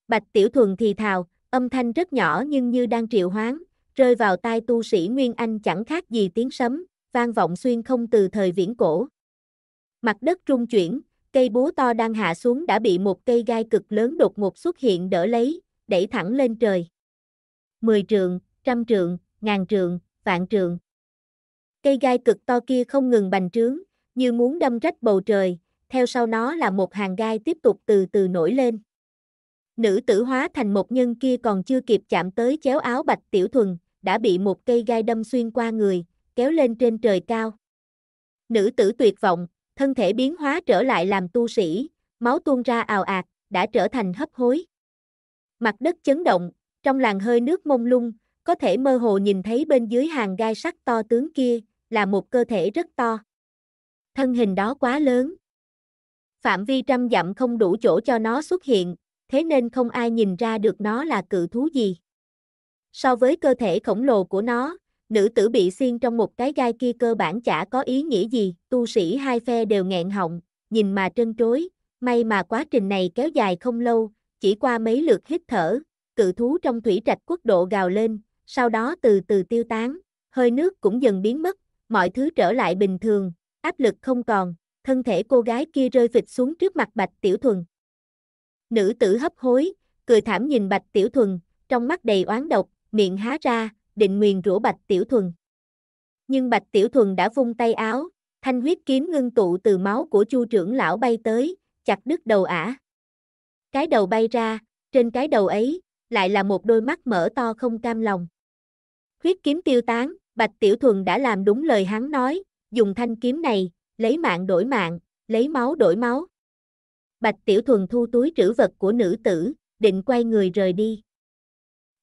Speaker 1: Bạch Tiểu Thuần thì thào, âm thanh rất nhỏ nhưng như đang triệu hoán, rơi vào tai tu sĩ Nguyên Anh chẳng khác gì tiếng sấm, vang vọng xuyên không từ thời viễn cổ. Mặt đất trung chuyển, cây búa to đang hạ xuống đã bị một cây gai cực lớn đột ngột xuất hiện đỡ lấy, đẩy thẳng lên trời. Mười trường, trăm trường, ngàn trường, vạn trường, Cây gai cực to kia không ngừng bành trướng, như muốn đâm rách bầu trời, theo sau nó là một hàng gai tiếp tục từ từ nổi lên. Nữ tử hóa thành một nhân kia còn chưa kịp chạm tới chéo áo bạch tiểu thuần, đã bị một cây gai đâm xuyên qua người, kéo lên trên trời cao. Nữ tử tuyệt vọng, thân thể biến hóa trở lại làm tu sĩ, máu tuôn ra ào ạt, đã trở thành hấp hối. Mặt đất chấn động, trong làn hơi nước mông lung, có thể mơ hồ nhìn thấy bên dưới hàng gai sắt to tướng kia, là một cơ thể rất to. Thân hình đó quá lớn, phạm vi trăm dặm không đủ chỗ cho nó xuất hiện, thế nên không ai nhìn ra được nó là cự thú gì. So với cơ thể khổng lồ của nó, nữ tử bị xiên trong một cái gai kia cơ bản chả có ý nghĩa gì, tu sĩ hai phe đều nghẹn họng, nhìn mà trân trối, may mà quá trình này kéo dài không lâu, chỉ qua mấy lượt hít thở, cự thú trong thủy trạch quốc độ gào lên, sau đó từ từ tiêu tán, hơi nước cũng dần biến mất, mọi thứ trở lại bình thường, áp lực không còn, thân thể cô gái kia rơi phịch xuống trước mặt Bạch Tiểu Thuần. Nữ tử hấp hối, cười thảm nhìn Bạch Tiểu Thuần, trong mắt đầy oán độc, miệng há ra, định nguyền rủa Bạch Tiểu Thuần. Nhưng Bạch Tiểu Thuần đã vung tay áo, thanh huyết kiếm ngưng tụ từ máu của Chu trưởng lão bay tới, chặt đứt đầu ả. Cái đầu bay ra, trên cái đầu ấy, lại là một đôi mắt mở to không cam lòng. Huyết kiếm tiêu tán, Bạch Tiểu Thuần đã làm đúng lời hắn nói, dùng thanh kiếm này, lấy mạng đổi mạng, lấy máu đổi máu. Bạch Tiểu Thuần thu túi trữ vật của nữ tử, định quay người rời đi.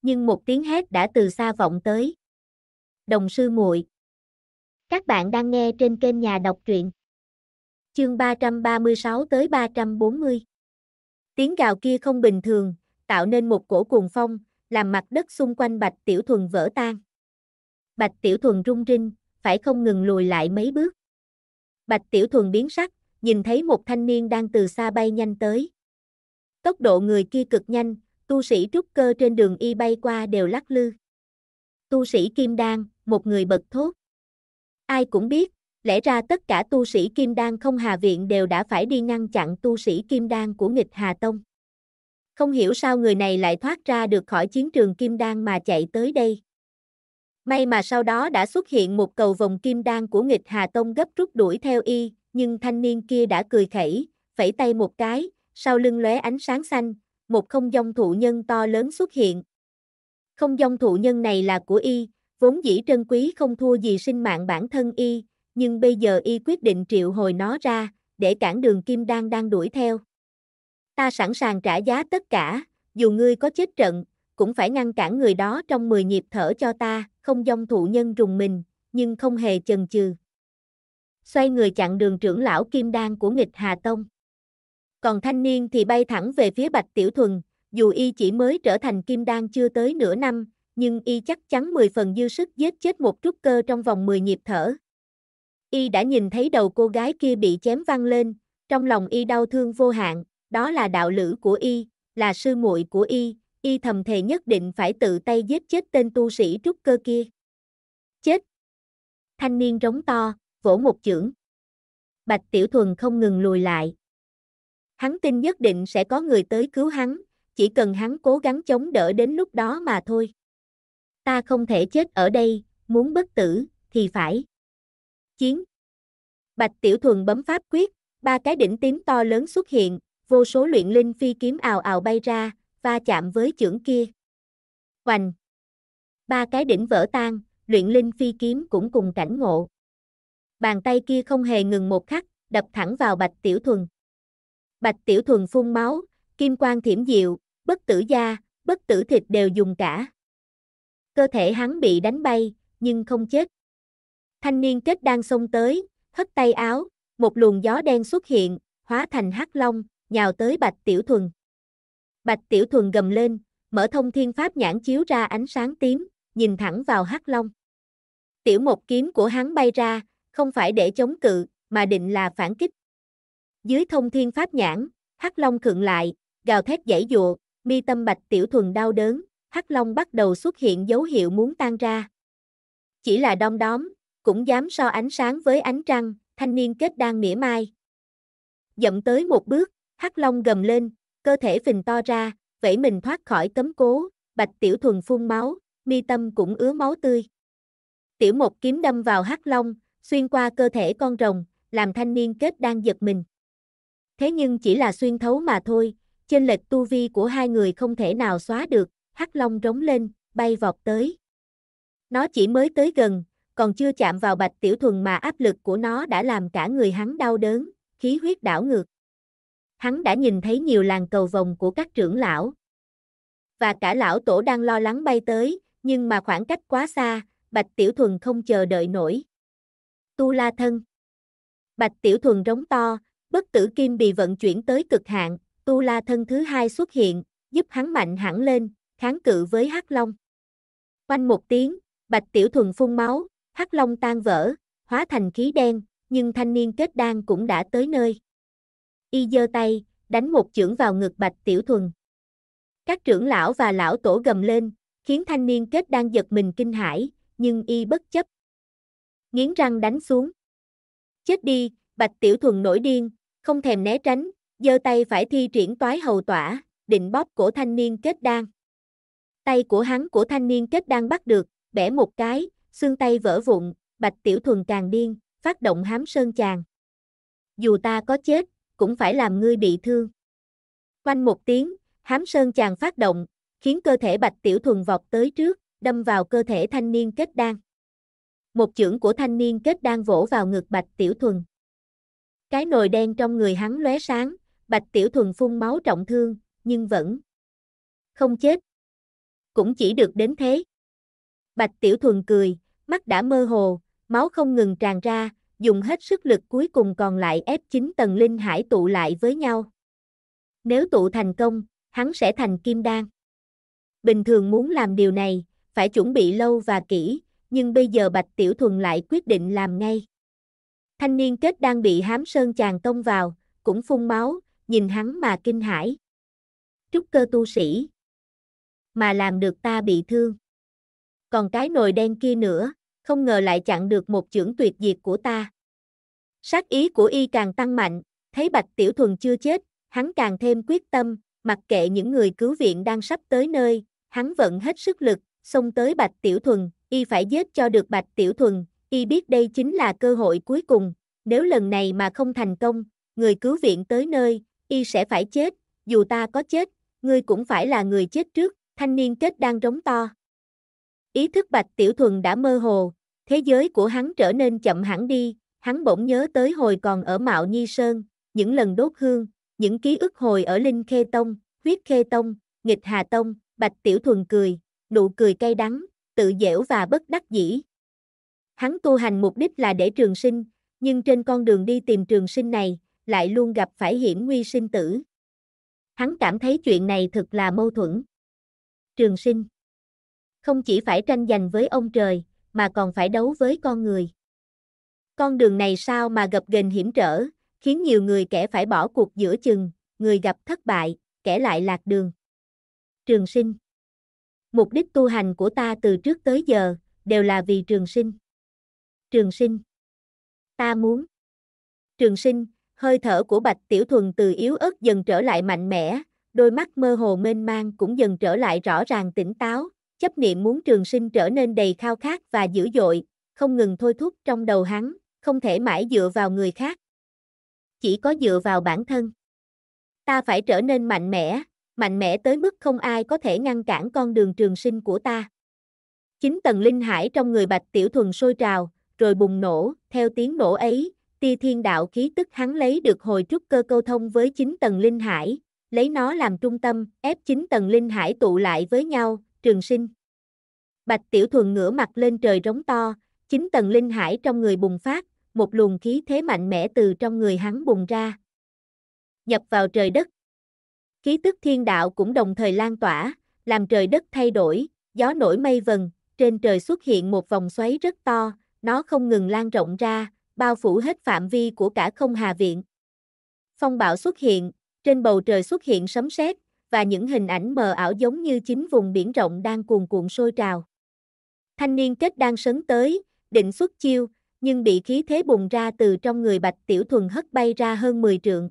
Speaker 1: Nhưng một tiếng hét đã từ xa vọng tới. Đồng sư muội. Các bạn đang nghe trên kênh nhà đọc truyện. Chương 336 tới 340. Tiếng gào kia không bình thường, tạo nên một cổ cuồng phong, làm mặt đất xung quanh Bạch Tiểu Thuần vỡ tan. Bạch Tiểu Thuần rung rinh, phải không ngừng lùi lại mấy bước. Bạch Tiểu Thuần biến sắc, nhìn thấy một thanh niên đang từ xa bay nhanh tới. Tốc độ người kia cực nhanh, tu sĩ trúc cơ trên đường y bay qua đều lắc lư. Tu sĩ Kim Đan, một người bật thốt. Ai cũng biết, lẽ ra tất cả tu sĩ Kim Đan không Hà Viện đều đã phải đi ngăn chặn tu sĩ Kim Đan của nghịch Hà Tông. Không hiểu sao người này lại thoát ra được khỏi chiến trường Kim Đan mà chạy tới đây. May mà sau đó đã xuất hiện một cầu vòng kim đan của nghịch Hà Tông gấp rút đuổi theo y, nhưng thanh niên kia đã cười khẩy, phẩy tay một cái, sau lưng lóe ánh sáng xanh, một không dông thụ nhân to lớn xuất hiện. Không dông thụ nhân này là của y, vốn dĩ trân quý không thua gì sinh mạng bản thân y, nhưng bây giờ y quyết định triệu hồi nó ra, để cản đường kim đan đang đuổi theo. Ta sẵn sàng trả giá tất cả, dù ngươi có chết trận, cũng phải ngăn cản người đó trong 10 nhịp thở cho ta, không dông thụ nhân rùng mình, nhưng không hề chần chừ. Xoay người chặn đường trưởng lão kim đan của nghịch Hà Tông. Còn thanh niên thì bay thẳng về phía Bạch Tiểu Thuần, dù y chỉ mới trở thành kim đan chưa tới nửa năm, nhưng y chắc chắn 10 phần dư sức giết chết một trúc cơ trong vòng 10 nhịp thở. Y đã nhìn thấy đầu cô gái kia bị chém văng lên, trong lòng y đau thương vô hạn, đó là đạo lữ của y, là sư muội của y, y thầm thề nhất định phải tự tay giết chết tên tu sĩ trúc cơ kia. Chết! Thanh niên rống to, vỗ một chưởng. Bạch Tiểu Thuần không ngừng lùi lại. Hắn tin nhất định sẽ có người tới cứu hắn, chỉ cần hắn cố gắng chống đỡ đến lúc đó mà thôi. Ta không thể chết ở đây, muốn bất tử, thì phải. Chiến! Bạch Tiểu Thuần bấm pháp quyết, ba cái đỉnh tím to lớn xuất hiện, vô số luyện linh phi kiếm ào ào bay ra, va chạm với chưởng kia. Hoành! Ba cái đỉnh vỡ tan, luyện linh phi kiếm cũng cùng cảnh ngộ. Bàn tay kia không hề ngừng một khắc, đập thẳng vào Bạch Tiểu Thuần. Bạch Tiểu Thuần phun máu, kim quang thiểm diệu, bất tử da, bất tử thịt đều dùng cả. Cơ thể hắn bị đánh bay, nhưng không chết. Thanh niên kết đang xông tới, hất tay áo, một luồng gió đen xuất hiện, hóa thành hắc long, nhào tới Bạch Tiểu Thuần. Bạch Tiểu Thuần gầm lên, mở thông thiên pháp nhãn chiếu ra ánh sáng tím, nhìn thẳng vào Hắc Long. Tiểu một kiếm của hắn bay ra, không phải để chống cự, mà định là phản kích. Dưới thông thiên pháp nhãn, Hắc Long khựng lại, gào thét dãy dụa, mi tâm Bạch Tiểu Thuần đau đớn, Hắc Long bắt đầu xuất hiện dấu hiệu muốn tan ra. Chỉ là đom đóm, cũng dám so ánh sáng với ánh trăng, thanh niên kết đang mỉa mai. Dậm tới một bước, Hắc Long gầm lên, cơ thể phình to ra, vẫy mình thoát khỏi cấm cố, bạch tiểu thuần phun máu, mi tâm cũng ứa máu tươi. Tiểu một kiếm đâm vào hắc long, xuyên qua cơ thể con rồng, làm thanh niên kết đang giật mình. Thế nhưng chỉ là xuyên thấu mà thôi, trên lệch tu vi của hai người không thể nào xóa được, hắc long rống lên, bay vọt tới. Nó chỉ mới tới gần, còn chưa chạm vào bạch tiểu thuần mà áp lực của nó đã làm cả người hắn đau đớn, khí huyết đảo ngược hắn đã nhìn thấy nhiều làng cầu vòng của các trưởng lão. Và cả lão tổ đang lo lắng bay tới, nhưng mà khoảng cách quá xa, Bạch Tiểu Thuần không chờ đợi nổi. Tu La Thân Bạch Tiểu Thuần rống to, bất tử kim bị vận chuyển tới cực hạn, Tu La Thân thứ hai xuất hiện, giúp hắn mạnh hẳn lên, kháng cự với Hắc Long. Quanh một tiếng, Bạch Tiểu Thuần phun máu, Hắc Long tan vỡ, hóa thành khí đen, nhưng thanh niên kết đan cũng đã tới nơi y giơ tay, đánh một chưởng vào ngực Bạch Tiểu Thuần. Các trưởng lão và lão tổ gầm lên, khiến thanh niên kết đang giật mình kinh hãi, nhưng y bất chấp. Nghiến răng đánh xuống. Chết đi, Bạch Tiểu Thuần nổi điên, không thèm né tránh, giơ tay phải thi triển toái hầu tỏa, định bóp cổ thanh niên kết đan. Tay của hắn của thanh niên kết đan bắt được, bẻ một cái, xương tay vỡ vụn, Bạch Tiểu Thuần càng điên, phát động hám sơn chàng. Dù ta có chết, cũng phải làm ngươi bị thương. Quanh một tiếng, hám sơn chàng phát động, khiến cơ thể bạch tiểu thuần vọt tới trước, đâm vào cơ thể thanh niên kết đan. Một chưởng của thanh niên kết đan vỗ vào ngực bạch tiểu thuần. Cái nồi đen trong người hắn lóe sáng, bạch tiểu thuần phun máu trọng thương, nhưng vẫn không chết. Cũng chỉ được đến thế. Bạch tiểu thuần cười, mắt đã mơ hồ, máu không ngừng tràn ra, dùng hết sức lực cuối cùng còn lại ép 9 tầng linh hải tụ lại với nhau. Nếu tụ thành công, hắn sẽ thành kim đan. Bình thường muốn làm điều này, phải chuẩn bị lâu và kỹ, nhưng bây giờ Bạch Tiểu Thuần lại quyết định làm ngay. Thanh niên kết đang bị hám sơn chàng công vào, cũng phun máu, nhìn hắn mà kinh hãi. Trúc cơ tu sĩ. Mà làm được ta bị thương. Còn cái nồi đen kia nữa, không ngờ lại chặn được một chưởng tuyệt diệt của ta. Sát ý của y càng tăng mạnh, thấy Bạch Tiểu Thuần chưa chết, hắn càng thêm quyết tâm, mặc kệ những người cứu viện đang sắp tới nơi, hắn vận hết sức lực, xông tới Bạch Tiểu Thuần, y phải giết cho được Bạch Tiểu Thuần, y biết đây chính là cơ hội cuối cùng, nếu lần này mà không thành công, người cứu viện tới nơi, y sẽ phải chết, dù ta có chết, ngươi cũng phải là người chết trước, thanh niên kết đang rống to. Ý thức Bạch Tiểu Thuần đã mơ hồ, Thế giới của hắn trở nên chậm hẳn đi, hắn bỗng nhớ tới hồi còn ở Mạo Nhi Sơn, những lần đốt hương, những ký ức hồi ở Linh Khê Tông, Huyết Khê Tông, Nghịch Hà Tông, Bạch Tiểu Thuần cười, nụ cười cay đắng, tự dễu và bất đắc dĩ. Hắn tu hành mục đích là để trường sinh, nhưng trên con đường đi tìm trường sinh này, lại luôn gặp phải hiểm nguy sinh tử. Hắn cảm thấy chuyện này thật là mâu thuẫn. Trường sinh không chỉ phải tranh giành với ông trời, mà còn phải đấu với con người. Con đường này sao mà gập ghềnh hiểm trở, khiến nhiều người kẻ phải bỏ cuộc giữa chừng, người gặp thất bại, kẻ lại lạc đường. Trường sinh Mục đích tu hành của ta từ trước tới giờ, đều là vì trường sinh. Trường sinh Ta muốn Trường sinh, hơi thở của Bạch Tiểu Thuần từ yếu ớt dần trở lại mạnh mẽ, đôi mắt mơ hồ mênh mang cũng dần trở lại rõ ràng tỉnh táo, chấp niệm muốn trường sinh trở nên đầy khao khát và dữ dội, không ngừng thôi thúc trong đầu hắn, không thể mãi dựa vào người khác. Chỉ có dựa vào bản thân. Ta phải trở nên mạnh mẽ, mạnh mẽ tới mức không ai có thể ngăn cản con đường trường sinh của ta. Chính tầng linh hải trong người bạch tiểu thuần sôi trào, rồi bùng nổ, theo tiếng nổ ấy, Ti thiên đạo khí tức hắn lấy được hồi trúc cơ câu thông với chính tầng linh hải, lấy nó làm trung tâm, ép chính tầng linh hải tụ lại với nhau, trường sinh. Bạch Tiểu Thuần ngửa mặt lên trời rống to, chính tầng linh hải trong người bùng phát, một luồng khí thế mạnh mẽ từ trong người hắn bùng ra. Nhập vào trời đất. Khí tức thiên đạo cũng đồng thời lan tỏa, làm trời đất thay đổi, gió nổi mây vần, trên trời xuất hiện một vòng xoáy rất to, nó không ngừng lan rộng ra, bao phủ hết phạm vi của cả không hà viện. Phong bạo xuất hiện, trên bầu trời xuất hiện sấm sét, và những hình ảnh mờ ảo giống như chính vùng biển rộng đang cuồn cuộn sôi trào. Thanh niên kết đang sấn tới, định xuất chiêu, nhưng bị khí thế bùng ra từ trong người Bạch Tiểu Thuần hất bay ra hơn 10 trượng.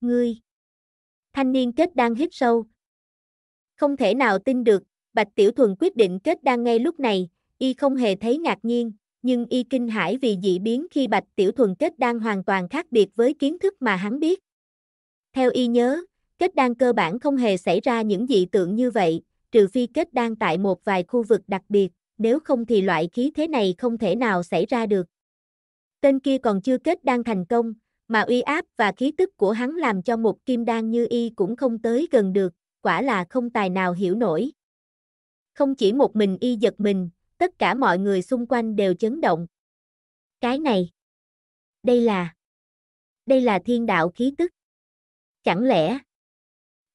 Speaker 1: Ngươi! Thanh niên kết đang hít sâu. Không thể nào tin được, Bạch Tiểu Thuần quyết định kết đang ngay lúc này, y không hề thấy ngạc nhiên, nhưng y kinh hãi vì dị biến khi Bạch Tiểu Thuần kết đang hoàn toàn khác biệt với kiến thức mà hắn biết. Theo y nhớ, kết đan cơ bản không hề xảy ra những dị tượng như vậy, trừ phi kết đan tại một vài khu vực đặc biệt, nếu không thì loại khí thế này không thể nào xảy ra được. Tên kia còn chưa kết đan thành công, mà uy áp và khí tức của hắn làm cho một kim đan như y cũng không tới gần được, quả là không tài nào hiểu nổi. Không chỉ một mình y giật mình, tất cả mọi người xung quanh đều chấn động. Cái này, đây là, đây là thiên đạo khí tức. Chẳng lẽ,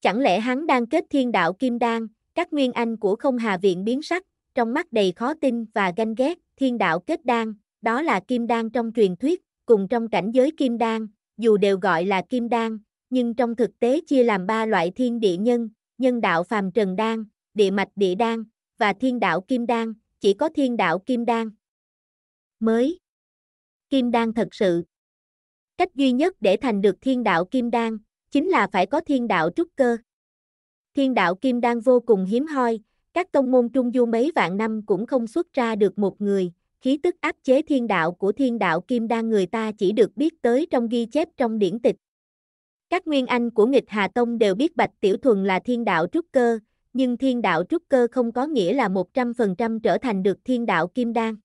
Speaker 1: Chẳng lẽ hắn đang kết thiên đạo kim đan, các nguyên anh của không hà viện biến sắc, trong mắt đầy khó tin và ganh ghét, thiên đạo kết đan, đó là kim đan trong truyền thuyết, cùng trong cảnh giới kim đan, dù đều gọi là kim đan, nhưng trong thực tế chia làm ba loại thiên địa nhân, nhân đạo phàm trần đan, địa mạch địa đan, và thiên đạo kim đan, chỉ có thiên đạo kim đan. Mới Kim đan thật sự Cách duy nhất để thành được thiên đạo kim đan chính là phải có thiên đạo trúc cơ. Thiên đạo kim đan vô cùng hiếm hoi, các tông môn trung du mấy vạn năm cũng không xuất ra được một người, khí tức áp chế thiên đạo của thiên đạo kim đan người ta chỉ được biết tới trong ghi chép trong điển tịch. Các nguyên anh của nghịch Hà Tông đều biết Bạch Tiểu Thuần là thiên đạo trúc cơ, nhưng thiên đạo trúc cơ không có nghĩa là 100% trở thành được thiên đạo kim đan.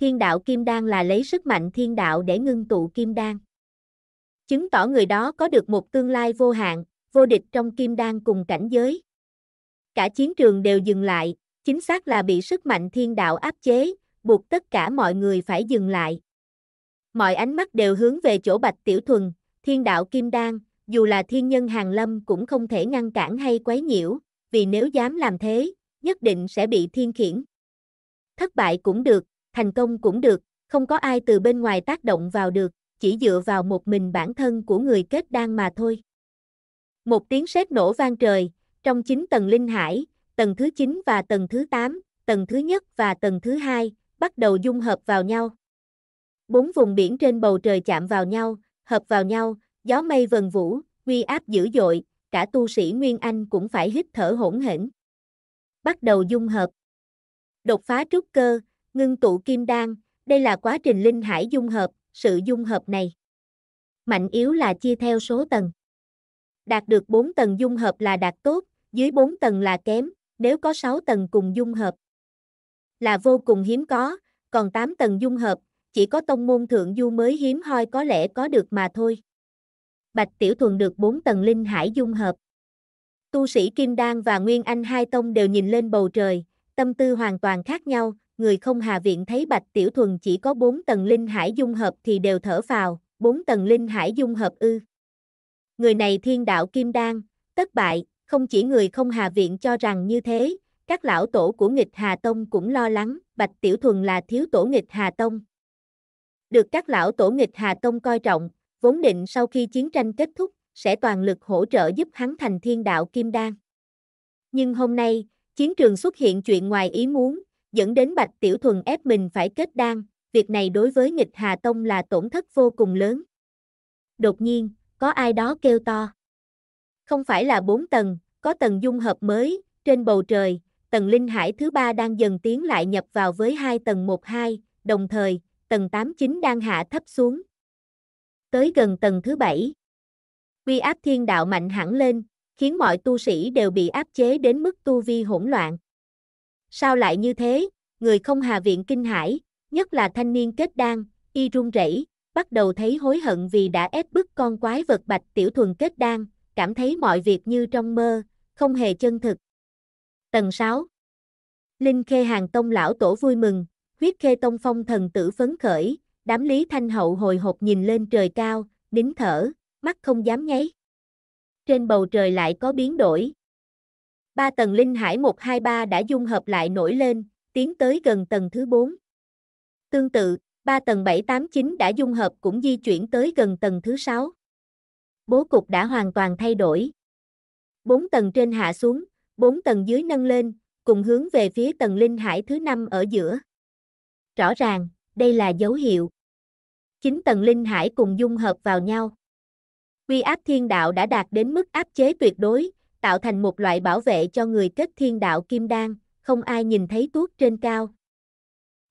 Speaker 1: Thiên đạo kim đan là lấy sức mạnh thiên đạo để ngưng tụ kim đan chứng tỏ người đó có được một tương lai vô hạn, vô địch trong kim đan cùng cảnh giới. Cả chiến trường đều dừng lại, chính xác là bị sức mạnh thiên đạo áp chế, buộc tất cả mọi người phải dừng lại. Mọi ánh mắt đều hướng về chỗ Bạch Tiểu Thuần, thiên đạo kim đan, dù là thiên nhân hàng lâm cũng không thể ngăn cản hay quấy nhiễu, vì nếu dám làm thế, nhất định sẽ bị thiên khiển. Thất bại cũng được, thành công cũng được, không có ai từ bên ngoài tác động vào được, chỉ dựa vào một mình bản thân của người kết đan mà thôi. Một tiếng sét nổ vang trời, trong chín tầng linh hải, tầng thứ 9 và tầng thứ 8, tầng thứ nhất và tầng thứ hai bắt đầu dung hợp vào nhau. Bốn vùng biển trên bầu trời chạm vào nhau, hợp vào nhau, gió mây vần vũ, uy áp dữ dội, cả tu sĩ Nguyên Anh cũng phải hít thở hỗn hển. Bắt đầu dung hợp. Đột phá trúc cơ, ngưng tụ kim đan, đây là quá trình linh hải dung hợp, sự dung hợp này. Mạnh yếu là chia theo số tầng. Đạt được 4 tầng dung hợp là đạt tốt, dưới 4 tầng là kém, nếu có 6 tầng cùng dung hợp là vô cùng hiếm có, còn 8 tầng dung hợp, chỉ có tông môn thượng du mới hiếm hoi có lẽ có được mà thôi. Bạch Tiểu Thuần được 4 tầng linh hải dung hợp. Tu sĩ Kim Đan và Nguyên Anh hai tông đều nhìn lên bầu trời, tâm tư hoàn toàn khác nhau, người không hà viện thấy Bạch Tiểu Thuần chỉ có bốn tầng linh hải dung hợp thì đều thở phào, bốn tầng linh hải dung hợp ư. Người này thiên đạo kim đan, tất bại, không chỉ người không hà viện cho rằng như thế, các lão tổ của nghịch Hà Tông cũng lo lắng, Bạch Tiểu Thuần là thiếu tổ nghịch Hà Tông. Được các lão tổ nghịch Hà Tông coi trọng, vốn định sau khi chiến tranh kết thúc, sẽ toàn lực hỗ trợ giúp hắn thành thiên đạo kim đan. Nhưng hôm nay, chiến trường xuất hiện chuyện ngoài ý muốn, dẫn đến Bạch Tiểu Thuần ép mình phải kết đan, việc này đối với nghịch Hà Tông là tổn thất vô cùng lớn. Đột nhiên, có ai đó kêu to. Không phải là bốn tầng, có tầng dung hợp mới, trên bầu trời, tầng linh hải thứ ba đang dần tiến lại nhập vào với hai tầng một hai đồng thời, tầng tám chín đang hạ thấp xuống. Tới gần tầng thứ bảy, quy áp thiên đạo mạnh hẳn lên, khiến mọi tu sĩ đều bị áp chế đến mức tu vi hỗn loạn. Sao lại như thế? Người không hà viện kinh hãi, nhất là thanh niên kết đan, y run rẩy, bắt đầu thấy hối hận vì đã ép bức con quái vật bạch tiểu thuần kết đan, cảm thấy mọi việc như trong mơ, không hề chân thực. Tầng 6 Linh Khê Hàng Tông Lão Tổ vui mừng, huyết khê tông phong thần tử phấn khởi, đám Lý Thanh Hậu hồi hộp nhìn lên trời cao, nín thở, mắt không dám nháy. Trên bầu trời lại có biến đổi, ba tầng linh hải 123 đã dung hợp lại nổi lên, tiến tới gần tầng thứ 4. Tương tự, ba tầng 789 đã dung hợp cũng di chuyển tới gần tầng thứ 6. Bố cục đã hoàn toàn thay đổi. Bốn tầng trên hạ xuống, bốn tầng dưới nâng lên, cùng hướng về phía tầng linh hải thứ 5 ở giữa. Rõ ràng, đây là dấu hiệu. 9 tầng linh hải cùng dung hợp vào nhau. Quy áp thiên đạo đã đạt đến mức áp chế tuyệt đối, tạo thành một loại bảo vệ cho người kết thiên đạo kim đan, không ai nhìn thấy tuốt trên cao.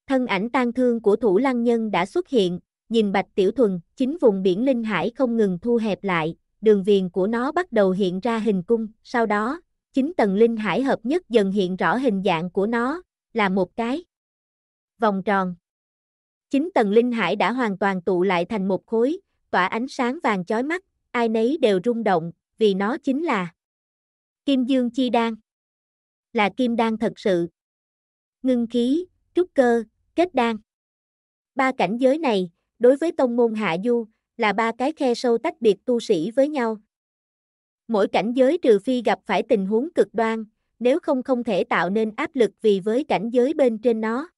Speaker 1: Thân ảnh tang thương của thủ lăng nhân đã xuất hiện, nhìn bạch tiểu thuần, chính vùng biển linh hải không ngừng thu hẹp lại, đường viền của nó bắt đầu hiện ra hình cung, sau đó, chính tầng linh hải hợp nhất dần hiện rõ hình dạng của nó, là một cái vòng tròn. Chính tầng linh hải đã hoàn toàn tụ lại thành một khối, tỏa ánh sáng vàng chói mắt, ai nấy đều rung động, vì nó chính là Kim Dương Chi Đan Là kim đan thật sự. Ngưng khí, trúc cơ, kết đan. Ba cảnh giới này, đối với tông môn hạ du, là ba cái khe sâu tách biệt tu sĩ với nhau. Mỗi cảnh giới trừ phi gặp phải tình huống cực đoan, nếu không không thể tạo nên áp lực vì với cảnh giới bên trên nó.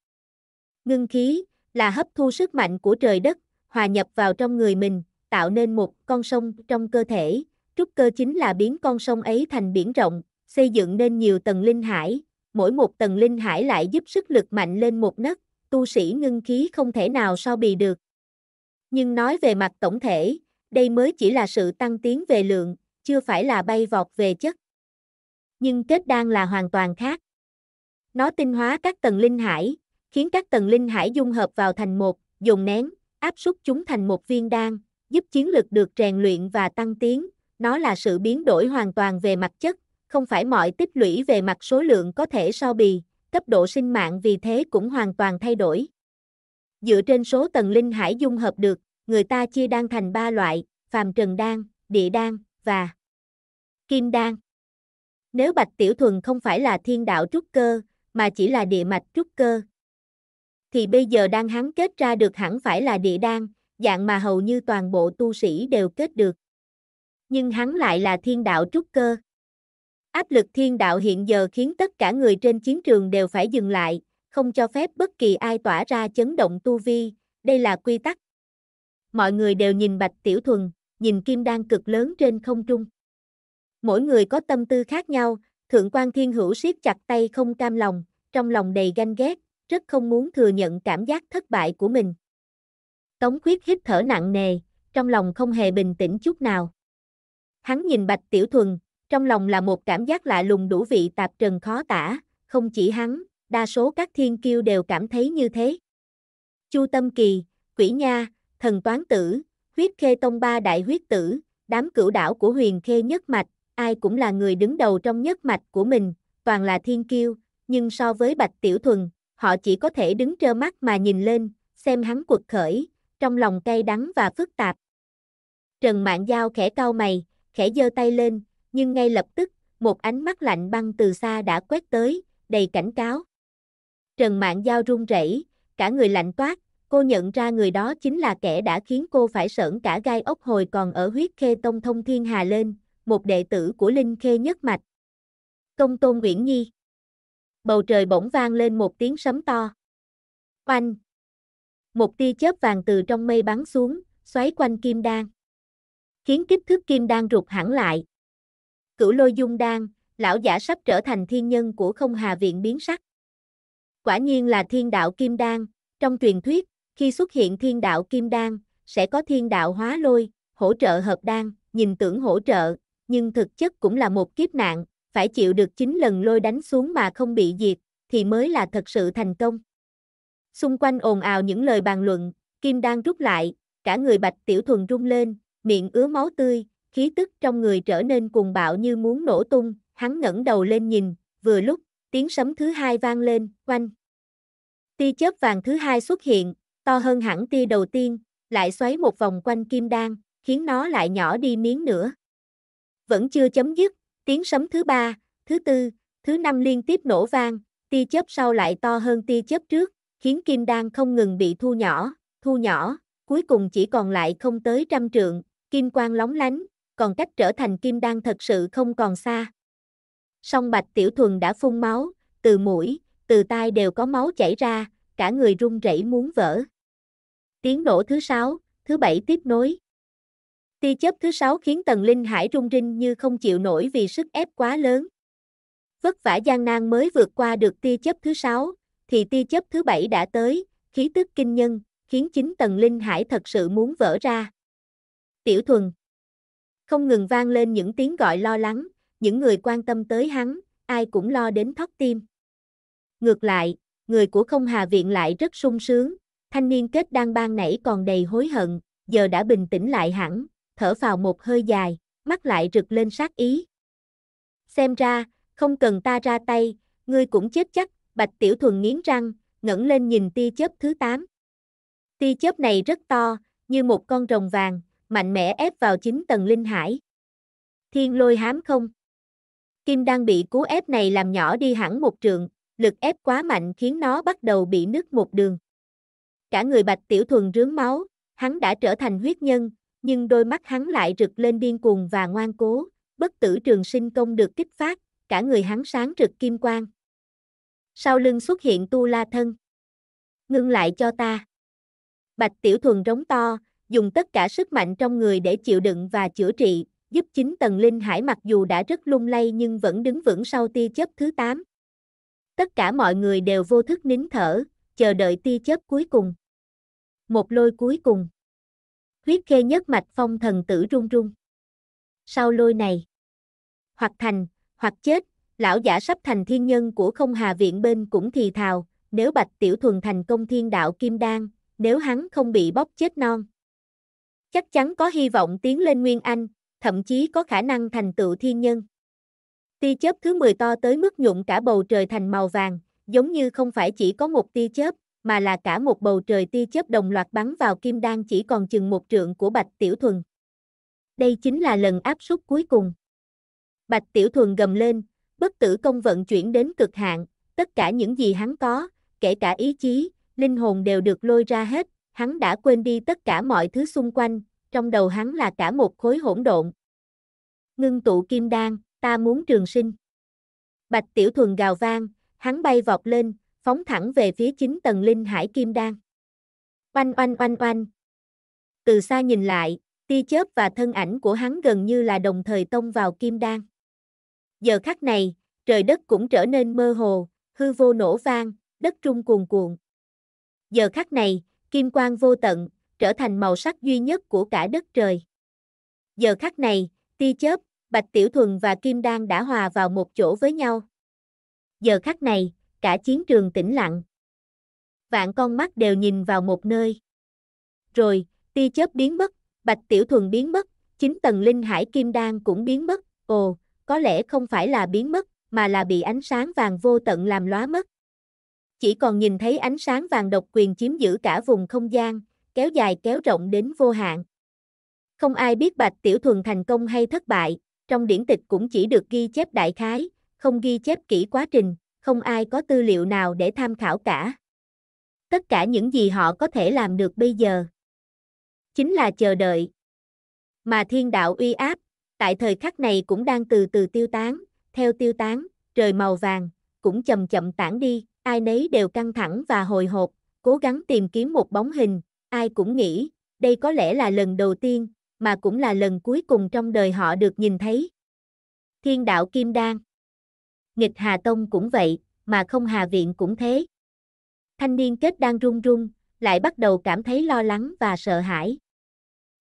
Speaker 1: Ngưng khí là hấp thu sức mạnh của trời đất, hòa nhập vào trong người mình, tạo nên một con sông trong cơ thể, trúc cơ chính là biến con sông ấy thành biển rộng, xây dựng nên nhiều tầng linh hải, mỗi một tầng linh hải lại giúp sức lực mạnh lên một nấc, tu sĩ ngưng khí không thể nào so bì được. Nhưng nói về mặt tổng thể, đây mới chỉ là sự tăng tiến về lượng, chưa phải là bay vọt về chất. Nhưng kết đan là hoàn toàn khác. Nó tinh hóa các tầng linh hải, khiến các tầng linh hải dung hợp vào thành một, dùng nén, áp suất chúng thành một viên đan, giúp chiến lực được rèn luyện và tăng tiến, nó là sự biến đổi hoàn toàn về mặt chất, không phải mọi tích lũy về mặt số lượng có thể so bì, cấp độ sinh mạng vì thế cũng hoàn toàn thay đổi. Dựa trên số tầng linh hải dung hợp được, người ta chia đan thành ba loại, phàm trần đan, địa đan và kim đan. Nếu Bạch Tiểu Thuần không phải là thiên đạo trúc cơ, mà chỉ là địa mạch trúc cơ, thì bây giờ đang hắn kết ra được hẳn phải là địa đan, dạng mà hầu như toàn bộ tu sĩ đều kết được nhưng hắn lại là thiên đạo trúc cơ. Áp lực thiên đạo hiện giờ khiến tất cả người trên chiến trường đều phải dừng lại, không cho phép bất kỳ ai tỏa ra chấn động tu vi, đây là quy tắc. Mọi người đều nhìn Bạch Tiểu Thuần, nhìn kim đan cực lớn trên không trung. Mỗi người có tâm tư khác nhau, Thượng quan Thiên Hữu siết chặt tay không cam lòng, trong lòng đầy ganh ghét, rất không muốn thừa nhận cảm giác thất bại của mình. Tống Khuyết hít thở nặng nề, trong lòng không hề bình tĩnh chút nào. Hắn nhìn Bạch Tiểu Thuần, trong lòng là một cảm giác lạ lùng đủ vị tạp trần khó tả, không chỉ hắn, đa số các thiên kiêu đều cảm thấy như thế. Chu Tâm Kỳ, Quỷ Nha, Thần Toán Tử, Huyết Khê Tông Ba Đại Huyết Tử, đám cửu đảo của huyền Khê Nhất Mạch, ai cũng là người đứng đầu trong nhất mạch của mình, toàn là thiên kiêu, nhưng so với Bạch Tiểu Thuần, họ chỉ có thể đứng trơ mắt mà nhìn lên, xem hắn quật khởi, trong lòng cay đắng và phức tạp. Trần Mạn Giao khẽ cau mày, khẽ giơ tay lên, nhưng ngay lập tức, một ánh mắt lạnh băng từ xa đã quét tới, đầy cảnh cáo. Trần Mạn Giao run rẩy, cả người lạnh toát, cô nhận ra người đó chính là kẻ đã khiến cô phải sởn cả gai ốc hồi còn ở huyết khê tông thông thiên hà lên, một đệ tử của Linh Khê Nhất Mạch. Công Tôn Nguyễn Nhi Bầu trời bỗng vang lên một tiếng sấm to. Oanh! Một tia chớp vàng từ trong mây bắn xuống, xoáy quanh kim đan khiến kích thước kim đan rụt hẳn lại. Cửu lôi dung đan, lão giả sắp trở thành thiên nhân của không hà viện biến sắc. Quả nhiên là thiên đạo kim đan, trong truyền thuyết, khi xuất hiện thiên đạo kim đan, sẽ có thiên đạo hóa lôi, hỗ trợ hợp đan, nhìn tưởng hỗ trợ, nhưng thực chất cũng là một kiếp nạn, phải chịu được 9 lần lôi đánh xuống mà không bị diệt, thì mới là thật sự thành công. Xung quanh ồn ào những lời bàn luận, kim đan rút lại, cả người bạch tiểu thuần rung lên, miệng ứa máu tươi, khí tức trong người trở nên cuồng bạo như muốn nổ tung, hắn ngẩng đầu lên nhìn, vừa lúc, tiếng sấm thứ hai vang lên, quanh. Tia chớp vàng thứ hai xuất hiện, to hơn hẳn tia đầu tiên, lại xoáy một vòng quanh kim đan, khiến nó lại nhỏ đi miếng nữa. Vẫn chưa chấm dứt, tiếng sấm thứ ba, thứ tư, thứ năm liên tiếp nổ vang, tia chớp sau lại to hơn tia chớp trước, khiến kim đan không ngừng bị thu nhỏ, thu nhỏ, cuối cùng chỉ còn lại không tới trăm trượng, Kim quang lóng lánh, còn cách trở thành kim đan thật sự không còn xa. Song Bạch Tiểu Thuần đã phun máu, từ mũi, từ tai đều có máu chảy ra, cả người run rẩy muốn vỡ. Tiếng nổ thứ sáu, thứ bảy tiếp nối. Tia chớp thứ sáu khiến Tần Linh Hải rung rinh như không chịu nổi vì sức ép quá lớn. Vất vả gian nan mới vượt qua được tia chớp thứ sáu, thì tia chớp thứ bảy đã tới, khí tức kinh nhân, khiến chính Tần Linh Hải thật sự muốn vỡ ra. Tiểu Thuần Không ngừng vang lên những tiếng gọi lo lắng, những người quan tâm tới hắn, ai cũng lo đến thót tim. Ngược lại, người của không hà viện lại rất sung sướng, thanh niên kết đang ban nảy còn đầy hối hận, giờ đã bình tĩnh lại hẳn, thở vào một hơi dài, mắt lại rực lên sát ý. Xem ra, không cần ta ra tay, ngươi cũng chết chắc, bạch tiểu thuần nghiến răng, ngẩng lên nhìn ti chớp thứ 8. Ti chớp này rất to, như một con rồng vàng, mạnh mẽ ép vào chính tầng linh hải. Thiên lôi hám không. Kim đang bị cú ép này làm nhỏ đi hẳn một trường lực ép quá mạnh khiến nó bắt đầu bị nứt một đường. Cả người Bạch Tiểu Thuần rướm máu, hắn đã trở thành huyết nhân, nhưng đôi mắt hắn lại rực lên điên cuồng và ngoan cố, bất tử trường sinh công được kích phát, cả người hắn sáng rực kim quang. Sau lưng xuất hiện tu la thân. Ngưng lại cho ta. Bạch Tiểu Thuần rống to, dùng tất cả sức mạnh trong người để chịu đựng và chữa trị, giúp chính tầng linh hải mặc dù đã rất lung lay nhưng vẫn đứng vững sau tia chớp thứ 8. Tất cả mọi người đều vô thức nín thở, chờ đợi tia chớp cuối cùng. Một lôi cuối cùng. Huyết khê nhất mạch phong thần tử run run. Sau lôi này, hoặc thành, hoặc chết, lão giả sắp thành thiên nhân của không hà viện bên cũng thì thào, nếu bạch tiểu thuần thành công thiên đạo kim đan, nếu hắn không bị bóp chết non chắc chắn có hy vọng tiến lên Nguyên Anh, thậm chí có khả năng thành tựu thiên nhân. Tia chớp thứ 10 to tới mức nhuộm cả bầu trời thành màu vàng, giống như không phải chỉ có một tia chớp, mà là cả một bầu trời tia chớp đồng loạt bắn vào kim đan chỉ còn chừng một trượng của Bạch Tiểu Thuần. Đây chính là lần áp suất cuối cùng. Bạch Tiểu Thuần gầm lên, bất tử công vận chuyển đến cực hạn, tất cả những gì hắn có, kể cả ý chí, linh hồn đều được lôi ra hết, hắn đã quên đi tất cả mọi thứ xung quanh, trong đầu hắn là cả một khối hỗn độn. Ngưng tụ kim đan, ta muốn trường sinh. Bạch Tiểu Thuần gào vang, hắn bay vọt lên, phóng thẳng về phía chính tầng linh hải kim đan. Oanh oanh oanh oanh. Từ xa nhìn lại, tia chớp và thân ảnh của hắn gần như là đồng thời tông vào kim đan. Giờ khắc này, trời đất cũng trở nên mơ hồ, hư vô nổ vang, đất trung cuồn cuộn. Giờ khắc này, kim quang vô tận, trở thành màu sắc duy nhất của cả đất trời. Giờ khắc này, tia chớp, Bạch Tiểu Thuần và Kim Đan đã hòa vào một chỗ với nhau. Giờ khắc này, cả chiến trường tĩnh lặng. Vạn con mắt đều nhìn vào một nơi. Rồi, tia chớp biến mất, Bạch Tiểu Thuần biến mất, chính tầng linh hải Kim Đan cũng biến mất. Ồ, có lẽ không phải là biến mất, mà là bị ánh sáng vàng vô tận làm lóa mất chỉ còn nhìn thấy ánh sáng vàng độc quyền chiếm giữ cả vùng không gian, kéo dài kéo rộng đến vô hạn. Không ai biết Bạch Tiểu Thuần thành công hay thất bại, trong điển tịch cũng chỉ được ghi chép đại khái, không ghi chép kỹ quá trình, không ai có tư liệu nào để tham khảo cả. Tất cả những gì họ có thể làm được bây giờ chính là chờ đợi. Mà thiên đạo uy áp, tại thời khắc này cũng đang từ từ tiêu tán, theo tiêu tán, trời màu vàng, cũng chậm chậm tản đi, ai nấy đều căng thẳng và hồi hộp, cố gắng tìm kiếm một bóng hình, ai cũng nghĩ, đây có lẽ là lần đầu tiên, mà cũng là lần cuối cùng trong đời họ được nhìn thấy. Thiên đạo Kim Đan Nghịch Hà Tông cũng vậy, mà không Hà Viện cũng thế. Thanh niên kết đang run run, lại bắt đầu cảm thấy lo lắng và sợ hãi.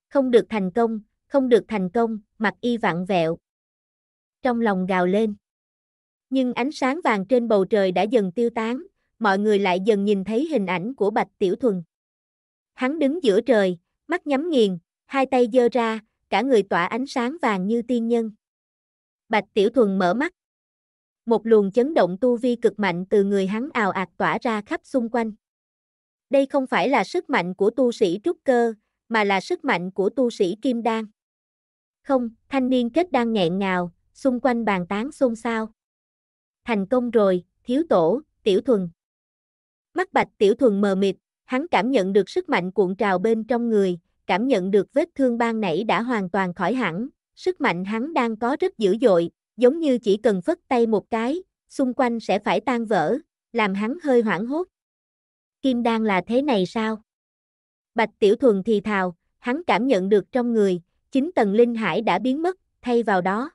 Speaker 1: Không được thành công, không được thành công, mặt y vặn vẹo. Trong lòng gào lên. Nhưng ánh sáng vàng trên bầu trời đã dần tiêu tán, mọi người lại dần nhìn thấy hình ảnh của Bạch Tiểu Thuần. Hắn đứng giữa trời, mắt nhắm nghiền, hai tay giơ ra, cả người tỏa ánh sáng vàng như tiên nhân. Bạch Tiểu Thuần mở mắt. Một luồng chấn động tu vi cực mạnh từ người hắn ào ạt tỏa ra khắp xung quanh. Đây không phải là sức mạnh của tu sĩ trúc cơ, mà là sức mạnh của tu sĩ kim đan. Không, thanh niên kết đang nghẹn ngào, xung quanh bàn tán xôn xao thành công rồi, thiếu tổ, tiểu thuần. Mắt bạch tiểu thuần mờ mịt, hắn cảm nhận được sức mạnh cuộn trào bên trong người, cảm nhận được vết thương ban nãy đã hoàn toàn khỏi hẳn, sức mạnh hắn đang có rất dữ dội, giống như chỉ cần phất tay một cái, xung quanh sẽ phải tan vỡ, làm hắn hơi hoảng hốt. Kim đan là thế này sao? Bạch Tiểu Thuần thì thào, hắn cảm nhận được trong người, chính tầng linh hải đã biến mất, thay vào đó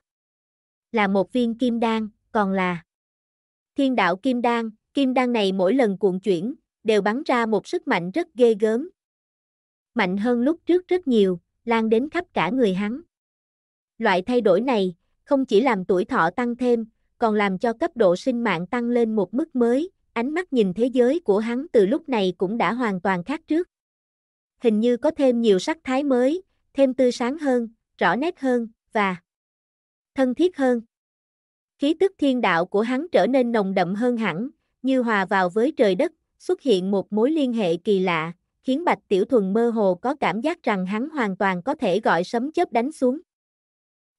Speaker 1: là một viên kim đan, còn là Thiên đạo kim đan, kim đan này mỗi lần cuộn chuyển, đều bắn ra một sức mạnh rất ghê gớm. Mạnh hơn lúc trước rất nhiều, lan đến khắp cả người hắn. Loại thay đổi này, không chỉ làm tuổi thọ tăng thêm, còn làm cho cấp độ sinh mạng tăng lên một mức mới, ánh mắt nhìn thế giới của hắn từ lúc này cũng đã hoàn toàn khác trước. Hình như có thêm nhiều sắc thái mới, thêm tươi sáng hơn, rõ nét hơn, và thân thiết hơn. Khí tức thiên đạo của hắn trở nên nồng đậm hơn hẳn, như hòa vào với trời đất, xuất hiện một mối liên hệ kỳ lạ, khiến Bạch Tiểu Thuần mơ hồ có cảm giác rằng hắn hoàn toàn có thể gọi sấm chớp đánh xuống.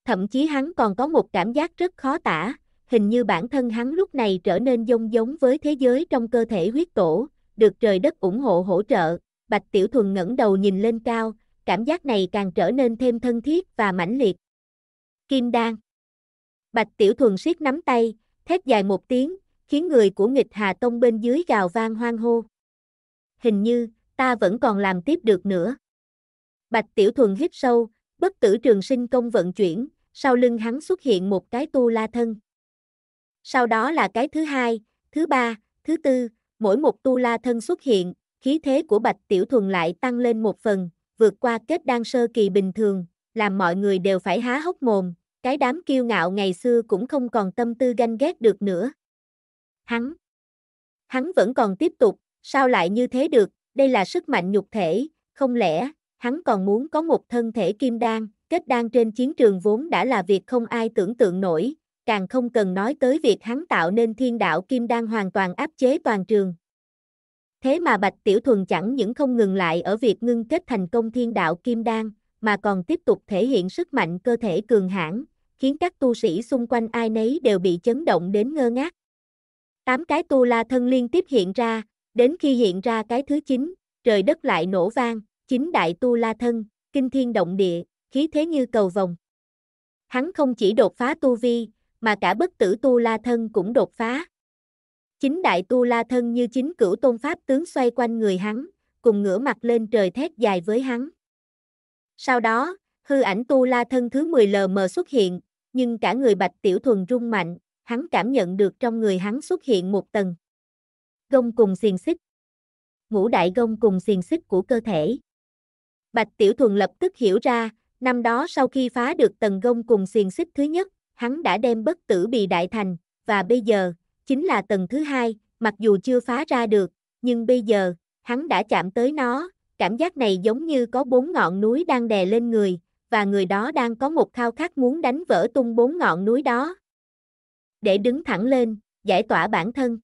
Speaker 1: Thậm chí hắn còn có một cảm giác rất khó tả, hình như bản thân hắn lúc này trở nên giống giống với thế giới trong cơ thể huyết tổ, được trời đất ủng hộ hỗ trợ. Bạch Tiểu Thuần ngẩng đầu nhìn lên cao, cảm giác này càng trở nên thêm thân thiết và mãnh liệt. Kim Đan Bạch Tiểu Thuần siết nắm tay, thét dài một tiếng, khiến người của nghịch Hà Tông bên dưới gào vang hoang hô. Hình như, ta vẫn còn làm tiếp được nữa. Bạch Tiểu Thuần hít sâu, bất tử trường sinh công vận chuyển, sau lưng hắn xuất hiện một cái tu la thân. Sau đó là cái thứ hai, thứ ba, thứ tư, mỗi một tu la thân xuất hiện, khí thế của Bạch Tiểu Thuần lại tăng lên một phần, vượt qua kết đan sơ kỳ bình thường, làm mọi người đều phải há hốc mồm, cái đám kiêu ngạo ngày xưa cũng không còn tâm tư ganh ghét được nữa. Hắn, hắn vẫn còn tiếp tục, sao lại như thế được, đây là sức mạnh nhục thể, không lẽ, hắn còn muốn có một thân thể kim đan, kết đan trên chiến trường vốn đã là việc không ai tưởng tượng nổi, càng không cần nói tới việc hắn tạo nên thiên đạo kim đan hoàn toàn áp chế toàn trường. Thế mà Bạch Tiểu Thuần chẳng những không ngừng lại ở việc ngưng kết thành công thiên đạo kim đan, mà còn tiếp tục thể hiện sức mạnh cơ thể cường hãn, khiến các tu sĩ xung quanh ai nấy đều bị chấn động đến ngơ ngác. Tám cái tu la thân liên tiếp hiện ra, đến khi hiện ra cái thứ chín, trời đất lại nổ vang, chính đại tu la thân, kinh thiên động địa, khí thế như cầu vồng. Hắn không chỉ đột phá tu vi, mà cả bất tử tu la thân cũng đột phá. Chính đại tu la thân như chính cửu tôn pháp tướng xoay quanh người hắn, cùng ngửa mặt lên trời thét dài với hắn. Sau đó, hư ảnh tu la thân thứ 10 lm xuất hiện, nhưng cả người bạch tiểu thuần rung mạnh, hắn cảm nhận được trong người hắn xuất hiện một tầng. Gông cùng xiềng xích. Ngũ đại gông cùng xiềng xích của cơ thể. Bạch tiểu thuần lập tức hiểu ra, năm đó sau khi phá được tầng gông cùng xiềng xích thứ nhất, hắn đã đem bất tử bị đại thành, và bây giờ, chính là tầng thứ hai, mặc dù chưa phá ra được, nhưng bây giờ, hắn đã chạm tới nó, cảm giác này giống như có bốn ngọn núi đang đè lên người, và người đó đang có một khao khát muốn đánh vỡ tung bốn ngọn núi đó. Để đứng thẳng lên, giải tỏa bản thân.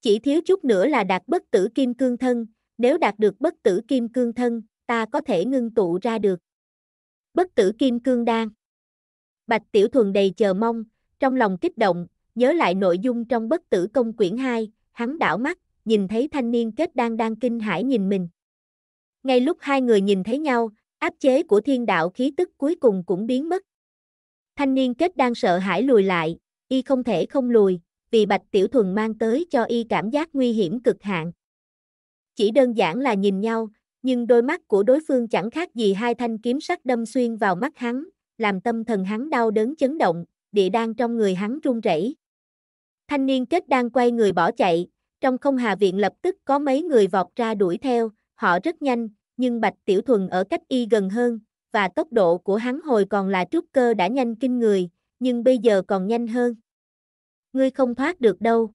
Speaker 1: Chỉ thiếu chút nữa là đạt bất tử kim cương thân, nếu đạt được bất tử kim cương thân, ta có thể ngưng tụ ra được. Bất tử kim cương đan. Bạch Tiểu Thuần đầy chờ mong, trong lòng kích động, nhớ lại nội dung trong bất tử công quyển 2, hắn đảo mắt, nhìn thấy thanh niên kết đang đang kinh hãi nhìn mình. Ngay lúc hai người nhìn thấy nhau, áp chế của thiên đạo khí tức cuối cùng cũng biến mất. Thanh niên kết đang sợ hãi lùi lại, y không thể không lùi, vì Bạch Tiểu Thuần mang tới cho y cảm giác nguy hiểm cực hạn. Chỉ đơn giản là nhìn nhau, nhưng đôi mắt của đối phương chẳng khác gì hai thanh kiếm sắc đâm xuyên vào mắt hắn, làm tâm thần hắn đau đớn chấn động, địa đan trong người hắn run rẩy. Thanh niên kết đang quay người bỏ chạy, trong không hà viện lập tức có mấy người vọt ra đuổi theo, họ rất nhanh, nhưng Bạch Tiểu Thuần ở cách y gần hơn, và tốc độ của hắn hồi còn là trúc cơ đã nhanh kinh người, nhưng bây giờ còn nhanh hơn. Ngươi không thoát được đâu.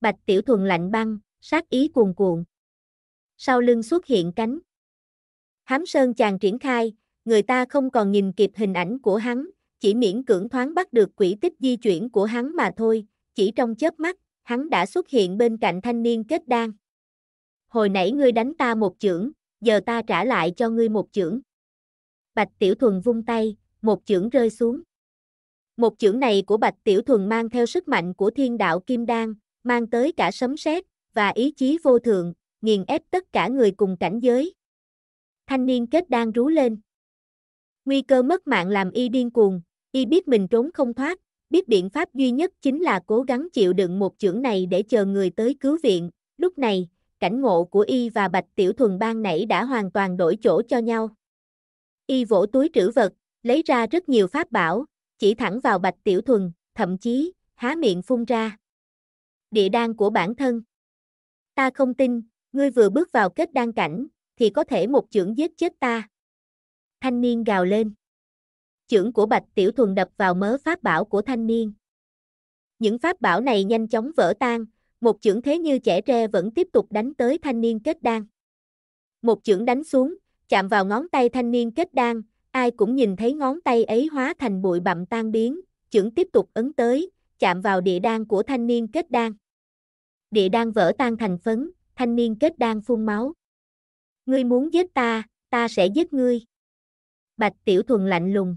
Speaker 1: Bạch Tiểu Thuần lạnh băng, sát ý cuồn cuộn. Sau lưng xuất hiện cánh. Hám Sơn chàng triển khai, người ta không còn nhìn kịp hình ảnh của hắn, chỉ miễn cưỡng thoáng bắt được quỹ tích di chuyển của hắn mà thôi, chỉ trong chớp mắt, hắn đã xuất hiện bên cạnh thanh niên kết đan. Hồi nãy ngươi đánh ta một chưởng, giờ ta trả lại cho ngươi một chưởng. Bạch Tiểu Thuần vung tay, một chưởng rơi xuống. Một chưởng này của Bạch Tiểu Thuần mang theo sức mạnh của thiên đạo Kim Đan, mang tới cả sấm sét và ý chí vô thượng, nghiền ép tất cả người cùng cảnh giới. Thanh niên kết đan rú lên. Nguy cơ mất mạng làm y điên cuồng, y biết mình trốn không thoát, biết biện pháp duy nhất chính là cố gắng chịu đựng một chưởng này để chờ người tới cứu viện. Lúc này, cảnh ngộ của y và Bạch Tiểu Thuần ban nãy đã hoàn toàn đổi chỗ cho nhau. Y vỗ túi trữ vật, lấy ra rất nhiều pháp bảo, chỉ thẳng vào Bạch Tiểu Thuần, thậm chí, há miệng phun ra. Địa đan của bản thân. Ta không tin, ngươi vừa bước vào kết đan cảnh, thì có thể một chưởng giết chết ta. Thanh niên gào lên. Chưởng của Bạch Tiểu Thuần đập vào mớ pháp bảo của thanh niên. Những pháp bảo này nhanh chóng vỡ tan, một chưởng thế như trẻ tre vẫn tiếp tục đánh tới thanh niên kết đan. Một chưởng đánh xuống, chạm vào ngón tay thanh niên kết đan, ai cũng nhìn thấy ngón tay ấy hóa thành bụi bặm tan biến, chưởng tiếp tục ấn tới, chạm vào địa đan của thanh niên kết đan. Địa đan vỡ tan thành phấn, thanh niên kết đan phun máu. Ngươi muốn giết ta, ta sẽ giết ngươi. Bạch Tiểu Thuần lạnh lùng.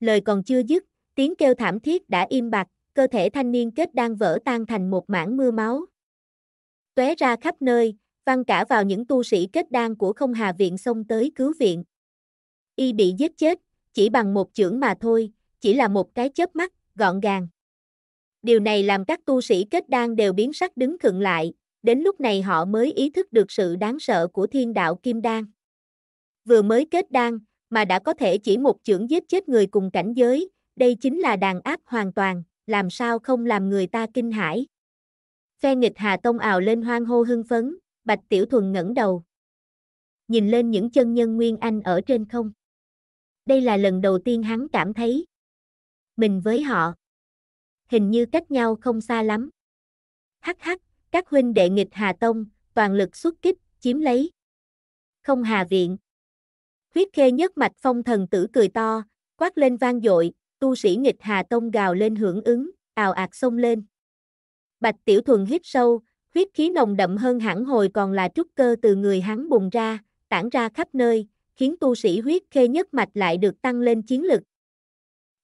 Speaker 1: Lời còn chưa dứt, tiếng kêu thảm thiết đã im bặt, cơ thể thanh niên kết đang vỡ tan thành một mảng mưa máu. Tóe ra khắp nơi, văng cả vào những tu sĩ kết đan của không hà viện xông tới cứu viện. Y bị giết chết, chỉ bằng một chưởng mà thôi, chỉ là một cái chớp mắt, gọn gàng. Điều này làm các tu sĩ kết đan đều biến sắc đứng khựng lại, đến lúc này họ mới ý thức được sự đáng sợ của thiên đạo kim đan. Vừa mới kết đan, mà đã có thể chỉ một chưởng giết chết người cùng cảnh giới, đây chính là đàn áp hoàn toàn, làm sao không làm người ta kinh hãi. Phe nghịch Hà Tông ào lên hoang hô hưng phấn, Bạch Tiểu Thuần ngẩng đầu. Nhìn lên những chân nhân Nguyên Anh ở trên không. Đây là lần đầu tiên hắn cảm thấy. Mình với họ. Hình như cách nhau không xa lắm. Hắc hắc, các huynh đệ nghịch Hà Tông, toàn lực xuất kích, chiếm lấy. Không Hà Viện. Huyết khê nhất mạch phong thần tử cười to, quát lên vang dội, tu sĩ nghịch Hà Tông gào lên hưởng ứng, ào ạt xông lên. Bạch Tiểu Thuần hít sâu, huyết khí nồng đậm hơn hẳn hồi còn là trúc cơ từ người hắn bùng ra, tản ra khắp nơi, khiến tu sĩ huyết khê nhất mạch lại được tăng lên chiến lực.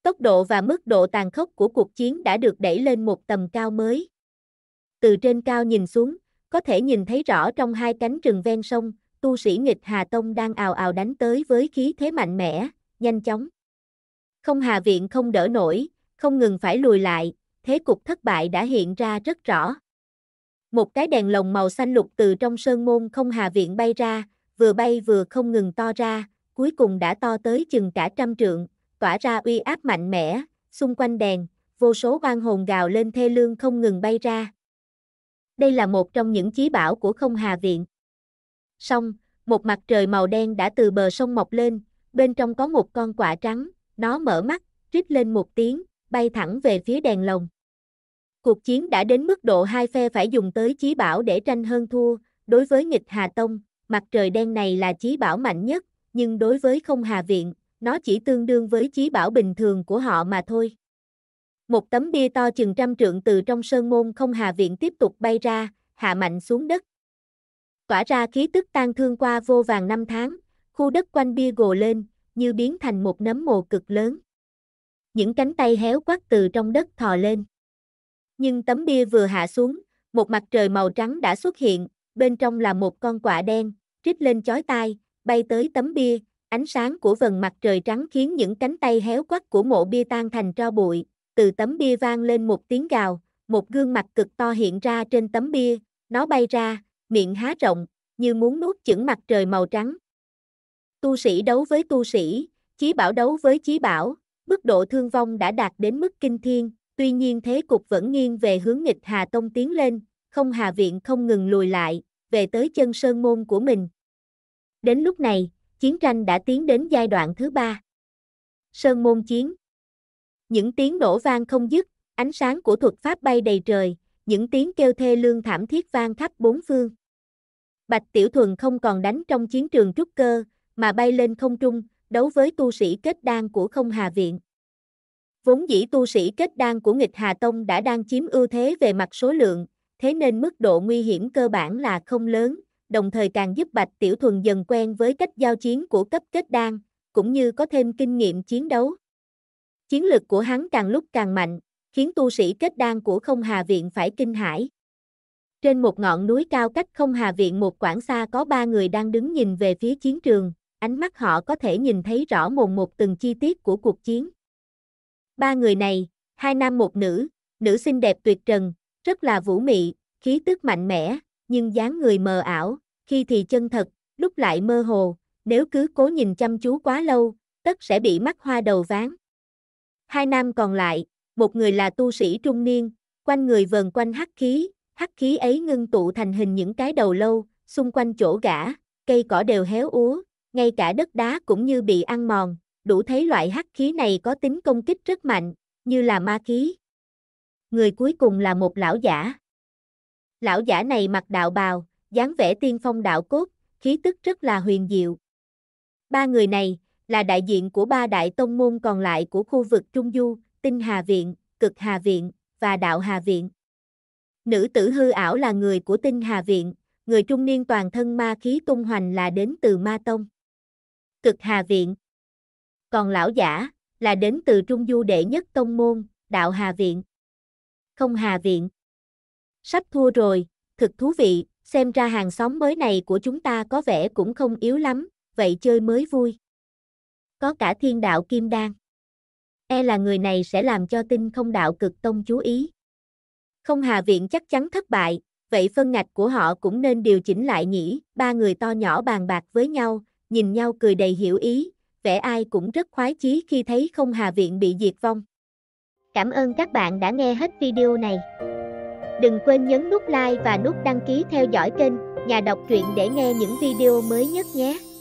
Speaker 1: Tốc độ và mức độ tàn khốc của cuộc chiến đã được đẩy lên một tầm cao mới. Từ trên cao nhìn xuống, có thể nhìn thấy rõ trong hai cánh rừng ven sông, tu sĩ nghịch Hà Tông đang ào ào đánh tới với khí thế mạnh mẽ, nhanh chóng. Không Hà Viện không đỡ nổi, không ngừng phải lùi lại, thế cục thất bại đã hiện ra rất rõ. Một cái đèn lồng màu xanh lục từ trong sơn môn Không Hà Viện bay ra, vừa bay vừa không ngừng to ra, cuối cùng đã to tới chừng cả trăm trượng, tỏa ra uy áp mạnh mẽ, xung quanh đèn, vô số oan hồn gào lên thê lương không ngừng bay ra. Đây là một trong những chí bảo của Không Hà Viện. Song, một mặt trời màu đen đã từ bờ sông mọc lên, bên trong có một con quạ trắng, nó mở mắt, rít lên một tiếng, bay thẳng về phía đèn lồng. Cuộc chiến đã đến mức độ hai phe phải dùng tới chí bảo để tranh hơn thua, đối với nghịch Hà Tông, mặt trời đen này là chí bảo mạnh nhất, nhưng đối với không Hà Viện, nó chỉ tương đương với chí bảo bình thường của họ mà thôi. Một tấm bia to chừng trăm trượng từ trong sơn môn không Hà Viện tiếp tục bay ra, hạ mạnh xuống đất. Tỏa ra khí tức tan thương qua vô vàng năm tháng, khu đất quanh bia gồ lên, như biến thành một nấm mồ cực lớn. Những cánh tay héo quắt từ trong đất thò lên. Nhưng tấm bia vừa hạ xuống, một mặt trời màu trắng đã xuất hiện, bên trong là một con quạ đen, trích lên chói tai, bay tới tấm bia, ánh sáng của vầng mặt trời trắng khiến những cánh tay héo quắt của mộ bia tan thành tro bụi, từ tấm bia vang lên một tiếng gào, một gương mặt cực to hiện ra trên tấm bia, nó bay ra, miệng há rộng, như muốn nuốt chửng mặt trời màu trắng, Tu sĩ đấu với tu sĩ, chí bảo đấu với chí bảo, mức độ thương vong đã đạt đến mức kinh thiên, tuy nhiên thế cục vẫn nghiêng về hướng nghịch Hà Tông tiến lên, không Hà Viện không ngừng lùi lại, về tới chân sơn môn của mình. Đến lúc này, chiến tranh đã tiến đến giai đoạn thứ ba. Sơn môn chiến Những tiếng nổ vang không dứt, ánh sáng của thuật pháp bay đầy trời, những tiếng kêu thê lương thảm thiết vang khắp bốn phương. Bạch Tiểu Thuần không còn đánh trong chiến trường trúc cơ, mà bay lên không trung, đấu với tu sĩ kết đan của không hà viện. Vốn dĩ tu sĩ kết đan của nghịch Hà Tông đã đang chiếm ưu thế về mặt số lượng, thế nên mức độ nguy hiểm cơ bản là không lớn, đồng thời càng giúp Bạch Tiểu Thuần dần quen với cách giao chiến của cấp kết đan, cũng như có thêm kinh nghiệm chiến đấu. Chiến lực của hắn càng lúc càng mạnh, khiến tu sĩ kết đan của không hà viện phải kinh hãi. Trên một ngọn núi cao cách không hà viện một quảng xa có ba người đang đứng nhìn về phía chiến trường, ánh mắt họ có thể nhìn thấy rõ mồn một từng chi tiết của cuộc chiến. Ba người này, hai nam một nữ, nữ xinh đẹp tuyệt trần, rất là vũ mị, khí tức mạnh mẽ, nhưng dáng người mờ ảo, khi thì chân thật, lúc lại mơ hồ, nếu cứ cố nhìn chăm chú quá lâu, tất sẽ bị mắt hoa đầu ván. Hai nam còn lại, một người là tu sĩ trung niên, quanh người vờn quanh hắc khí, hắc khí ấy ngưng tụ thành hình những cái đầu lâu, xung quanh chỗ gã, cây cỏ đều héo úa, ngay cả đất đá cũng như bị ăn mòn, đủ thấy loại hắc khí này có tính công kích rất mạnh, như là ma khí. Người cuối cùng là một lão giả. Lão giả này mặc đạo bào, dáng vẻ tiên phong đạo cốt, khí tức rất là huyền diệu. Ba người này là đại diện của ba đại tông môn còn lại của khu vực Trung Du, Tinh Hà Viện, Cực Hà Viện và Đạo Hà Viện. Nữ tử hư ảo là người của Tinh Hà Viện, người trung niên toàn thân ma khí tung hoành là đến từ Ma Tông cực hà viện. Còn lão giả, là đến từ trung du đệ nhất tông môn, đạo hà viện. Không hà viện. Sắp thua rồi, thực thú vị, xem ra hàng xóm mới này của chúng ta có vẻ cũng không yếu lắm, vậy chơi mới vui. Có cả thiên đạo kim đan. E là người này sẽ làm cho tinh không đạo cực tông chú ý. Không hà viện chắc chắn thất bại, vậy phân ngạch của họ cũng nên điều chỉnh lại nhỉ, ba người to nhỏ bàn bạc với nhau, nhìn nhau cười đầy hiểu ý, vẻ ai cũng rất khoái chí khi thấy không hà viện bị diệt vong. Cảm ơn các bạn đã nghe hết video này. Đừng quên nhấn nút like và nút đăng ký theo dõi kênh Nhà đọc truyện để nghe những video mới nhất nhé.